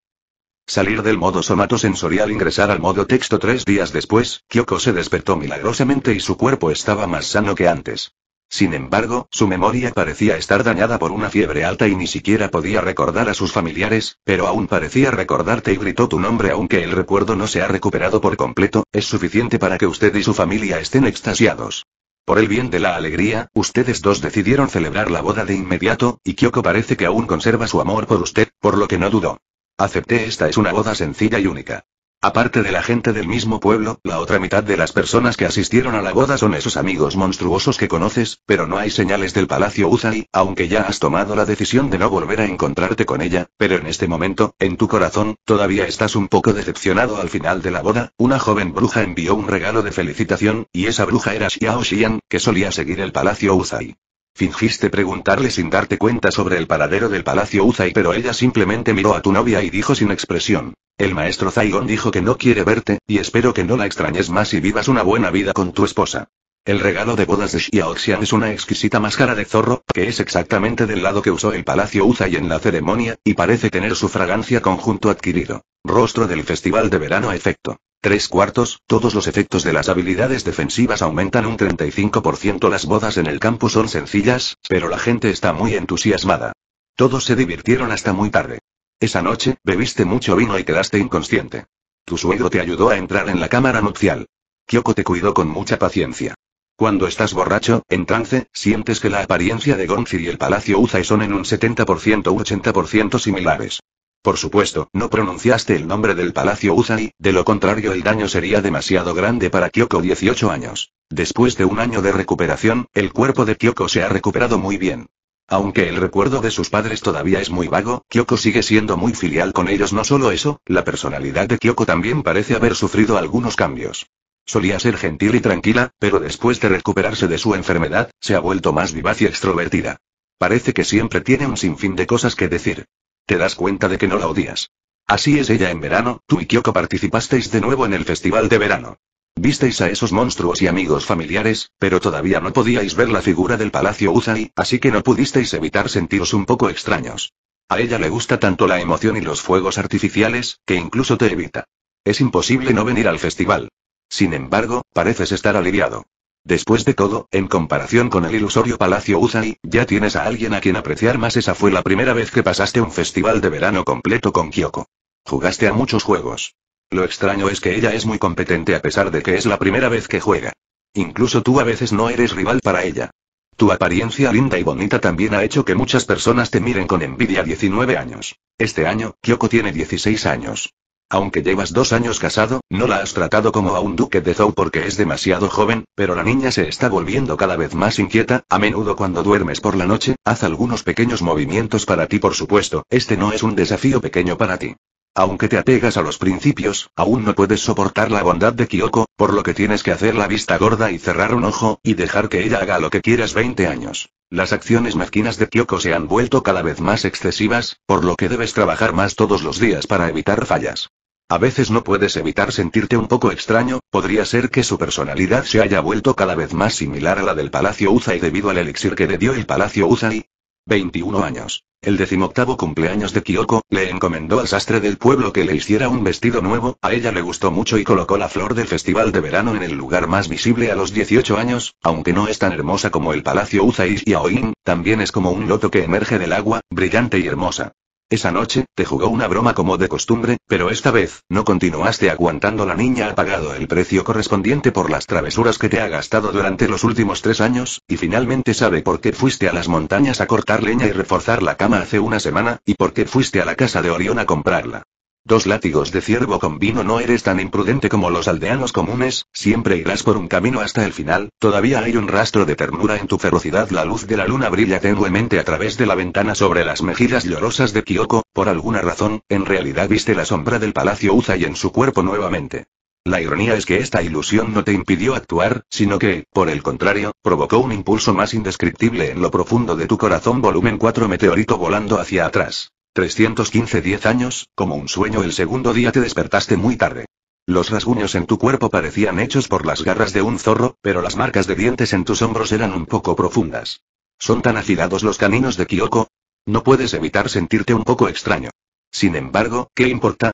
Salir del modo somatosensorial, ingresar al modo texto tres días después, Kyoko se despertó milagrosamente y su cuerpo estaba más sano que antes. Sin embargo, su memoria parecía estar dañada por una fiebre alta y ni siquiera podía recordar a sus familiares, pero aún parecía recordarte y gritó tu nombre aunque el recuerdo no se ha recuperado por completo, es suficiente para que usted y su familia estén extasiados. Por el bien de la alegría, ustedes dos decidieron celebrar la boda de inmediato, y Kyoko parece que aún conserva su amor por usted, por lo que no dudó. Acepté esta es una boda sencilla y única. Aparte de la gente del mismo pueblo, la otra mitad de las personas que asistieron a la boda son esos amigos monstruosos que conoces, pero no hay señales del Palacio Uzai, aunque ya has tomado la decisión de no volver a encontrarte con ella, pero en este momento, en tu corazón, todavía estás un poco decepcionado al final de la boda, una joven bruja envió un regalo de felicitación, y esa bruja era Xiao Xian, que solía seguir el Palacio Uzai. Fingiste preguntarle sin darte cuenta sobre el paradero del Palacio Uzai, pero ella simplemente miró a tu novia y dijo sin expresión. El maestro Zaigon dijo que no quiere verte, y espero que no la extrañes más y vivas una buena vida con tu esposa. El regalo de bodas de Xiaoxian es una exquisita máscara de zorro, que es exactamente del lado que usó el Palacio Uzai en la ceremonia, y parece tener su fragancia conjunto adquirido. Rostro del Festival de Verano efecto. Tres cuartos, todos los efectos de las habilidades defensivas aumentan un 35%. Las bodas en el campo son sencillas, pero la gente está muy entusiasmada. Todos se divirtieron hasta muy tarde. Esa noche, bebiste mucho vino y quedaste inconsciente. Tu suegro te ayudó a entrar en la cámara nupcial. Kyoko te cuidó con mucha paciencia. Cuando estás borracho, en trance, sientes que la apariencia de Gonzi y el Palacio Uzai son en un 70% u 80% similares. Por supuesto, no pronunciaste el nombre del Palacio Usai, de lo contrario el daño sería demasiado grande para Kyoko 18 años. Después de un año de recuperación, el cuerpo de Kyoko se ha recuperado muy bien. Aunque el recuerdo de sus padres todavía es muy vago, Kyoko sigue siendo muy filial con ellos. No solo eso, la personalidad de Kyoko también parece haber sufrido algunos cambios. Solía ser gentil y tranquila, pero después de recuperarse de su enfermedad, se ha vuelto más vivaz y extrovertida. Parece que siempre tiene un sinfín de cosas que decir. Te das cuenta de que no la odias. Así es ella en verano, tú y Kyoko participasteis de nuevo en el festival de verano. Visteis a esos monstruos y amigos familiares, pero todavía no podíais ver la figura del Palacio Uzai, así que no pudisteis evitar sentiros un poco extraños. A ella le gusta tanto la emoción y los fuegos artificiales, que incluso te evita. Es imposible no venir al festival. Sin embargo, pareces estar aliviado. Después de todo, en comparación con el ilusorio Palacio Uzai, ya tienes a alguien a quien apreciar más. Esa fue la primera vez que pasaste un festival de verano completo con Kyoko. Jugaste a muchos juegos. Lo extraño es que ella es muy competente a pesar de que es la primera vez que juega. Incluso tú a veces no eres rival para ella. Tu apariencia linda y bonita también ha hecho que muchas personas te miren con envidia 19 años. Este año, Kyoko tiene 16 años. Aunque llevas dos años casado, no la has tratado como a un duque de Zou porque es demasiado joven, pero la niña se está volviendo cada vez más inquieta, a menudo cuando duermes por la noche, haz algunos pequeños movimientos para ti por supuesto, este no es un desafío pequeño para ti. Aunque te apegas a los principios, aún no puedes soportar la bondad de Kyoko, por lo que tienes que hacer la vista gorda y cerrar un ojo, y dejar que ella haga lo que quieras 20 años. Las acciones mezquinas de Kyoko se han vuelto cada vez más excesivas, por lo que debes trabajar más todos los días para evitar fallas. A veces no puedes evitar sentirte un poco extraño, podría ser que su personalidad se haya vuelto cada vez más similar a la del Palacio Uzai debido al elixir que le dio el Palacio Uzai. 21 años. El decimoctavo cumpleaños de Kyoko, le encomendó al sastre del pueblo que le hiciera un vestido nuevo, a ella le gustó mucho y colocó la flor del festival de verano en el lugar más visible a los 18 años, aunque no es tan hermosa como el Palacio Uzai y Aoin, también es como un loto que emerge del agua, brillante y hermosa. Esa noche, te jugó una broma como de costumbre, pero esta vez, no continuaste aguantando la niña ha pagado el precio correspondiente por las travesuras que te ha gastado durante los últimos tres años, y finalmente sabe por qué fuiste a las montañas a cortar leña y reforzar la cama hace una semana, y por qué fuiste a la casa de Orión a comprarla. Dos látigos de ciervo con vino no eres tan imprudente como los aldeanos comunes, siempre irás por un camino hasta el final, todavía hay un rastro de ternura en tu ferocidad. La luz de la luna brilla tenuemente a través de la ventana sobre las mejillas llorosas de Kyoko, por alguna razón, en realidad viste la sombra del palacio Uza y en su cuerpo nuevamente. La ironía es que esta ilusión no te impidió actuar, sino que, por el contrario, provocó un impulso más indescriptible en lo profundo de tu corazón. Volumen 4 Meteorito volando hacia atrás. 315 10 años, como un sueño el segundo día te despertaste muy tarde. Los rasguños en tu cuerpo parecían hechos por las garras de un zorro, pero las marcas de dientes en tus hombros eran un poco profundas. ¿Son tan afilados los caninos de Kyoko? No puedes evitar sentirte un poco extraño. Sin embargo, ¿qué importa?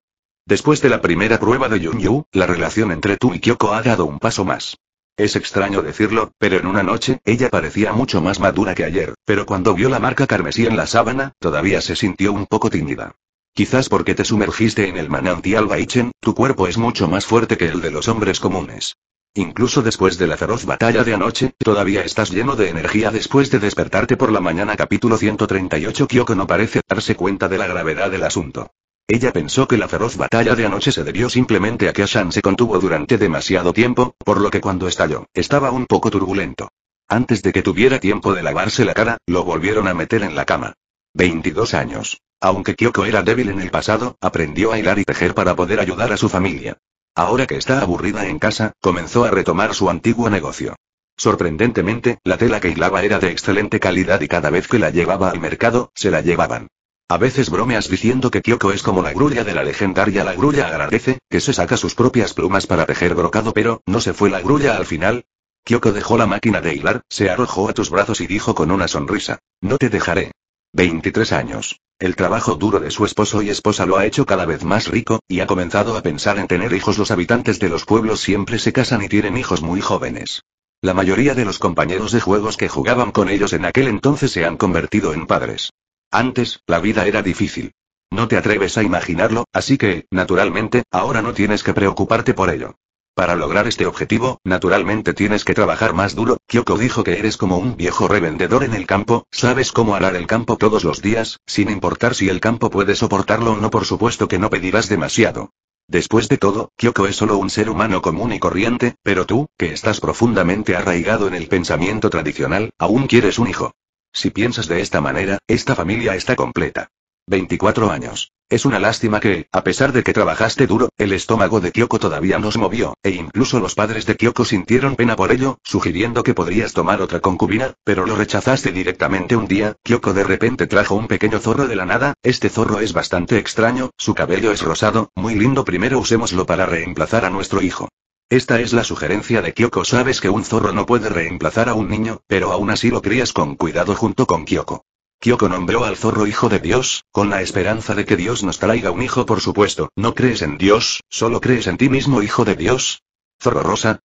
Después de la primera prueba de Yunyu, la relación entre tú y Kyoko ha dado un paso más. Es extraño decirlo, pero en una noche, ella parecía mucho más madura que ayer, pero cuando vio la marca carmesí en la sábana, todavía se sintió un poco tímida. Quizás porque te sumergiste en el manantial Baichen, tu cuerpo es mucho más fuerte que el de los hombres comunes. Incluso después de la feroz batalla de anoche, todavía estás lleno de energía después de despertarte por la mañana. Capítulo 138 Kyoko no parece darse cuenta de la gravedad del asunto. Ella pensó que la feroz batalla de anoche se debió simplemente a que Ashan se contuvo durante demasiado tiempo, por lo que cuando estalló, estaba un poco turbulento. Antes de que tuviera tiempo de lavarse la cara, lo volvieron a meter en la cama. 22 años. Aunque Kyoko era débil en el pasado, aprendió a hilar y tejer para poder ayudar a su familia. Ahora que está aburrida en casa, comenzó a retomar su antiguo negocio. Sorprendentemente, la tela que hilaba era de excelente calidad y cada vez que la llevaba al mercado, se la llevaban. A veces bromeas diciendo que Kyoko es como la grulla de la legendaria La grulla agradece, que se saca sus propias plumas para tejer brocado pero, ¿no se fue la grulla al final? Kyoko dejó la máquina de hilar, se arrojó a tus brazos y dijo con una sonrisa, no te dejaré. 23 años. El trabajo duro de su esposo y esposa lo ha hecho cada vez más rico, y ha comenzado a pensar en tener hijos. Los habitantes de los pueblos siempre se casan y tienen hijos muy jóvenes. La mayoría de los compañeros de juegos que jugaban con ellos en aquel entonces se han convertido en padres. Antes, la vida era difícil. No te atreves a imaginarlo, así que, naturalmente, ahora no tienes que preocuparte por ello. Para lograr este objetivo, naturalmente tienes que trabajar más duro. Kyoko dijo que eres como un viejo revendedor en el campo, sabes cómo arar el campo todos los días, sin importar si el campo puede soportarlo o no, por supuesto que no pedirás demasiado. Después de todo, Kyoko es solo un ser humano común y corriente, pero tú, que estás profundamente arraigado en el pensamiento tradicional, aún quieres un hijo. Si piensas de esta manera, esta familia está completa. 24 años. Es una lástima que, a pesar de que trabajaste duro, el estómago de Kyoko todavía nos movió, e incluso los padres de Kyoko sintieron pena por ello, sugiriendo que podrías tomar otra concubina, pero lo rechazaste directamente un día, Kyoko de repente trajo un pequeño zorro de la nada, este zorro es bastante extraño, su cabello es rosado, muy lindo primero usémoslo para reemplazar a nuestro hijo. Esta es la sugerencia de Kyoko. Sabes que un zorro no puede reemplazar a un niño, pero aún así lo crías con cuidado junto con Kyoko. Kyoko nombró al zorro hijo de Dios, con la esperanza de que Dios nos traiga un hijo por supuesto. No crees en Dios, solo crees en ti mismo hijo de Dios. Zorro Rosa.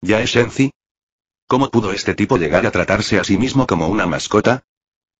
¿Ya es Shenzi? ¿Cómo pudo este tipo llegar a tratarse a sí mismo como una mascota?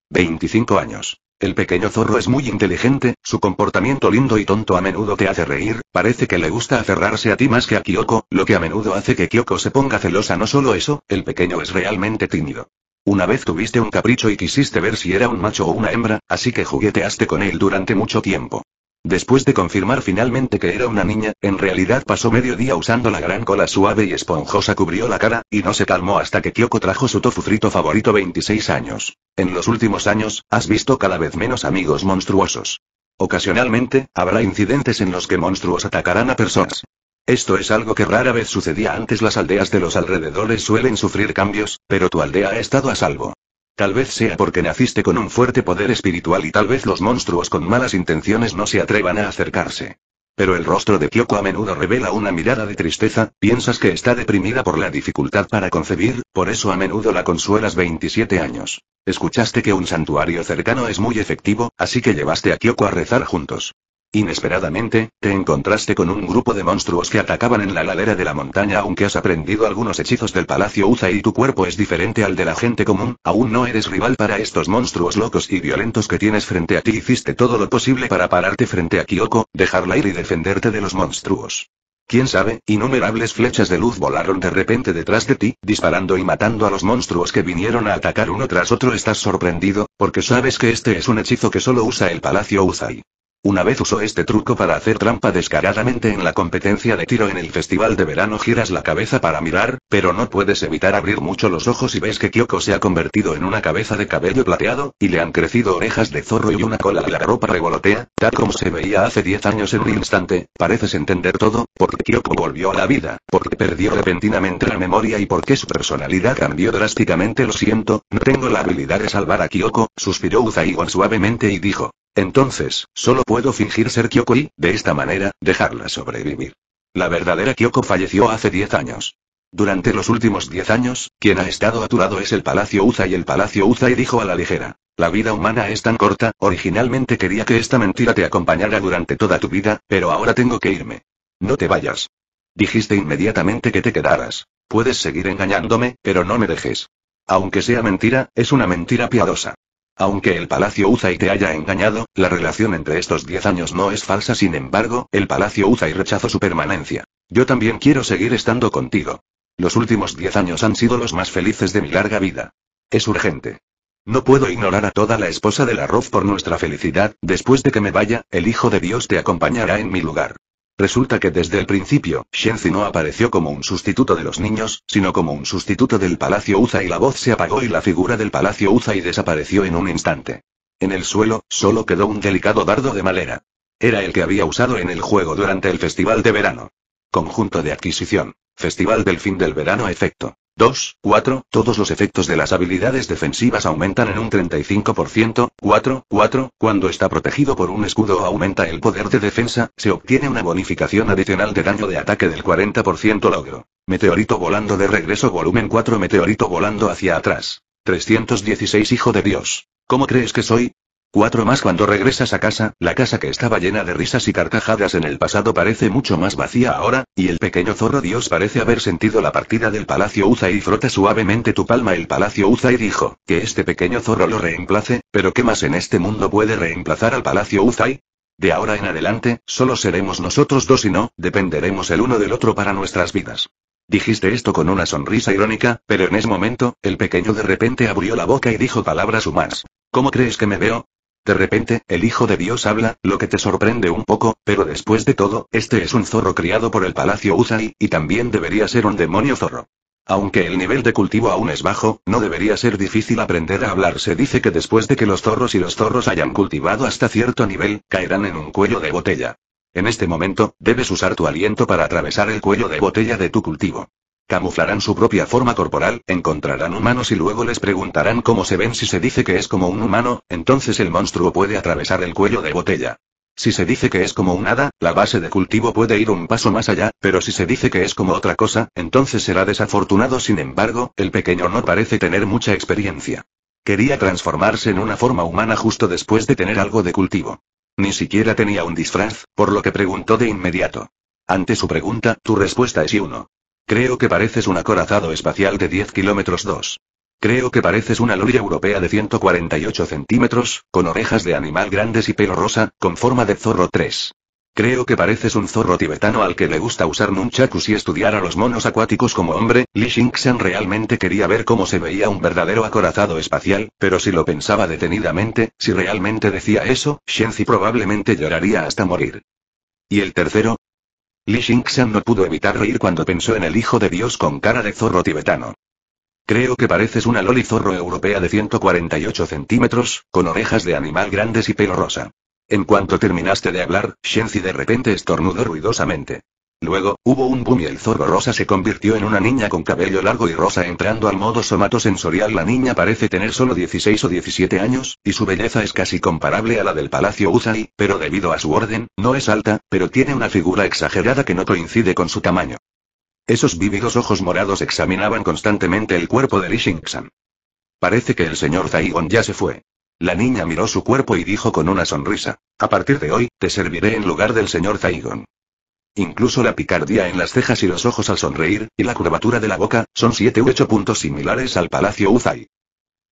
25 años. El pequeño zorro es muy inteligente, su comportamiento lindo y tonto a menudo te hace reír, parece que le gusta aferrarse a ti más que a Kyoko, lo que a menudo hace que Kyoko se ponga celosa. No solo eso, el pequeño es realmente tímido. Una vez tuviste un capricho y quisiste ver si era un macho o una hembra, así que jugueteaste con él durante mucho tiempo. Después de confirmar finalmente que era una niña, en realidad pasó medio día usando la gran cola suave y esponjosa cubrió la cara, y no se calmó hasta que Kyoko trajo su tofu frito favorito 26 años. En los últimos años, has visto cada vez menos amigos monstruosos. Ocasionalmente, habrá incidentes en los que monstruos atacarán a personas. Esto es algo que rara vez sucedía antes. Las aldeas de los alrededores suelen sufrir cambios, pero tu aldea ha estado a salvo. Tal vez sea porque naciste con un fuerte poder espiritual y tal vez los monstruos con malas intenciones no se atrevan a acercarse. Pero el rostro de Kyoko a menudo revela una mirada de tristeza, piensas que está deprimida por la dificultad para concebir, por eso a menudo la consuelas 27 años. Escuchaste que un santuario cercano es muy efectivo, así que llevaste a Kyoko a rezar juntos. Inesperadamente, te encontraste con un grupo de monstruos que atacaban en la ladera de la montaña aunque has aprendido algunos hechizos del Palacio Uza y tu cuerpo es diferente al de la gente común, aún no eres rival para estos monstruos locos y violentos que tienes frente a ti. Hiciste todo lo posible para pararte frente a Kyoko, dejarla ir y defenderte de los monstruos. Quién sabe, innumerables flechas de luz volaron de repente detrás de ti, disparando y matando a los monstruos que vinieron a atacar uno tras otro. Estás sorprendido, porque sabes que este es un hechizo que solo usa el Palacio Uzai. Una vez usó este truco para hacer trampa descaradamente en la competencia de tiro en el festival de verano giras la cabeza para mirar, pero no puedes evitar abrir mucho los ojos y ves que Kyoko se ha convertido en una cabeza de cabello plateado, y le han crecido orejas de zorro y una cola y la ropa revolotea, tal como se veía hace 10 años en un instante, pareces entender todo, porque Kyoko volvió a la vida, porque perdió repentinamente la memoria y porque su personalidad cambió drásticamente lo siento, no tengo la habilidad de salvar a Kyoko, suspiró Uzaigon suavemente y dijo, entonces, solo puedo fingir ser Kyoko y, de esta manera, dejarla sobrevivir. La verdadera Kyoko falleció hace 10 años. Durante los últimos 10 años, quien ha estado a tu lado es el Palacio Uza y el Palacio Uza y dijo a la ligera. La vida humana es tan corta, originalmente quería que esta mentira te acompañara durante toda tu vida, pero ahora tengo que irme. No te vayas. Dijiste inmediatamente que te quedaras. Puedes seguir engañándome, pero no me dejes. Aunque sea mentira, es una mentira piadosa. Aunque el Palacio Uzai te haya engañado, la relación entre estos diez años no es falsa. Sin embargo, el Palacio Uzai rechazó su permanencia. Yo también quiero seguir estando contigo. Los últimos diez años han sido los más felices de mi larga vida. Es urgente. No puedo ignorar a toda la esposa del arroz por nuestra felicidad, después de que me vaya, el Hijo de Dios te acompañará en mi lugar. Resulta que desde el principio, Shenzi no apareció como un sustituto de los niños, sino como un sustituto del Palacio Uza y la voz se apagó y la figura del Palacio Uza y desapareció en un instante. En el suelo, solo quedó un delicado dardo de madera. Era el que había usado en el juego durante el festival de verano. Conjunto de adquisición. Festival del fin del verano efecto. 2, 4, todos los efectos de las habilidades defensivas aumentan en un 35%, 4, 4, cuando está protegido por un escudo aumenta el poder de defensa, se obtiene una bonificación adicional de daño de ataque del 40% logro. Meteorito volando de regreso volumen 4 Meteorito volando hacia atrás. 316 Hijo de Dios. ¿Cómo crees que soy? Cuatro más cuando regresas a casa, la casa que estaba llena de risas y carcajadas en el pasado parece mucho más vacía ahora, y el pequeño zorro Dios parece haber sentido la partida del Palacio Uzai. y frota suavemente tu palma el Palacio Uzai y dijo, que este pequeño zorro lo reemplace, pero ¿qué más en este mundo puede reemplazar al Palacio Uzai? De ahora en adelante, solo seremos nosotros dos y no, dependeremos el uno del otro para nuestras vidas. Dijiste esto con una sonrisa irónica, pero en ese momento, el pequeño de repente abrió la boca y dijo palabras humanas. ¿Cómo crees que me veo? De repente, el Hijo de Dios habla, lo que te sorprende un poco, pero después de todo, este es un zorro criado por el Palacio Uzai, y también debería ser un demonio zorro. Aunque el nivel de cultivo aún es bajo, no debería ser difícil aprender a hablar. Se dice que después de que los zorros y los zorros hayan cultivado hasta cierto nivel, caerán en un cuello de botella. En este momento, debes usar tu aliento para atravesar el cuello de botella de tu cultivo. Camuflarán su propia forma corporal, encontrarán humanos y luego les preguntarán cómo se ven si se dice que es como un humano, entonces el monstruo puede atravesar el cuello de botella. Si se dice que es como un hada, la base de cultivo puede ir un paso más allá, pero si se dice que es como otra cosa, entonces será desafortunado. Sin embargo, el pequeño no parece tener mucha experiencia. Quería transformarse en una forma humana justo después de tener algo de cultivo. Ni siquiera tenía un disfraz, por lo que preguntó de inmediato. Ante su pregunta, tu respuesta es y uno. Creo que pareces un acorazado espacial de 10 kilómetros 2. Creo que pareces una loli europea de 148 centímetros, con orejas de animal grandes y pelo rosa, con forma de zorro 3. Creo que pareces un zorro tibetano al que le gusta usar nunchakus y estudiar a los monos acuáticos como hombre. Li Xingxian realmente quería ver cómo se veía un verdadero acorazado espacial, pero si lo pensaba detenidamente, si realmente decía eso, Shenzi probablemente lloraría hasta morir. ¿Y el tercero? Li Xingxian no pudo evitar reír cuando pensó en el hijo de Dios con cara de zorro tibetano. Creo que pareces una loli zorro europea de 148 centímetros, con orejas de animal grandes y pelo rosa. En cuanto terminaste de hablar, Shenzi de repente estornudó ruidosamente. Luego, hubo un boom y el zorro rosa se convirtió en una niña con cabello largo y rosa entrando al modo somatosensorial. La niña parece tener solo 16 o 17 años, y su belleza es casi comparable a la del Palacio Uzai, pero debido a su orden, no es alta, pero tiene una figura exagerada que no coincide con su tamaño. Esos vívidos ojos morados examinaban constantemente el cuerpo de Li Parece que el señor Zaigon ya se fue. La niña miró su cuerpo y dijo con una sonrisa, a partir de hoy, te serviré en lugar del señor Zaigon. Incluso la picardía en las cejas y los ojos al sonreír, y la curvatura de la boca, son siete u ocho puntos similares al Palacio Uzai.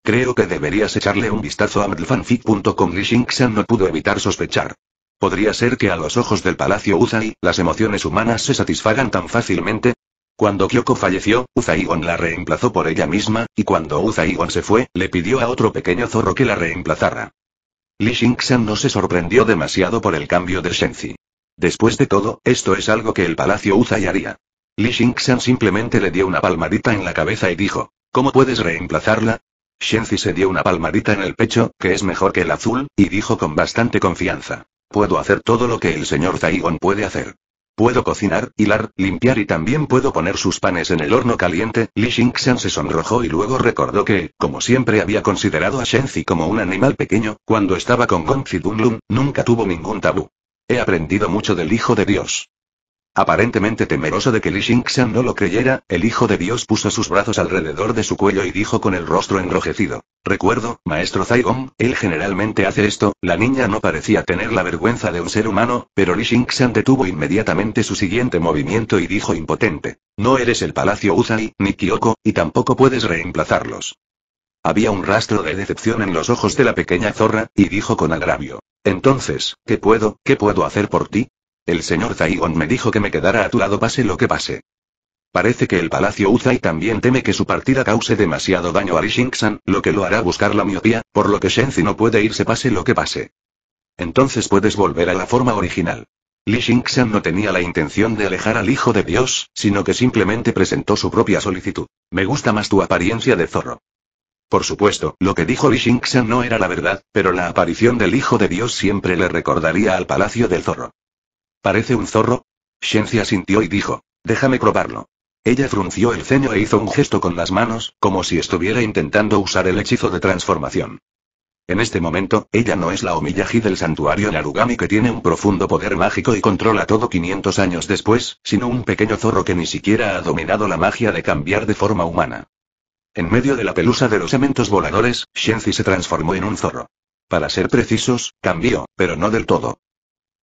Creo que deberías echarle un vistazo a mdlfanfic.com. Shinxan no pudo evitar sospechar. ¿Podría ser que a los ojos del Palacio Uzai, las emociones humanas se satisfagan tan fácilmente? Cuando Kyoko falleció, Gon la reemplazó por ella misma, y cuando Gon se fue, le pidió a otro pequeño zorro que la reemplazara. Li no se sorprendió demasiado por el cambio de Shenzi. Después de todo, esto es algo que el palacio y haría. Li Xingxian simplemente le dio una palmadita en la cabeza y dijo, ¿cómo puedes reemplazarla? Shenzi se dio una palmadita en el pecho, que es mejor que el azul, y dijo con bastante confianza. Puedo hacer todo lo que el señor Zaigon puede hacer. Puedo cocinar, hilar, limpiar y también puedo poner sus panes en el horno caliente. Li Xingxian se sonrojó y luego recordó que, como siempre había considerado a Shenzi como un animal pequeño, cuando estaba con Gongzi Dunlun, nunca tuvo ningún tabú. He aprendido mucho del Hijo de Dios. Aparentemente temeroso de que Li Xingxian no lo creyera, el Hijo de Dios puso sus brazos alrededor de su cuello y dijo con el rostro enrojecido. Recuerdo, maestro Zaigong, él generalmente hace esto, la niña no parecía tener la vergüenza de un ser humano, pero Li Xingxian detuvo inmediatamente su siguiente movimiento y dijo impotente. No eres el Palacio Uzai, ni Kyoko, y tampoco puedes reemplazarlos. Había un rastro de decepción en los ojos de la pequeña zorra, y dijo con agravio. Entonces, ¿qué puedo, qué puedo hacer por ti? El señor Zaigon me dijo que me quedara a tu lado pase lo que pase. Parece que el Palacio Uzai también teme que su partida cause demasiado daño a Li lo que lo hará buscar la miopía, por lo que Shenzi no puede irse pase lo que pase. Entonces puedes volver a la forma original. Li no tenía la intención de alejar al hijo de Dios, sino que simplemente presentó su propia solicitud. Me gusta más tu apariencia de zorro. Por supuesto, lo que dijo Bishingsen no era la verdad, pero la aparición del Hijo de Dios siempre le recordaría al Palacio del Zorro. ¿Parece un zorro? Shenzi sintió y dijo, déjame probarlo. Ella frunció el ceño e hizo un gesto con las manos, como si estuviera intentando usar el hechizo de transformación. En este momento, ella no es la Omiyaji del santuario Narugami que tiene un profundo poder mágico y controla todo 500 años después, sino un pequeño zorro que ni siquiera ha dominado la magia de cambiar de forma humana. En medio de la pelusa de los cementos voladores, Shenzi se transformó en un zorro. Para ser precisos, cambió, pero no del todo.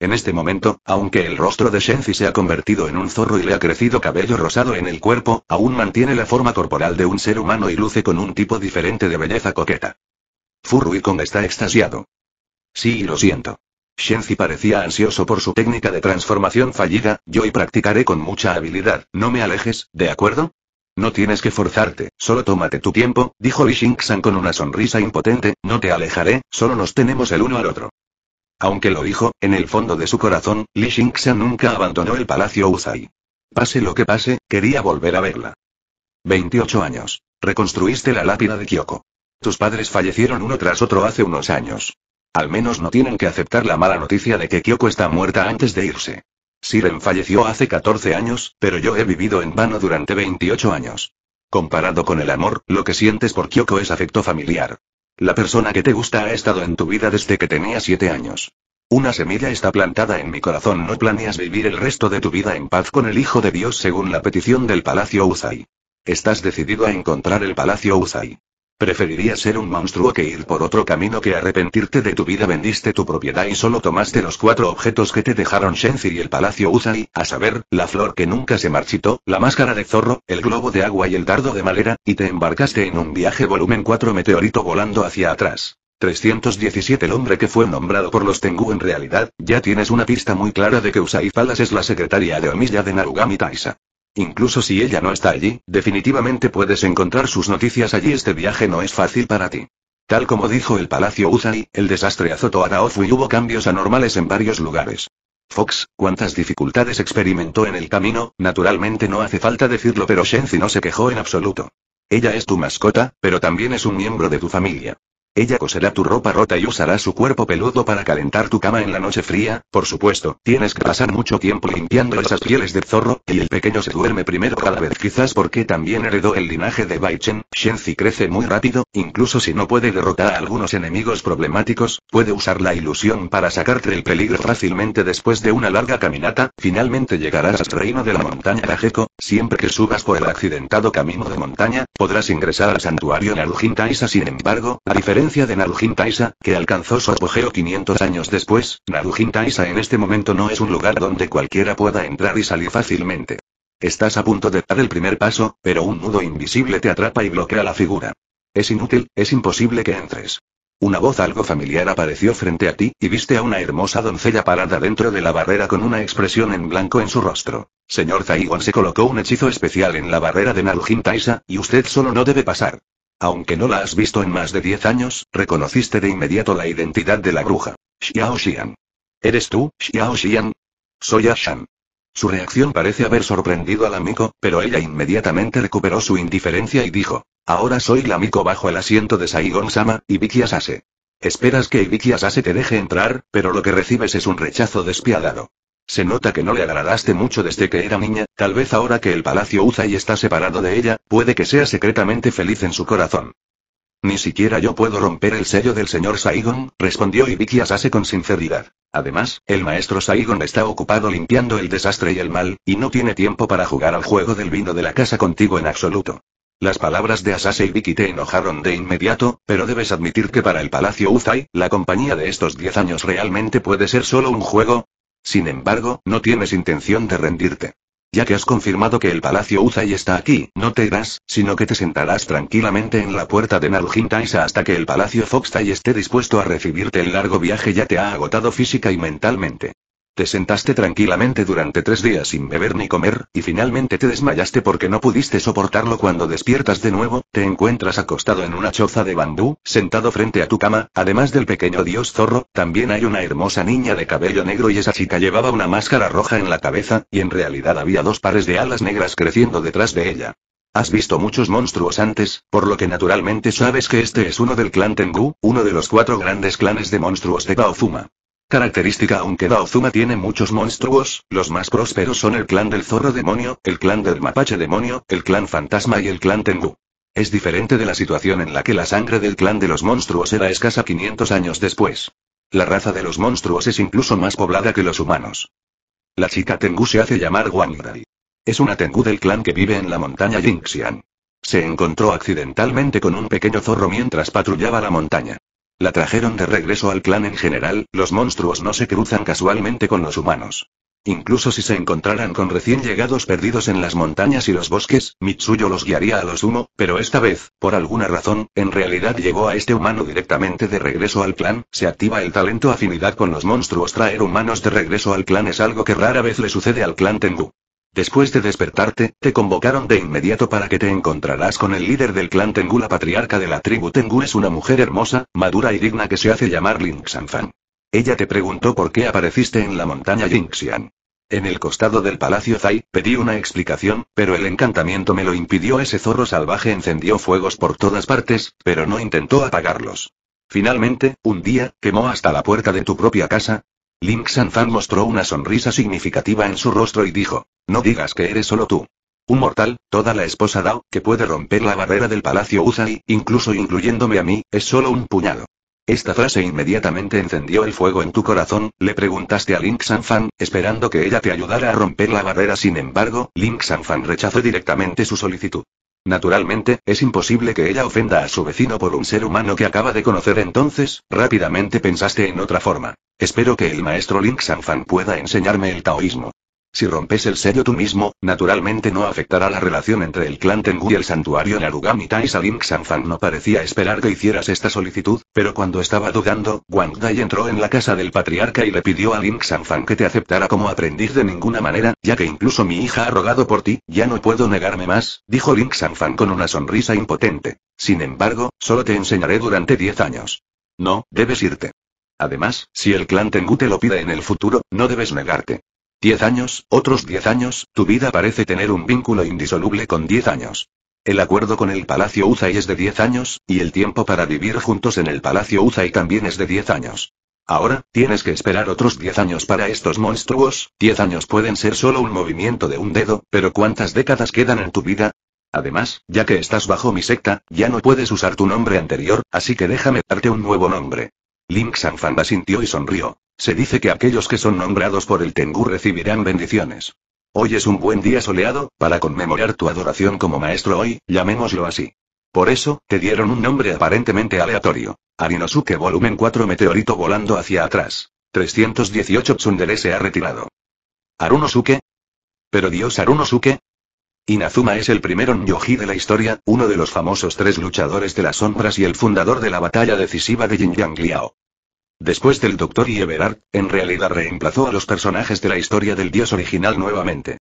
En este momento, aunque el rostro de Shenzi se ha convertido en un zorro y le ha crecido cabello rosado en el cuerpo, aún mantiene la forma corporal de un ser humano y luce con un tipo diferente de belleza coqueta. Kong está extasiado. Sí, lo siento. Shenzi parecía ansioso por su técnica de transformación fallida, yo y practicaré con mucha habilidad, no me alejes, ¿de acuerdo? No tienes que forzarte, solo tómate tu tiempo, dijo Li Xingxan con una sonrisa impotente, no te alejaré, solo nos tenemos el uno al otro. Aunque lo dijo, en el fondo de su corazón, Li Xingxan nunca abandonó el palacio Uzai. Pase lo que pase, quería volver a verla. 28 años. Reconstruiste la lápida de Kyoko. Tus padres fallecieron uno tras otro hace unos años. Al menos no tienen que aceptar la mala noticia de que Kyoko está muerta antes de irse. Siren falleció hace 14 años, pero yo he vivido en vano durante 28 años. Comparado con el amor, lo que sientes por Kyoko es afecto familiar. La persona que te gusta ha estado en tu vida desde que tenía 7 años. Una semilla está plantada en mi corazón. No planeas vivir el resto de tu vida en paz con el Hijo de Dios según la petición del Palacio Uzai. Estás decidido a encontrar el Palacio Uzai preferirías ser un monstruo que ir por otro camino que arrepentirte de tu vida. Vendiste tu propiedad y solo tomaste los cuatro objetos que te dejaron Shenzi y el palacio Usai, a saber, la flor que nunca se marchitó, la máscara de zorro, el globo de agua y el dardo de madera, y te embarcaste en un viaje volumen 4 meteorito volando hacia atrás. 317 El hombre que fue nombrado por los Tengu en realidad, ya tienes una pista muy clara de que Usai Falas es la secretaria de Omiya de Narugami Taisa. Incluso si ella no está allí, definitivamente puedes encontrar sus noticias allí. Este viaje no es fácil para ti. Tal como dijo el Palacio Uzai, el desastre azotó a Daofu y hubo cambios anormales en varios lugares. Fox, cuántas dificultades experimentó en el camino, naturalmente no hace falta decirlo pero Shenzi no se quejó en absoluto. Ella es tu mascota, pero también es un miembro de tu familia. Ella coserá tu ropa rota y usará su cuerpo peludo para calentar tu cama en la noche fría, por supuesto, tienes que pasar mucho tiempo limpiando esas pieles de zorro, y el pequeño se duerme primero cada vez quizás porque también heredó el linaje de Baichen, Shenzi crece muy rápido, incluso si no puede derrotar a algunos enemigos problemáticos, puede usar la ilusión para sacarte el peligro fácilmente después de una larga caminata, finalmente llegarás al reino de la montaña Tajeko. siempre que subas por el accidentado camino de montaña, podrás ingresar al santuario Taisa sin embargo, a diferencia de Narujin Taisa, que alcanzó su apogeo 500 años después, Narujin Taisa en este momento no es un lugar donde cualquiera pueda entrar y salir fácilmente. Estás a punto de dar el primer paso, pero un nudo invisible te atrapa y bloquea la figura. Es inútil, es imposible que entres. Una voz algo familiar apareció frente a ti, y viste a una hermosa doncella parada dentro de la barrera con una expresión en blanco en su rostro. Señor Taiwan se colocó un hechizo especial en la barrera de Narujin Taisa, y usted solo no debe pasar. Aunque no la has visto en más de 10 años, reconociste de inmediato la identidad de la bruja. Xiao Xian. ¿Eres tú, Xiao Xian? Soy Ashan. Su reacción parece haber sorprendido a la pero ella inmediatamente recuperó su indiferencia y dijo, ahora soy la amigo bajo el asiento de Saigon-sama, y Asase. Esperas que Ibiki te deje entrar, pero lo que recibes es un rechazo despiadado. Se nota que no le agradaste mucho desde que era niña, tal vez ahora que el palacio Uzai está separado de ella, puede que sea secretamente feliz en su corazón. Ni siquiera yo puedo romper el sello del señor Saigon, respondió Ibiki Asase con sinceridad. Además, el maestro Saigon está ocupado limpiando el desastre y el mal, y no tiene tiempo para jugar al juego del vino de la casa contigo en absoluto. Las palabras de Asase y Vicky te enojaron de inmediato, pero debes admitir que para el Palacio Uzai, la compañía de estos 10 años realmente puede ser solo un juego, sin embargo, no tienes intención de rendirte. Ya que has confirmado que el palacio Uzai está aquí, no te irás, sino que te sentarás tranquilamente en la puerta de Narujin hasta que el palacio Foxtai esté dispuesto a recibirte. El largo viaje ya te ha agotado física y mentalmente. Te sentaste tranquilamente durante tres días sin beber ni comer, y finalmente te desmayaste porque no pudiste soportarlo cuando despiertas de nuevo, te encuentras acostado en una choza de bandú, sentado frente a tu cama, además del pequeño dios zorro, también hay una hermosa niña de cabello negro y esa chica llevaba una máscara roja en la cabeza, y en realidad había dos pares de alas negras creciendo detrás de ella. Has visto muchos monstruos antes, por lo que naturalmente sabes que este es uno del clan Tengu, uno de los cuatro grandes clanes de monstruos de Baofuma. Característica aunque Daozuma tiene muchos monstruos, los más prósperos son el clan del zorro demonio, el clan del mapache demonio, el clan fantasma y el clan Tengu. Es diferente de la situación en la que la sangre del clan de los monstruos era escasa 500 años después. La raza de los monstruos es incluso más poblada que los humanos. La chica Tengu se hace llamar Guanidari. Es una Tengu del clan que vive en la montaña Jinxian. Se encontró accidentalmente con un pequeño zorro mientras patrullaba la montaña. La trajeron de regreso al clan en general, los monstruos no se cruzan casualmente con los humanos. Incluso si se encontraran con recién llegados perdidos en las montañas y los bosques, Mitsuyo los guiaría a los sumo, pero esta vez, por alguna razón, en realidad llegó a este humano directamente de regreso al clan, se activa el talento afinidad con los monstruos traer humanos de regreso al clan es algo que rara vez le sucede al clan Tengu. Después de despertarte, te convocaron de inmediato para que te encontrarás con el líder del clan Tengu. La patriarca de la tribu Tengu es una mujer hermosa, madura y digna que se hace llamar Ling Fan. Ella te preguntó por qué apareciste en la montaña Yingxian. En el costado del palacio Zai, pedí una explicación, pero el encantamiento me lo impidió. Ese zorro salvaje encendió fuegos por todas partes, pero no intentó apagarlos. Finalmente, un día, quemó hasta la puerta de tu propia casa, Link Fan mostró una sonrisa significativa en su rostro y dijo, no digas que eres solo tú. Un mortal, toda la esposa Dao, que puede romper la barrera del palacio Usai, incluso incluyéndome a mí, es solo un puñado. Esta frase inmediatamente encendió el fuego en tu corazón, le preguntaste a Link Fan, esperando que ella te ayudara a romper la barrera. Sin embargo, Link Fan rechazó directamente su solicitud. Naturalmente, es imposible que ella ofenda a su vecino por un ser humano que acaba de conocer entonces, rápidamente pensaste en otra forma. Espero que el maestro Link Sanfan pueda enseñarme el taoísmo. Si rompes el sello tú mismo, naturalmente no afectará la relación entre el clan Tengu y el santuario Narugami Taisa link Xanfang no parecía esperar que hicieras esta solicitud, pero cuando estaba dudando, Wang Dai entró en la casa del patriarca y le pidió a Link Xanfang que te aceptara como aprendiz de ninguna manera, ya que incluso mi hija ha rogado por ti, ya no puedo negarme más, dijo Link Xanfang con una sonrisa impotente. Sin embargo, solo te enseñaré durante diez años. No, debes irte. Además, si el clan Tengu te lo pide en el futuro, no debes negarte. Diez años, otros diez años, tu vida parece tener un vínculo indisoluble con diez años. El acuerdo con el Palacio Uzai es de 10 años, y el tiempo para vivir juntos en el Palacio Uzai también es de 10 años. Ahora, tienes que esperar otros 10 años para estos monstruos, 10 años pueden ser solo un movimiento de un dedo, pero ¿cuántas décadas quedan en tu vida? Además, ya que estás bajo mi secta, ya no puedes usar tu nombre anterior, así que déjame darte un nuevo nombre. Link Sanfanda sintió y sonrió. Se dice que aquellos que son nombrados por el Tengu recibirán bendiciones. Hoy es un buen día soleado, para conmemorar tu adoración como maestro hoy, llamémoslo así. Por eso, te dieron un nombre aparentemente aleatorio. Arinosuke Volumen 4 Meteorito volando hacia atrás. 318 Tsundere se ha retirado. ¿Arunosuke? ¿Pero Dios Arunosuke? Inazuma es el primer Nyoji de la historia, uno de los famosos tres luchadores de las sombras y el fundador de la batalla decisiva de Jinjiang Liao. Después del Doctor y e. Everard, en realidad reemplazó a los personajes de la historia del dios original nuevamente.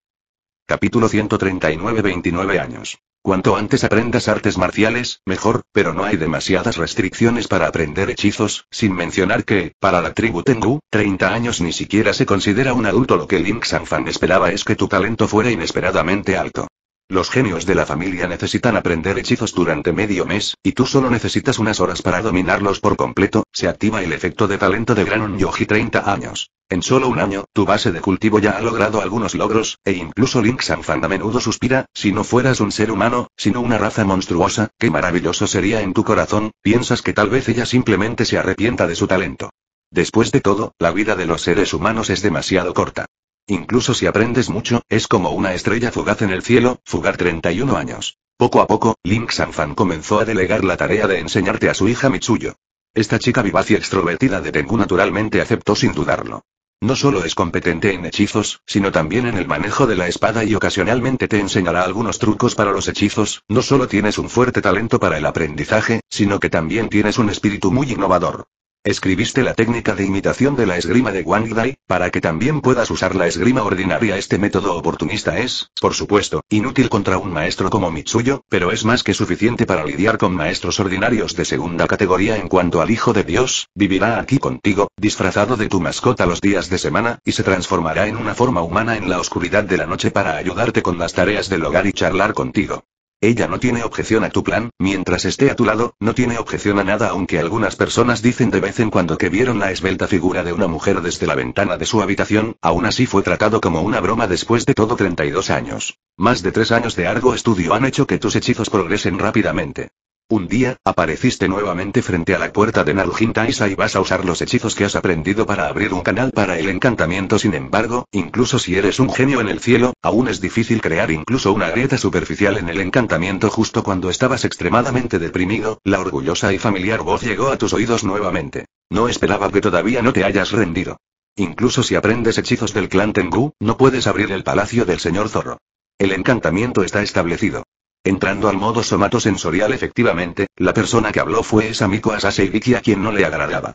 Capítulo 139 29 años. Cuanto antes aprendas artes marciales, mejor, pero no hay demasiadas restricciones para aprender hechizos, sin mencionar que, para la tribu Tengu, 30 años ni siquiera se considera un adulto. Lo que Link fan esperaba es que tu talento fuera inesperadamente alto. Los genios de la familia necesitan aprender hechizos durante medio mes, y tú solo necesitas unas horas para dominarlos por completo, se activa el efecto de talento de Granon Yoji 30 años. En solo un año, tu base de cultivo ya ha logrado algunos logros, e incluso Link Sanfan a menudo suspira, si no fueras un ser humano, sino una raza monstruosa, qué maravilloso sería en tu corazón, piensas que tal vez ella simplemente se arrepienta de su talento. Después de todo, la vida de los seres humanos es demasiado corta. Incluso si aprendes mucho, es como una estrella fugaz en el cielo, fugar 31 años. Poco a poco, Link Sanfan comenzó a delegar la tarea de enseñarte a su hija Mitsuyo. Esta chica vivaz y extrovertida de Tengu naturalmente aceptó sin dudarlo. No solo es competente en hechizos, sino también en el manejo de la espada y ocasionalmente te enseñará algunos trucos para los hechizos, no solo tienes un fuerte talento para el aprendizaje, sino que también tienes un espíritu muy innovador. Escribiste la técnica de imitación de la esgrima de Wang Dai, para que también puedas usar la esgrima ordinaria. Este método oportunista es, por supuesto, inútil contra un maestro como Mitsuyo, pero es más que suficiente para lidiar con maestros ordinarios de segunda categoría en cuanto al Hijo de Dios, vivirá aquí contigo, disfrazado de tu mascota los días de semana, y se transformará en una forma humana en la oscuridad de la noche para ayudarte con las tareas del hogar y charlar contigo. Ella no tiene objeción a tu plan, mientras esté a tu lado, no tiene objeción a nada aunque algunas personas dicen de vez en cuando que vieron la esbelta figura de una mujer desde la ventana de su habitación, aún así fue tratado como una broma después de todo 32 años. Más de tres años de arduo estudio han hecho que tus hechizos progresen rápidamente. Un día, apareciste nuevamente frente a la puerta de Narujin Taisa y vas a usar los hechizos que has aprendido para abrir un canal para el encantamiento. Sin embargo, incluso si eres un genio en el cielo, aún es difícil crear incluso una grieta superficial en el encantamiento. Justo cuando estabas extremadamente deprimido, la orgullosa y familiar voz llegó a tus oídos nuevamente. No esperaba que todavía no te hayas rendido. Incluso si aprendes hechizos del clan Tengu, no puedes abrir el palacio del señor Zorro. El encantamiento está establecido. Entrando al modo somatosensorial efectivamente, la persona que habló fue esa Miko Vicky a quien no le agradaba.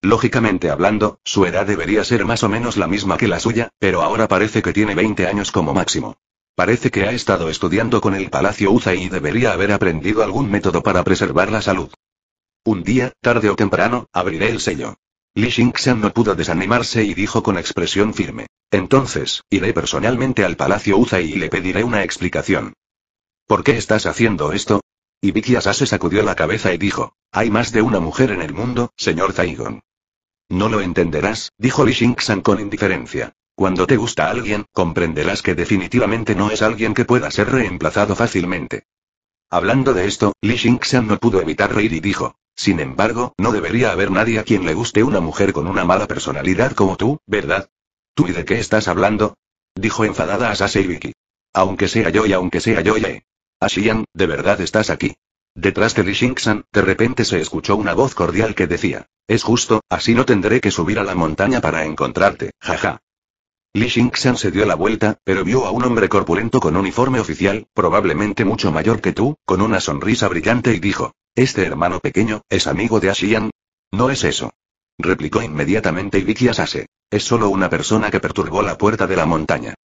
Lógicamente hablando, su edad debería ser más o menos la misma que la suya, pero ahora parece que tiene 20 años como máximo. Parece que ha estado estudiando con el Palacio Uza y debería haber aprendido algún método para preservar la salud. Un día, tarde o temprano, abriré el sello. Li no pudo desanimarse y dijo con expresión firme. Entonces, iré personalmente al Palacio Uza y le pediré una explicación. ¿Por qué estás haciendo esto? Y Vicky se sacudió la cabeza y dijo, hay más de una mujer en el mundo, señor Zaigon. No lo entenderás, dijo Li Xingxan con indiferencia. Cuando te gusta alguien, comprenderás que definitivamente no es alguien que pueda ser reemplazado fácilmente. Hablando de esto, Li Xingxan no pudo evitar reír y dijo, sin embargo, no debería haber nadie a quien le guste una mujer con una mala personalidad como tú, ¿verdad? ¿Tú y de qué estás hablando? Dijo enfadada Asase y Vicky. Aunque sea yo y aunque sea yo y... Ashiyan, ¿de verdad estás aquí? Detrás de Li de repente se escuchó una voz cordial que decía, es justo, así no tendré que subir a la montaña para encontrarte, jaja. Li Xingxan se dio la vuelta, pero vio a un hombre corpulento con uniforme oficial, probablemente mucho mayor que tú, con una sonrisa brillante y dijo, este hermano pequeño, ¿es amigo de Ashiyan? No es eso. Replicó inmediatamente Ibikia Asase. Es solo una persona que perturbó la puerta de la montaña.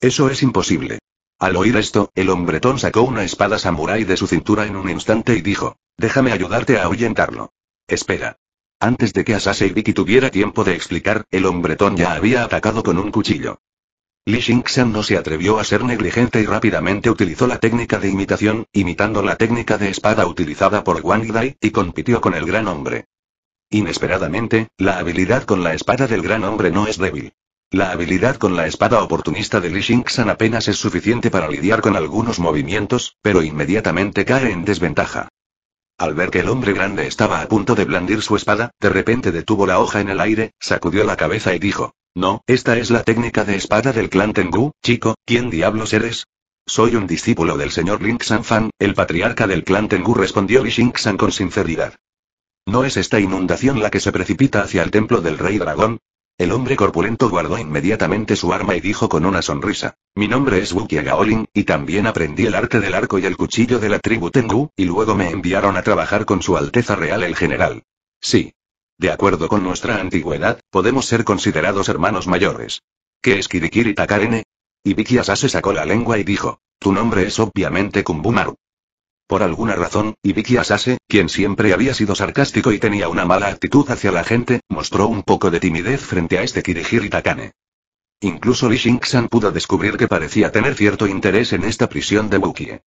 Eso es imposible. Al oír esto, el hombretón sacó una espada samurai de su cintura en un instante y dijo, déjame ayudarte a ahuyentarlo. Espera. Antes de que Asase y Vicky tuviera tiempo de explicar, el hombretón ya había atacado con un cuchillo. Li Xingxian no se atrevió a ser negligente y rápidamente utilizó la técnica de imitación, imitando la técnica de espada utilizada por Wang Dai, y compitió con el gran hombre. Inesperadamente, la habilidad con la espada del gran hombre no es débil. La habilidad con la espada oportunista de Li Xingxan apenas es suficiente para lidiar con algunos movimientos, pero inmediatamente cae en desventaja. Al ver que el hombre grande estaba a punto de blandir su espada, de repente detuvo la hoja en el aire, sacudió la cabeza y dijo, No, esta es la técnica de espada del clan Tengu, chico, ¿quién diablos eres? Soy un discípulo del señor Ling Fan, el patriarca del clan Tengu respondió Li Xingxan con sinceridad. ¿No es esta inundación la que se precipita hacia el templo del rey dragón? El hombre corpulento guardó inmediatamente su arma y dijo con una sonrisa: Mi nombre es Wukia Gaolin, y también aprendí el arte del arco y el cuchillo de la tribu Tengu, y luego me enviaron a trabajar con Su Alteza Real el General. Sí. De acuerdo con nuestra antigüedad, podemos ser considerados hermanos mayores. ¿Qué es Kirikiri Takarene? se sacó la lengua y dijo: Tu nombre es obviamente Kumbumaru. Por alguna razón, Ibiki Asase, quien siempre había sido sarcástico y tenía una mala actitud hacia la gente, mostró un poco de timidez frente a este Kirihiri Takane. Incluso Li pudo descubrir que parecía tener cierto interés en esta prisión de Wukie.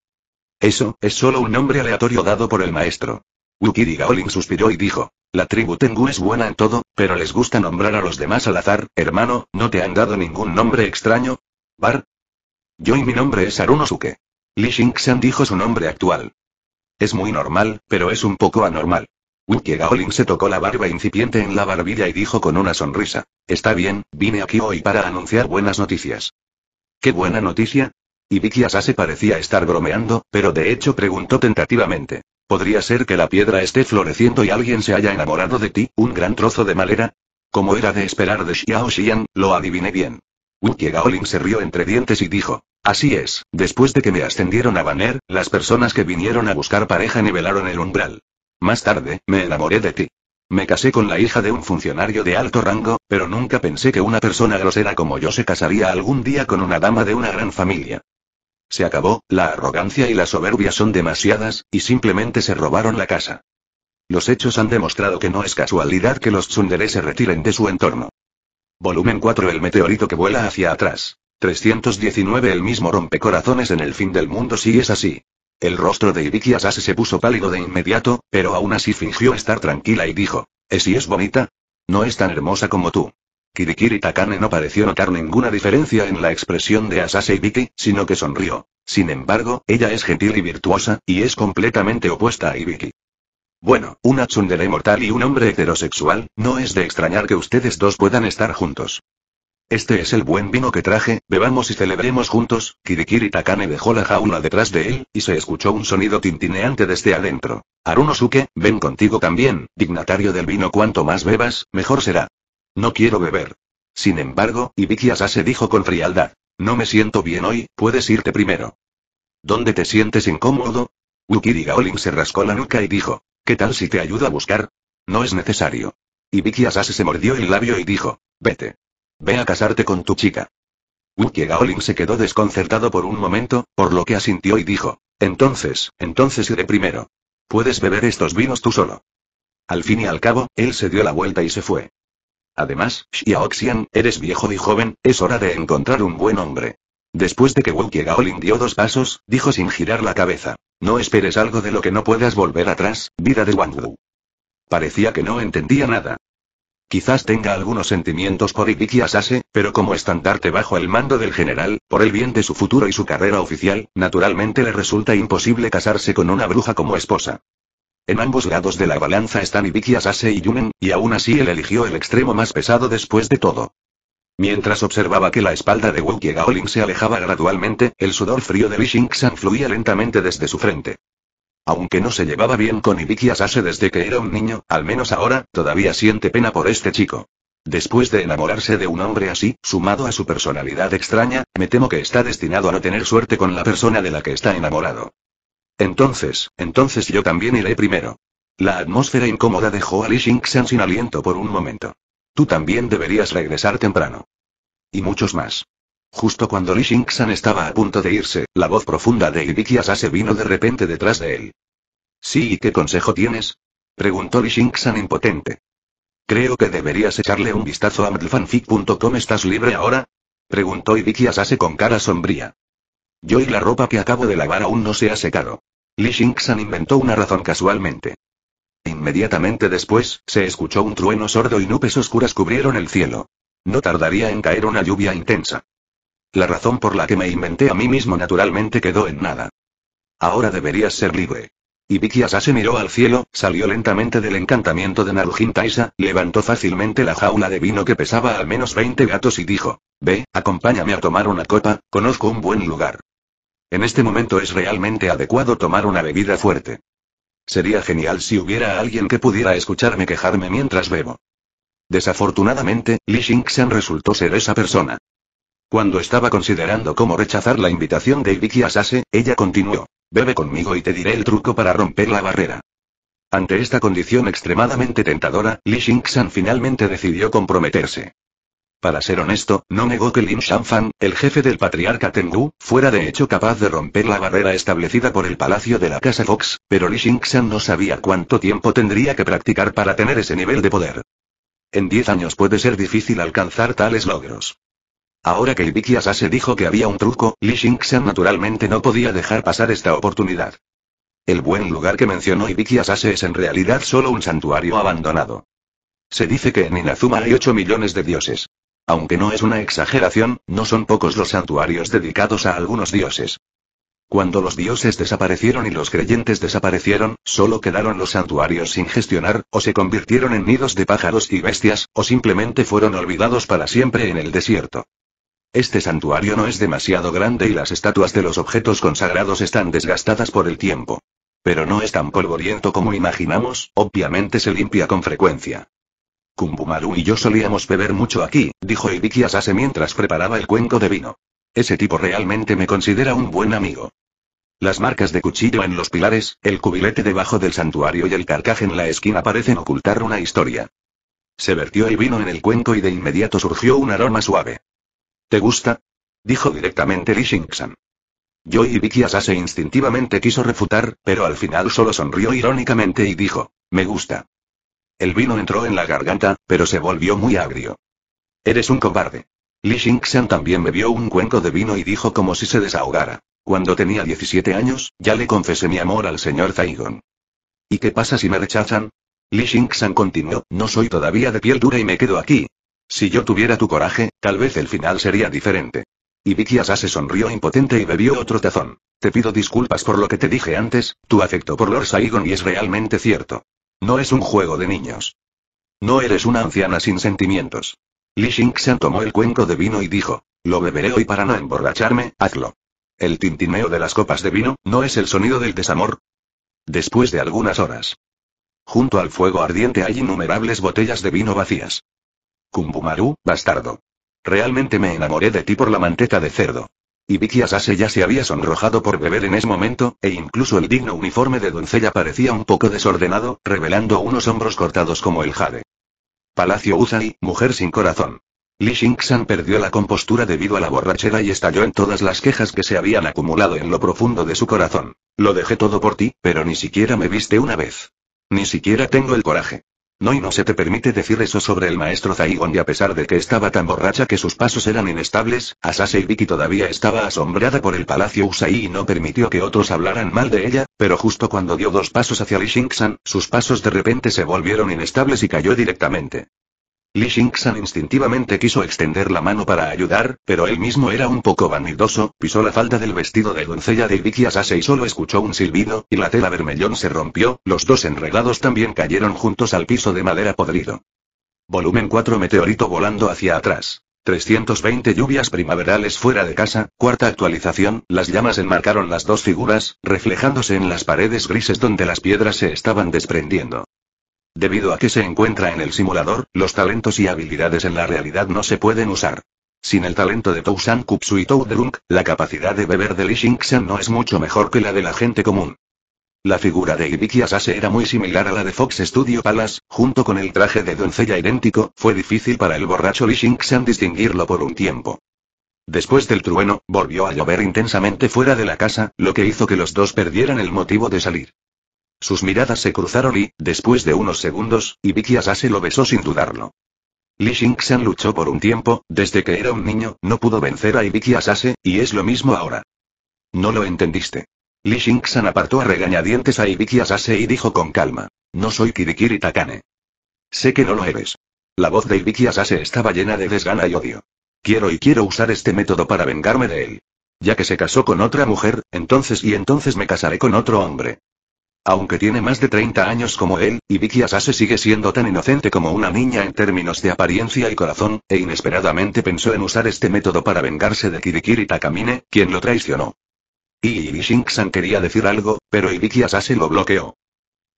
Eso, es solo un nombre aleatorio dado por el maestro. Wukiri Gaolin suspiró y dijo, la tribu Tengu es buena en todo, pero les gusta nombrar a los demás al azar, hermano, ¿no te han dado ningún nombre extraño? ¿Bar? Yo y mi nombre es Arunosuke. Li Xingxian dijo su nombre actual. Es muy normal, pero es un poco anormal. Wukie Gaolin se tocó la barba incipiente en la barbilla y dijo con una sonrisa. Está bien, vine aquí hoy para anunciar buenas noticias. ¿Qué buena noticia? Y Vicky se parecía estar bromeando, pero de hecho preguntó tentativamente. ¿Podría ser que la piedra esté floreciendo y alguien se haya enamorado de ti, un gran trozo de madera? Como era de esperar de Xiao Xian, lo adiviné bien. Wukie Gaolin se rió entre dientes y dijo. Así es, después de que me ascendieron a Banner, las personas que vinieron a buscar pareja nivelaron el umbral. Más tarde, me enamoré de ti. Me casé con la hija de un funcionario de alto rango, pero nunca pensé que una persona grosera como yo se casaría algún día con una dama de una gran familia. Se acabó, la arrogancia y la soberbia son demasiadas, y simplemente se robaron la casa. Los hechos han demostrado que no es casualidad que los tsunderes se retiren de su entorno. Volumen 4 El meteorito que vuela hacia atrás. 319 El mismo rompecorazones en el fin del mundo si es así. El rostro de Ibiki Asase se puso pálido de inmediato, pero aún así fingió estar tranquila y dijo, ¿es «¿Eh, si es bonita? No es tan hermosa como tú. Kirikiri Takane no pareció notar ninguna diferencia en la expresión de Asase Ibiki, sino que sonrió. Sin embargo, ella es gentil y virtuosa, y es completamente opuesta a Ibiki. Bueno, una tsundere mortal y un hombre heterosexual, no es de extrañar que ustedes dos puedan estar juntos. Este es el buen vino que traje, bebamos y celebremos juntos. Kirikiri Takane dejó la jaula detrás de él, y se escuchó un sonido tintineante desde adentro. Arunosuke, ven contigo también, dignatario del vino. Cuanto más bebas, mejor será. No quiero beber. Sin embargo, Ibiki Asase dijo con frialdad. No me siento bien hoy, puedes irte primero. ¿Dónde te sientes incómodo? Ukiri Gaolin se rascó la nuca y dijo. ¿Qué tal si te ayudo a buscar? No es necesario. Ibiki Asase se mordió el labio y dijo. Vete. Ve a casarte con tu chica. Gaolin se quedó desconcertado por un momento, por lo que asintió y dijo, entonces, entonces iré primero. Puedes beber estos vinos tú solo. Al fin y al cabo, él se dio la vuelta y se fue. Además, Xiaoxian, eres viejo y joven, es hora de encontrar un buen hombre. Después de que Wookie Gaolin dio dos pasos, dijo sin girar la cabeza. No esperes algo de lo que no puedas volver atrás, vida de Wang Parecía que no entendía nada. Quizás tenga algunos sentimientos por Ibiki Asase, pero como estandarte bajo el mando del general, por el bien de su futuro y su carrera oficial, naturalmente le resulta imposible casarse con una bruja como esposa. En ambos lados de la balanza están Ibiki Asase y Yunen, y aún así él eligió el extremo más pesado después de todo. Mientras observaba que la espalda de Wookie Gaolin se alejaba gradualmente, el sudor frío de Li fluía lentamente desde su frente. Aunque no se llevaba bien con Ibiki Asase desde que era un niño, al menos ahora, todavía siente pena por este chico. Después de enamorarse de un hombre así, sumado a su personalidad extraña, me temo que está destinado a no tener suerte con la persona de la que está enamorado. Entonces, entonces yo también iré primero. La atmósfera incómoda dejó a Li Xingxian sin aliento por un momento. Tú también deberías regresar temprano. Y muchos más. Justo cuando Li Xingxan estaba a punto de irse, la voz profunda de Ibiki Asase vino de repente detrás de él. ¿Sí y qué consejo tienes? Preguntó Li Xingxan impotente. Creo que deberías echarle un vistazo a mdfanfic.com ¿Estás libre ahora? Preguntó Ibiki Asase con cara sombría. Yo y la ropa que acabo de lavar aún no se ha secado. Li Xingxan inventó una razón casualmente. Inmediatamente después, se escuchó un trueno sordo y nubes oscuras cubrieron el cielo. No tardaría en caer una lluvia intensa. La razón por la que me inventé a mí mismo naturalmente quedó en nada. Ahora deberías ser libre. Y Vicky se miró al cielo, salió lentamente del encantamiento de Narujin Taisa, levantó fácilmente la jaula de vino que pesaba al menos 20 gatos y dijo, ve, acompáñame a tomar una copa, conozco un buen lugar. En este momento es realmente adecuado tomar una bebida fuerte. Sería genial si hubiera alguien que pudiera escucharme quejarme mientras bebo. Desafortunadamente, Li Xingxian resultó ser esa persona. Cuando estaba considerando cómo rechazar la invitación de Ibiki Asase, ella continuó. Bebe conmigo y te diré el truco para romper la barrera. Ante esta condición extremadamente tentadora, Li Xingxan finalmente decidió comprometerse. Para ser honesto, no negó que Lin Shanfan, el jefe del patriarca Tengu, fuera de hecho capaz de romper la barrera establecida por el palacio de la casa Fox, pero Li Xingxan no sabía cuánto tiempo tendría que practicar para tener ese nivel de poder. En 10 años puede ser difícil alcanzar tales logros. Ahora que Ibiki Asase dijo que había un truco, Li naturalmente no podía dejar pasar esta oportunidad. El buen lugar que mencionó Ibiki Asase es en realidad solo un santuario abandonado. Se dice que en Inazuma hay 8 millones de dioses. Aunque no es una exageración, no son pocos los santuarios dedicados a algunos dioses. Cuando los dioses desaparecieron y los creyentes desaparecieron, solo quedaron los santuarios sin gestionar, o se convirtieron en nidos de pájaros y bestias, o simplemente fueron olvidados para siempre en el desierto. Este santuario no es demasiado grande y las estatuas de los objetos consagrados están desgastadas por el tiempo. Pero no es tan polvoriento como imaginamos, obviamente se limpia con frecuencia. Kumbumaru y yo solíamos beber mucho aquí, dijo Ibiki Asase mientras preparaba el cuenco de vino. Ese tipo realmente me considera un buen amigo. Las marcas de cuchillo en los pilares, el cubilete debajo del santuario y el carcaje en la esquina parecen ocultar una historia. Se vertió el vino en el cuenco y de inmediato surgió un aroma suave. ¿Te gusta? Dijo directamente Li Xingxan. Yo y Vicky Asase instintivamente quiso refutar, pero al final solo sonrió irónicamente y dijo, me gusta. El vino entró en la garganta, pero se volvió muy agrio. Eres un cobarde. Li Xingxian también bebió un cuenco de vino y dijo como si se desahogara. Cuando tenía 17 años, ya le confesé mi amor al señor Zaigon. ¿Y qué pasa si me rechazan? Li Xingxian continuó, no soy todavía de piel dura y me quedo aquí, si yo tuviera tu coraje, tal vez el final sería diferente. Y Vicky se sonrió impotente y bebió otro tazón. Te pido disculpas por lo que te dije antes, tu afecto por Lord Saigon y es realmente cierto. No es un juego de niños. No eres una anciana sin sentimientos. Li Xingxian tomó el cuenco de vino y dijo, lo beberé hoy para no emborracharme, hazlo. El tintineo de las copas de vino, ¿no es el sonido del desamor? Después de algunas horas. Junto al fuego ardiente hay innumerables botellas de vino vacías. Kumbumaru, bastardo. Realmente me enamoré de ti por la manteta de cerdo. Y Vicky Asase ya se había sonrojado por beber en ese momento, e incluso el digno uniforme de doncella parecía un poco desordenado, revelando unos hombros cortados como el jade. Palacio Uzai, mujer sin corazón. Li Xingxan perdió la compostura debido a la borrachera y estalló en todas las quejas que se habían acumulado en lo profundo de su corazón. Lo dejé todo por ti, pero ni siquiera me viste una vez. Ni siquiera tengo el coraje y no se te permite decir eso sobre el maestro Zaigon y a pesar de que estaba tan borracha que sus pasos eran inestables, Asase Vicky todavía estaba asombrada por el palacio Usai y no permitió que otros hablaran mal de ella, pero justo cuando dio dos pasos hacia Li sus pasos de repente se volvieron inestables y cayó directamente. Li instintivamente quiso extender la mano para ayudar, pero él mismo era un poco vanidoso, pisó la falda del vestido de doncella de Ibiki Asase y solo escuchó un silbido, y la tela vermellón se rompió, los dos enredados también cayeron juntos al piso de madera podrido. Volumen 4 Meteorito volando hacia atrás. 320 lluvias primaverales fuera de casa, cuarta actualización, las llamas enmarcaron las dos figuras, reflejándose en las paredes grises donde las piedras se estaban desprendiendo. Debido a que se encuentra en el simulador, los talentos y habilidades en la realidad no se pueden usar. Sin el talento de Tousan Kupsu y la capacidad de beber de Li no es mucho mejor que la de la gente común. La figura de Ibiki Asase era muy similar a la de Fox Studio Palace, junto con el traje de doncella idéntico, fue difícil para el borracho Li distinguirlo por un tiempo. Después del trueno, volvió a llover intensamente fuera de la casa, lo que hizo que los dos perdieran el motivo de salir. Sus miradas se cruzaron y, después de unos segundos, Ibiki Asase lo besó sin dudarlo. Li luchó por un tiempo, desde que era un niño, no pudo vencer a Ibiki Asase, y es lo mismo ahora. No lo entendiste. Li apartó a regañadientes a Ibiki Asase y dijo con calma. No soy Kirikiri Takane. Sé que no lo eres. La voz de Ibiki Asase estaba llena de desgana y odio. Quiero y quiero usar este método para vengarme de él. Ya que se casó con otra mujer, entonces y entonces me casaré con otro hombre. Aunque tiene más de 30 años como él, y Asase sigue siendo tan inocente como una niña en términos de apariencia y corazón, e inesperadamente pensó en usar este método para vengarse de Kirikiri Takamine, quien lo traicionó. Y Ibishink-san quería decir algo, pero Ibiki Asase lo bloqueó.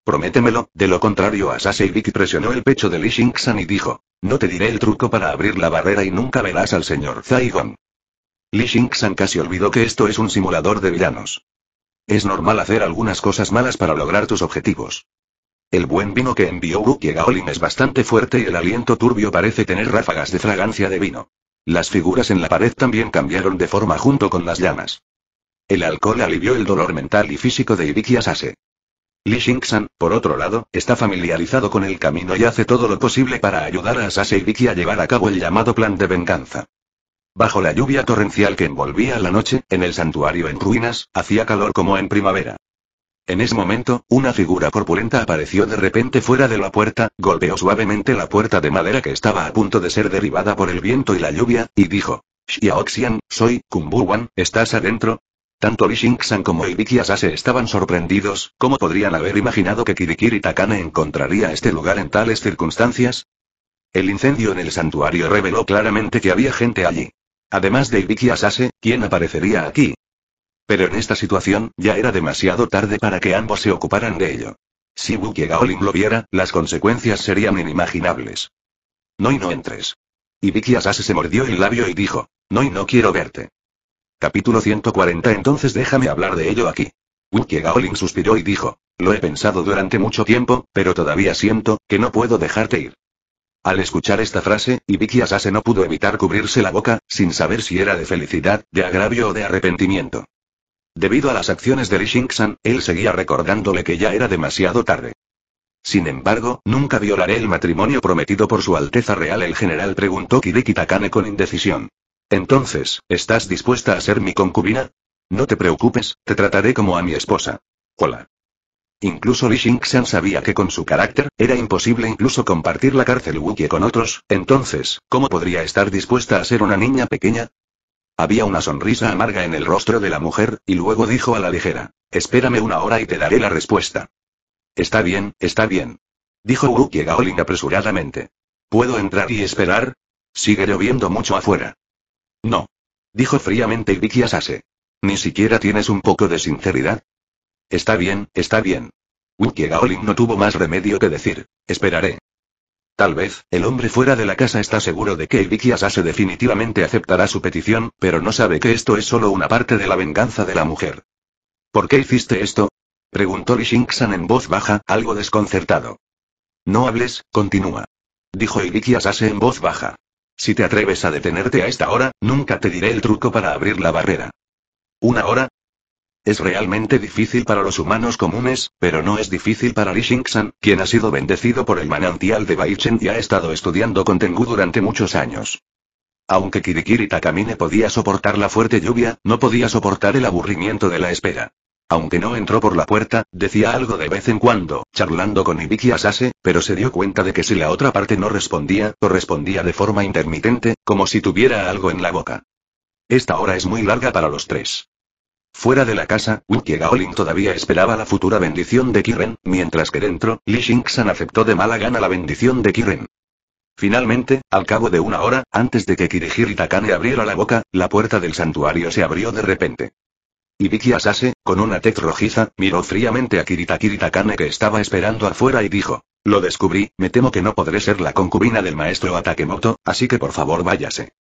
Prométemelo, de lo contrario Asase Ibiki presionó el pecho de Li san y dijo, no te diré el truco para abrir la barrera y nunca verás al señor Zaigon. Li san casi olvidó que esto es un simulador de villanos. Es normal hacer algunas cosas malas para lograr tus objetivos. El buen vino que envió Rukie a es bastante fuerte y el aliento turbio parece tener ráfagas de fragancia de vino. Las figuras en la pared también cambiaron de forma junto con las llamas. El alcohol alivió el dolor mental y físico de Iriki Asase. Li Shingsan, por otro lado, está familiarizado con el camino y hace todo lo posible para ayudar a Asase Ibiki a llevar a cabo el llamado plan de venganza. Bajo la lluvia torrencial que envolvía la noche, en el santuario en ruinas, hacía calor como en primavera. En ese momento, una figura corpulenta apareció de repente fuera de la puerta, golpeó suavemente la puerta de madera que estaba a punto de ser derribada por el viento y la lluvia, y dijo: Xiaoxian, soy, Wan, ¿estás adentro? Tanto Li como Ibiki se estaban sorprendidos, ¿cómo podrían haber imaginado que Kirikiri Takane encontraría este lugar en tales circunstancias? El incendio en el santuario reveló claramente que había gente allí. Además de Ibiki Asase, ¿quién aparecería aquí? Pero en esta situación, ya era demasiado tarde para que ambos se ocuparan de ello. Si Wukie Gaolin lo viera, las consecuencias serían inimaginables. No y no entres. Y Asase se mordió el labio y dijo, no y no quiero verte. Capítulo 140 Entonces déjame hablar de ello aquí. Buki Gaolin suspiró y dijo, lo he pensado durante mucho tiempo, pero todavía siento, que no puedo dejarte ir. Al escuchar esta frase, Ibiki Asase no pudo evitar cubrirse la boca, sin saber si era de felicidad, de agravio o de arrepentimiento. Debido a las acciones de Li él seguía recordándole que ya era demasiado tarde. Sin embargo, nunca violaré el matrimonio prometido por su Alteza Real el general preguntó Kiriki Takane con indecisión. Entonces, ¿estás dispuesta a ser mi concubina? No te preocupes, te trataré como a mi esposa. Hola. Incluso Li Xingxian sabía que con su carácter, era imposible incluso compartir la cárcel Wukie con otros, entonces, ¿cómo podría estar dispuesta a ser una niña pequeña? Había una sonrisa amarga en el rostro de la mujer, y luego dijo a la ligera, espérame una hora y te daré la respuesta. Está bien, está bien. Dijo Wukie Gaolin apresuradamente. ¿Puedo entrar y esperar? Sigue lloviendo mucho afuera. No. Dijo fríamente Vicky Asase. Ni siquiera tienes un poco de sinceridad. Está bien, está bien. Wiki Gaolin no tuvo más remedio que decir, esperaré. Tal vez, el hombre fuera de la casa está seguro de que Iriki Asase definitivamente aceptará su petición, pero no sabe que esto es solo una parte de la venganza de la mujer. ¿Por qué hiciste esto? Preguntó Li Xingxan en voz baja, algo desconcertado. No hables, continúa. Dijo Iriki Asase en voz baja. Si te atreves a detenerte a esta hora, nunca te diré el truco para abrir la barrera. ¿Una hora? Es realmente difícil para los humanos comunes, pero no es difícil para Li quien ha sido bendecido por el manantial de Baichen y ha estado estudiando con Tengu durante muchos años. Aunque Kirikiri Takamine podía soportar la fuerte lluvia, no podía soportar el aburrimiento de la espera. Aunque no entró por la puerta, decía algo de vez en cuando, charlando con Ibiki Asase, pero se dio cuenta de que si la otra parte no respondía, respondía de forma intermitente, como si tuviera algo en la boca. Esta hora es muy larga para los tres. Fuera de la casa, Wukie Gaolin todavía esperaba la futura bendición de Kiren, mientras que dentro, Li aceptó de mala gana la bendición de Kiren. Finalmente, al cabo de una hora, antes de que Kirihiritakane abriera la boca, la puerta del santuario se abrió de repente. Y Ibiki Asase, con una tez rojiza, miró fríamente a Kirita que estaba esperando afuera y dijo. Lo descubrí, me temo que no podré ser la concubina del maestro Atakemoto, así que por favor váyase.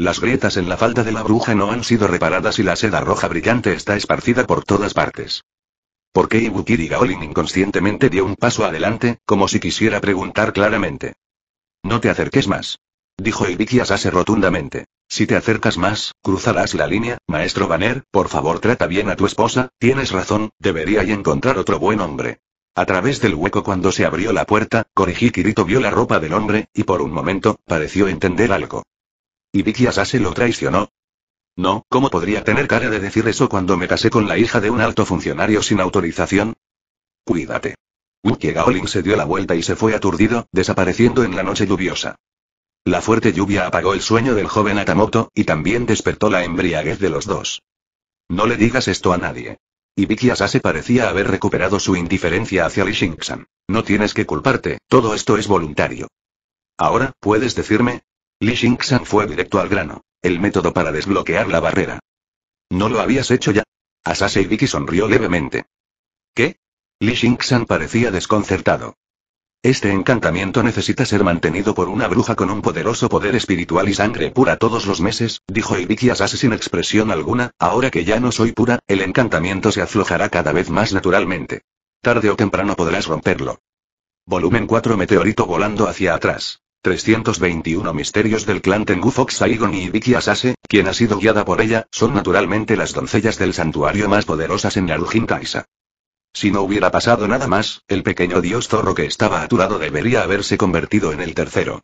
Las grietas en la falda de la bruja no han sido reparadas y la seda roja brillante está esparcida por todas partes. Porque qué Ibukiri Gaolin inconscientemente dio un paso adelante, como si quisiera preguntar claramente? No te acerques más. Dijo Ibiki Asase rotundamente. Si te acercas más, cruzarás la línea, maestro Banner, por favor trata bien a tu esposa, tienes razón, debería y encontrar otro buen hombre. A través del hueco cuando se abrió la puerta, Koriji vio la ropa del hombre, y por un momento, pareció entender algo. ¿Y Vicky Asase lo traicionó? No, ¿cómo podría tener cara de decir eso cuando me casé con la hija de un alto funcionario sin autorización? Cuídate. Un Gaolin se dio la vuelta y se fue aturdido, desapareciendo en la noche lluviosa. La fuerte lluvia apagó el sueño del joven Atamoto, y también despertó la embriaguez de los dos. No le digas esto a nadie. Y Vicky Asase parecía haber recuperado su indiferencia hacia Li Shinxan. No tienes que culparte, todo esto es voluntario. Ahora, ¿puedes decirme? Li Xingxan fue directo al grano. El método para desbloquear la barrera. ¿No lo habías hecho ya? Asase y Vicky sonrió levemente. ¿Qué? Li Xingxan parecía desconcertado. Este encantamiento necesita ser mantenido por una bruja con un poderoso poder espiritual y sangre pura todos los meses, dijo Ibiki Asase sin expresión alguna, ahora que ya no soy pura, el encantamiento se aflojará cada vez más naturalmente. Tarde o temprano podrás romperlo. Volumen 4 Meteorito volando hacia atrás. 321 Misterios del clan Tengu Fox y Ibiki Asase, quien ha sido guiada por ella, son naturalmente las doncellas del santuario más poderosas en Narujin Kaisa. Si no hubiera pasado nada más, el pequeño dios zorro que estaba aturado debería haberse convertido en el tercero.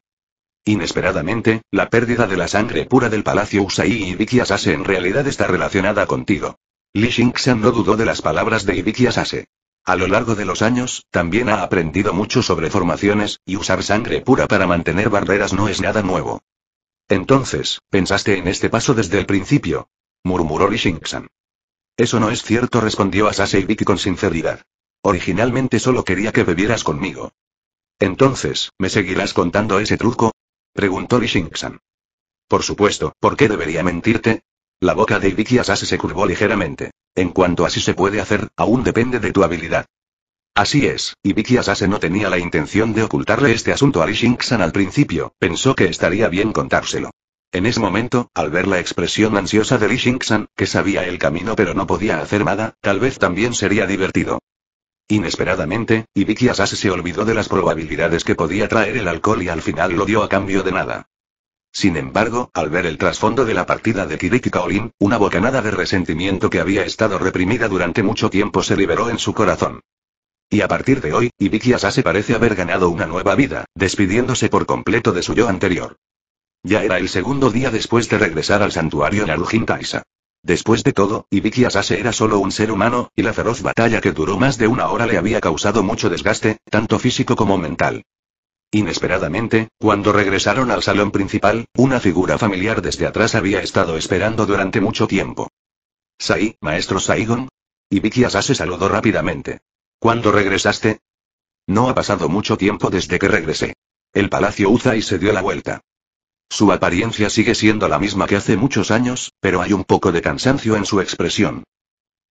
Inesperadamente, la pérdida de la sangre pura del palacio Usai y Ibiki Asase en realidad está relacionada contigo. Li Xingxian no dudó de las palabras de Ibiki Asase. A lo largo de los años, también ha aprendido mucho sobre formaciones, y usar sangre pura para mantener barreras no es nada nuevo. Entonces, ¿pensaste en este paso desde el principio? murmuró Rishinksan. Eso no es cierto, respondió Asase Ibiki con sinceridad. Originalmente solo quería que bebieras conmigo. Entonces, ¿me seguirás contando ese truco? preguntó Rishinksan. Por supuesto, ¿por qué debería mentirte? La boca de Ibiki Asase se curvó ligeramente. En cuanto a si se puede hacer, aún depende de tu habilidad. Así es, y Asase no tenía la intención de ocultarle este asunto a Li al principio, pensó que estaría bien contárselo. En ese momento, al ver la expresión ansiosa de Li que sabía el camino pero no podía hacer nada, tal vez también sería divertido. Inesperadamente, Ibiki Asase se olvidó de las probabilidades que podía traer el alcohol y al final lo dio a cambio de nada. Sin embargo, al ver el trasfondo de la partida de Kiriki Kaolin, una bocanada de resentimiento que había estado reprimida durante mucho tiempo se liberó en su corazón. Y a partir de hoy, Ibiki Asase parece haber ganado una nueva vida, despidiéndose por completo de su yo anterior. Ya era el segundo día después de regresar al santuario Narujin Kaisa. Después de todo, Ibiki Asase era solo un ser humano, y la feroz batalla que duró más de una hora le había causado mucho desgaste, tanto físico como mental. Inesperadamente, cuando regresaron al salón principal, una figura familiar desde atrás había estado esperando durante mucho tiempo. Sai, maestro Saigon. Y Vicky Asa se saludó rápidamente. ¿Cuándo regresaste? No ha pasado mucho tiempo desde que regresé. El palacio Uzai se dio la vuelta. Su apariencia sigue siendo la misma que hace muchos años, pero hay un poco de cansancio en su expresión.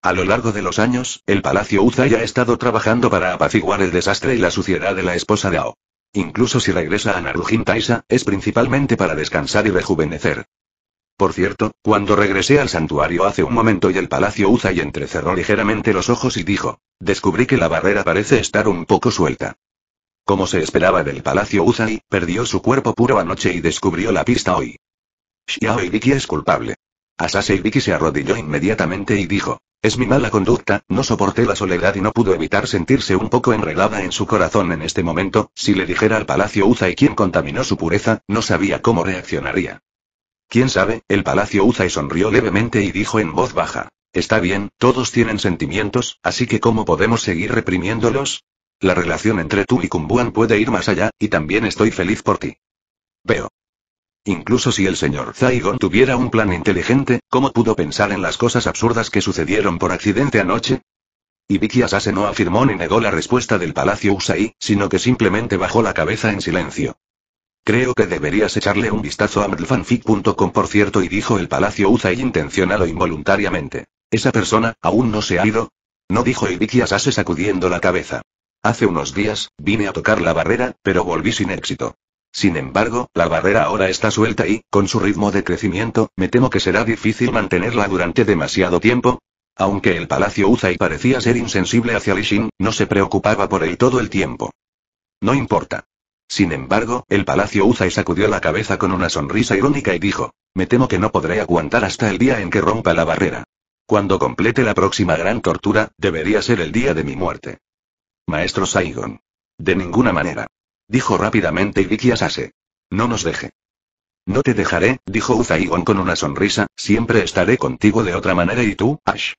A lo largo de los años, el Palacio Uzai ha estado trabajando para apaciguar el desastre y la suciedad de la esposa de Ao. Incluso si regresa a Narujin Taisa, es principalmente para descansar y rejuvenecer. Por cierto, cuando regresé al santuario hace un momento y el palacio Uzai entrecerró ligeramente los ojos y dijo, descubrí que la barrera parece estar un poco suelta. Como se esperaba del palacio Uzai, perdió su cuerpo puro anoche y descubrió la pista hoy. Xiao Ibiki es culpable. Asase Ibiki se arrodilló inmediatamente y dijo, es mi mala conducta, no soporté la soledad y no pudo evitar sentirse un poco enredada en su corazón en este momento, si le dijera al Palacio Uzai quién contaminó su pureza, no sabía cómo reaccionaría. ¿Quién sabe? El Palacio y sonrió levemente y dijo en voz baja. Está bien, todos tienen sentimientos, así que ¿cómo podemos seguir reprimiéndolos? La relación entre tú y Kumbuan puede ir más allá, y también estoy feliz por ti. Veo. Incluso si el señor Zaigon tuviera un plan inteligente, ¿cómo pudo pensar en las cosas absurdas que sucedieron por accidente anoche? Ibiki Asase no afirmó ni negó la respuesta del Palacio Usai, sino que simplemente bajó la cabeza en silencio. Creo que deberías echarle un vistazo a mdlfanfic.com por cierto y dijo el Palacio Usai intencional o involuntariamente. Esa persona, aún no se ha ido. No dijo Ibiki Asase sacudiendo la cabeza. Hace unos días, vine a tocar la barrera, pero volví sin éxito. Sin embargo, la barrera ahora está suelta y, con su ritmo de crecimiento, me temo que será difícil mantenerla durante demasiado tiempo. Aunque el palacio Uzai parecía ser insensible hacia Lishin, no se preocupaba por él todo el tiempo. No importa. Sin embargo, el palacio Uzai sacudió la cabeza con una sonrisa irónica y dijo, me temo que no podré aguantar hasta el día en que rompa la barrera. Cuando complete la próxima gran tortura, debería ser el día de mi muerte. Maestro Saigon. De ninguna manera. Dijo rápidamente Ibiki Asase. No nos deje. No te dejaré, dijo Uzaigon con una sonrisa, siempre estaré contigo de otra manera y tú, Ash.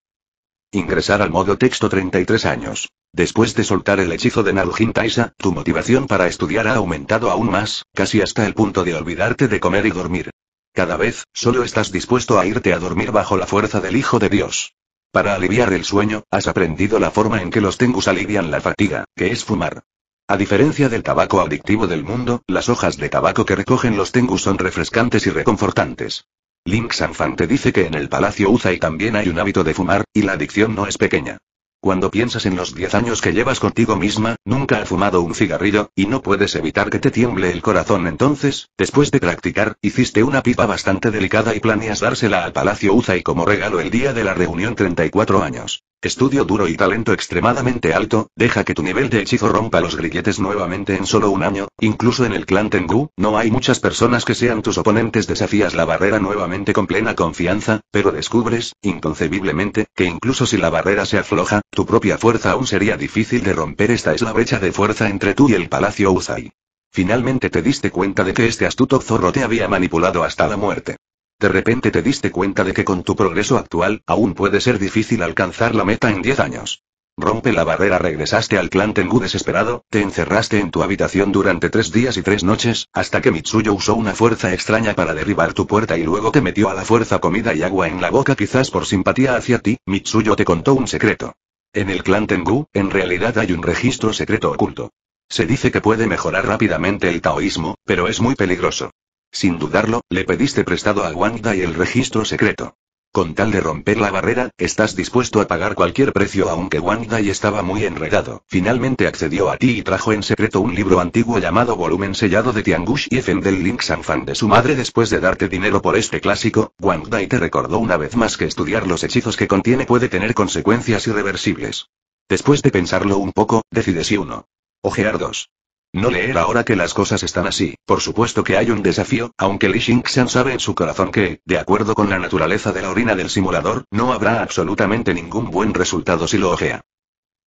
Ingresar al modo texto 33 años. Después de soltar el hechizo de Narujin Taisa, tu motivación para estudiar ha aumentado aún más, casi hasta el punto de olvidarte de comer y dormir. Cada vez, solo estás dispuesto a irte a dormir bajo la fuerza del Hijo de Dios. Para aliviar el sueño, has aprendido la forma en que los tengus alivian la fatiga, que es fumar. A diferencia del tabaco adictivo del mundo, las hojas de tabaco que recogen los tengu son refrescantes y reconfortantes. Link Sanfante dice que en el Palacio Uzai también hay un hábito de fumar, y la adicción no es pequeña. Cuando piensas en los 10 años que llevas contigo misma, nunca ha fumado un cigarrillo, y no puedes evitar que te tiemble el corazón. Entonces, después de practicar, hiciste una pipa bastante delicada y planeas dársela al Palacio Uzai como regalo el día de la reunión 34 años. Estudio duro y talento extremadamente alto, deja que tu nivel de hechizo rompa los grilletes nuevamente en solo un año, incluso en el clan Tengu, no hay muchas personas que sean tus oponentes desafías la barrera nuevamente con plena confianza, pero descubres, inconcebiblemente, que incluso si la barrera se afloja, tu propia fuerza aún sería difícil de romper esta es la brecha de fuerza entre tú y el palacio Uzai. Finalmente te diste cuenta de que este astuto zorro te había manipulado hasta la muerte. De repente te diste cuenta de que con tu progreso actual, aún puede ser difícil alcanzar la meta en 10 años. Rompe la barrera, regresaste al clan Tengu desesperado, te encerraste en tu habitación durante tres días y tres noches, hasta que Mitsuyo usó una fuerza extraña para derribar tu puerta y luego te metió a la fuerza comida y agua en la boca quizás por simpatía hacia ti, Mitsuyo te contó un secreto. En el clan Tengu, en realidad hay un registro secreto oculto. Se dice que puede mejorar rápidamente el taoísmo, pero es muy peligroso. Sin dudarlo, le pediste prestado a Wang Dai el registro secreto. Con tal de romper la barrera, estás dispuesto a pagar cualquier precio aunque Wang Dai estaba muy enredado. Finalmente accedió a ti y trajo en secreto un libro antiguo llamado Volumen Sellado de Tiangush y Fen del Link Fan de su madre después de darte dinero por este clásico, Wang Dai te recordó una vez más que estudiar los hechizos que contiene puede tener consecuencias irreversibles. Después de pensarlo un poco, decides si uno. Ojear dos. No leer ahora que las cosas están así. Por supuesto que hay un desafío, aunque Li Xingxian sabe en su corazón que, de acuerdo con la naturaleza de la orina del simulador, no habrá absolutamente ningún buen resultado si lo ojea.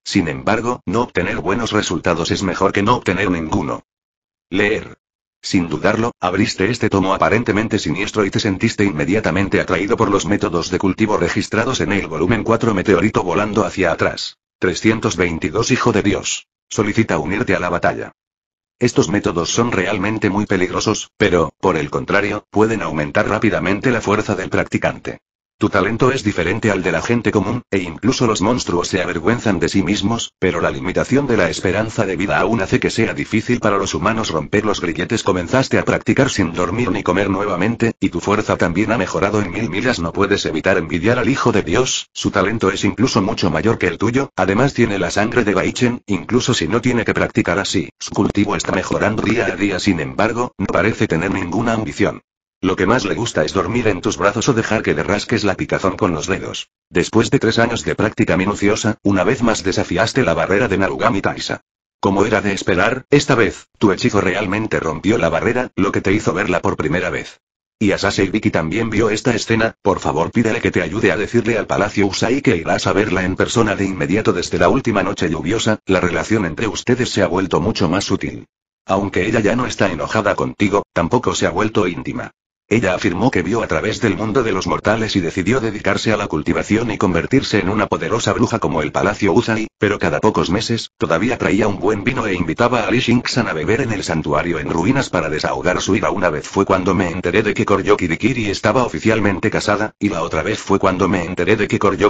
Sin embargo, no obtener buenos resultados es mejor que no obtener ninguno. Leer. Sin dudarlo, abriste este tomo aparentemente siniestro y te sentiste inmediatamente atraído por los métodos de cultivo registrados en el volumen 4 Meteorito volando hacia atrás. 322 Hijo de Dios. Solicita unirte a la batalla. Estos métodos son realmente muy peligrosos, pero, por el contrario, pueden aumentar rápidamente la fuerza del practicante. Tu talento es diferente al de la gente común, e incluso los monstruos se avergüenzan de sí mismos, pero la limitación de la esperanza de vida aún hace que sea difícil para los humanos romper los grilletes. Comenzaste a practicar sin dormir ni comer nuevamente, y tu fuerza también ha mejorado en mil millas. No puedes evitar envidiar al Hijo de Dios, su talento es incluso mucho mayor que el tuyo, además tiene la sangre de Baichen, incluso si no tiene que practicar así, su cultivo está mejorando día a día. Sin embargo, no parece tener ninguna ambición. Lo que más le gusta es dormir en tus brazos o dejar que le rasques la picazón con los dedos. Después de tres años de práctica minuciosa, una vez más desafiaste la barrera de Narugami Taisa. Como era de esperar, esta vez, tu hechizo realmente rompió la barrera, lo que te hizo verla por primera vez. Y Asase Vicky también vio esta escena, por favor pídele que te ayude a decirle al Palacio Usai que irás a verla en persona de inmediato desde la última noche lluviosa, la relación entre ustedes se ha vuelto mucho más sutil. Aunque ella ya no está enojada contigo, tampoco se ha vuelto íntima. Ella afirmó que vio a través del mundo de los mortales y decidió dedicarse a la cultivación y convertirse en una poderosa bruja como el Palacio Uzai, pero cada pocos meses, todavía traía un buen vino e invitaba a Li Shinxan a beber en el santuario en ruinas para desahogar su ira. Una vez fue cuando me enteré de que Koryo estaba oficialmente casada, y la otra vez fue cuando me enteré de que Koryo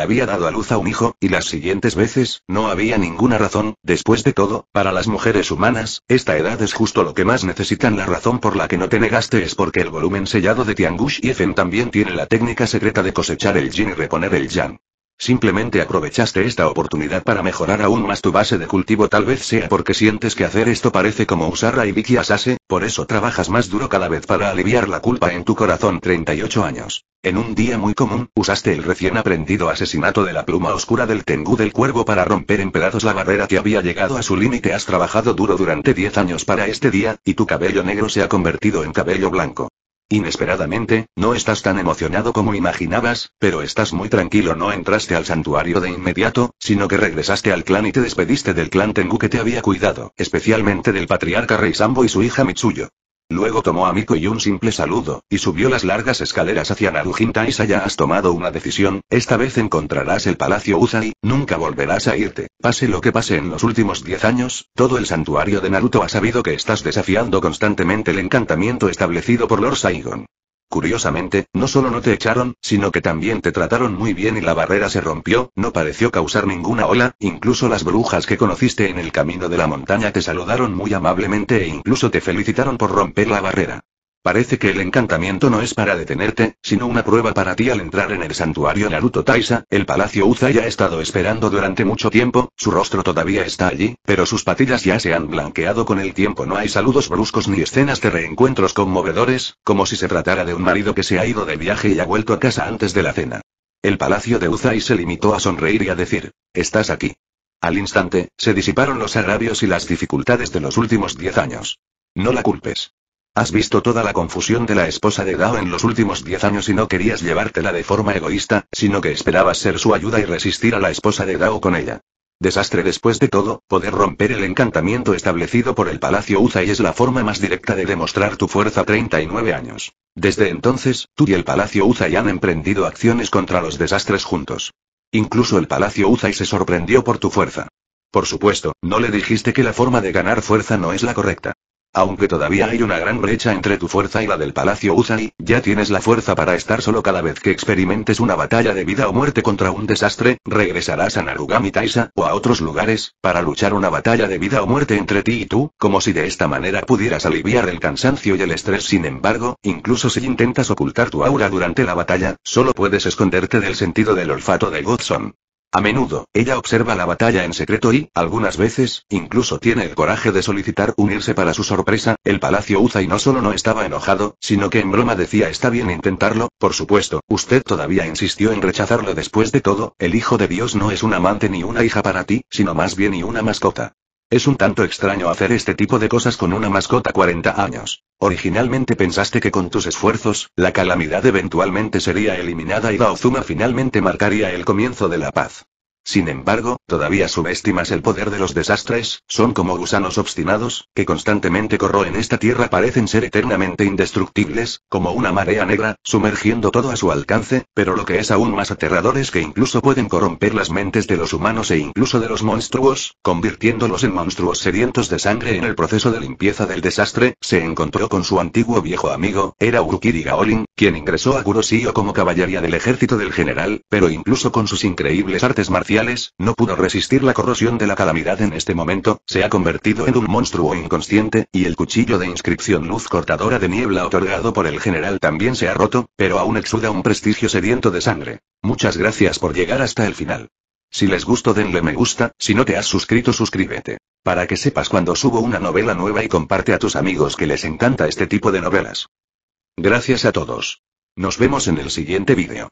había dado a luz a un hijo, y las siguientes veces, no había ninguna razón, después de todo, para las mujeres humanas, esta edad es justo lo que más necesitan la razón por la que no te negaste es porque el volumen sellado de Tiangush y Efen también tiene la técnica secreta de cosechar el yin y reponer el yang. Simplemente aprovechaste esta oportunidad para mejorar aún más tu base de cultivo tal vez sea porque sientes que hacer esto parece como usar a Asase, por eso trabajas más duro cada vez para aliviar la culpa en tu corazón 38 años. En un día muy común, usaste el recién aprendido asesinato de la pluma oscura del Tengu del cuervo para romper en pedazos la barrera que había llegado a su límite has trabajado duro durante 10 años para este día, y tu cabello negro se ha convertido en cabello blanco. Inesperadamente, no estás tan emocionado como imaginabas, pero estás muy tranquilo. No entraste al santuario de inmediato, sino que regresaste al clan y te despediste del clan Tengu que te había cuidado, especialmente del patriarca Reisambo y su hija Mitsuyo. Luego tomó a Miko y un simple saludo, y subió las largas escaleras hacia Narujinta. ya has tomado una decisión, esta vez encontrarás el Palacio Uzai, nunca volverás a irte. Pase lo que pase en los últimos 10 años, todo el santuario de Naruto ha sabido que estás desafiando constantemente el encantamiento establecido por Lord Saigon. Curiosamente, no solo no te echaron, sino que también te trataron muy bien y la barrera se rompió, no pareció causar ninguna ola, incluso las brujas que conociste en el camino de la montaña te saludaron muy amablemente e incluso te felicitaron por romper la barrera. Parece que el encantamiento no es para detenerte, sino una prueba para ti al entrar en el santuario Naruto Taisa, el palacio Uzai ha estado esperando durante mucho tiempo, su rostro todavía está allí, pero sus patillas ya se han blanqueado con el tiempo no hay saludos bruscos ni escenas de reencuentros conmovedores, como si se tratara de un marido que se ha ido de viaje y ha vuelto a casa antes de la cena. El palacio de Uzai se limitó a sonreír y a decir, estás aquí. Al instante, se disiparon los agravios y las dificultades de los últimos diez años. No la culpes. Has visto toda la confusión de la esposa de Dao en los últimos 10 años y no querías llevártela de forma egoísta, sino que esperabas ser su ayuda y resistir a la esposa de Dao con ella. Desastre después de todo, poder romper el encantamiento establecido por el Palacio Uzai es la forma más directa de demostrar tu fuerza 39 años. Desde entonces, tú y el Palacio Uzai han emprendido acciones contra los desastres juntos. Incluso el Palacio Uzai se sorprendió por tu fuerza. Por supuesto, no le dijiste que la forma de ganar fuerza no es la correcta. Aunque todavía hay una gran brecha entre tu fuerza y la del Palacio Usai, ya tienes la fuerza para estar solo cada vez que experimentes una batalla de vida o muerte contra un desastre, regresarás a Narugami Taisa, o a otros lugares, para luchar una batalla de vida o muerte entre ti y tú, como si de esta manera pudieras aliviar el cansancio y el estrés. Sin embargo, incluso si intentas ocultar tu aura durante la batalla, solo puedes esconderte del sentido del olfato de Godson. A menudo, ella observa la batalla en secreto y, algunas veces, incluso tiene el coraje de solicitar unirse para su sorpresa, el Palacio y no solo no estaba enojado, sino que en broma decía está bien intentarlo, por supuesto, usted todavía insistió en rechazarlo después de todo, el hijo de Dios no es un amante ni una hija para ti, sino más bien y una mascota. Es un tanto extraño hacer este tipo de cosas con una mascota 40 años. Originalmente pensaste que con tus esfuerzos, la calamidad eventualmente sería eliminada y Daozuma finalmente marcaría el comienzo de la paz. Sin embargo, todavía subestimas el poder de los desastres, son como gusanos obstinados, que constantemente corroen esta tierra parecen ser eternamente indestructibles, como una marea negra, sumergiendo todo a su alcance, pero lo que es aún más aterrador es que incluso pueden corromper las mentes de los humanos e incluso de los monstruos, convirtiéndolos en monstruos sedientos de sangre en el proceso de limpieza del desastre, se encontró con su antiguo viejo amigo, era Urukiri Gaolin, quien ingresó a Kurosio como caballería del ejército del general, pero incluso con sus increíbles artes marciales no pudo resistir la corrosión de la calamidad en este momento, se ha convertido en un monstruo inconsciente, y el cuchillo de inscripción luz cortadora de niebla otorgado por el general también se ha roto, pero aún exuda un prestigio sediento de sangre. Muchas gracias por llegar hasta el final. Si les gustó denle me gusta, si no te has suscrito suscríbete. Para que sepas cuando subo una novela nueva y comparte a tus amigos que les encanta este tipo de novelas. Gracias a todos. Nos vemos en el siguiente vídeo.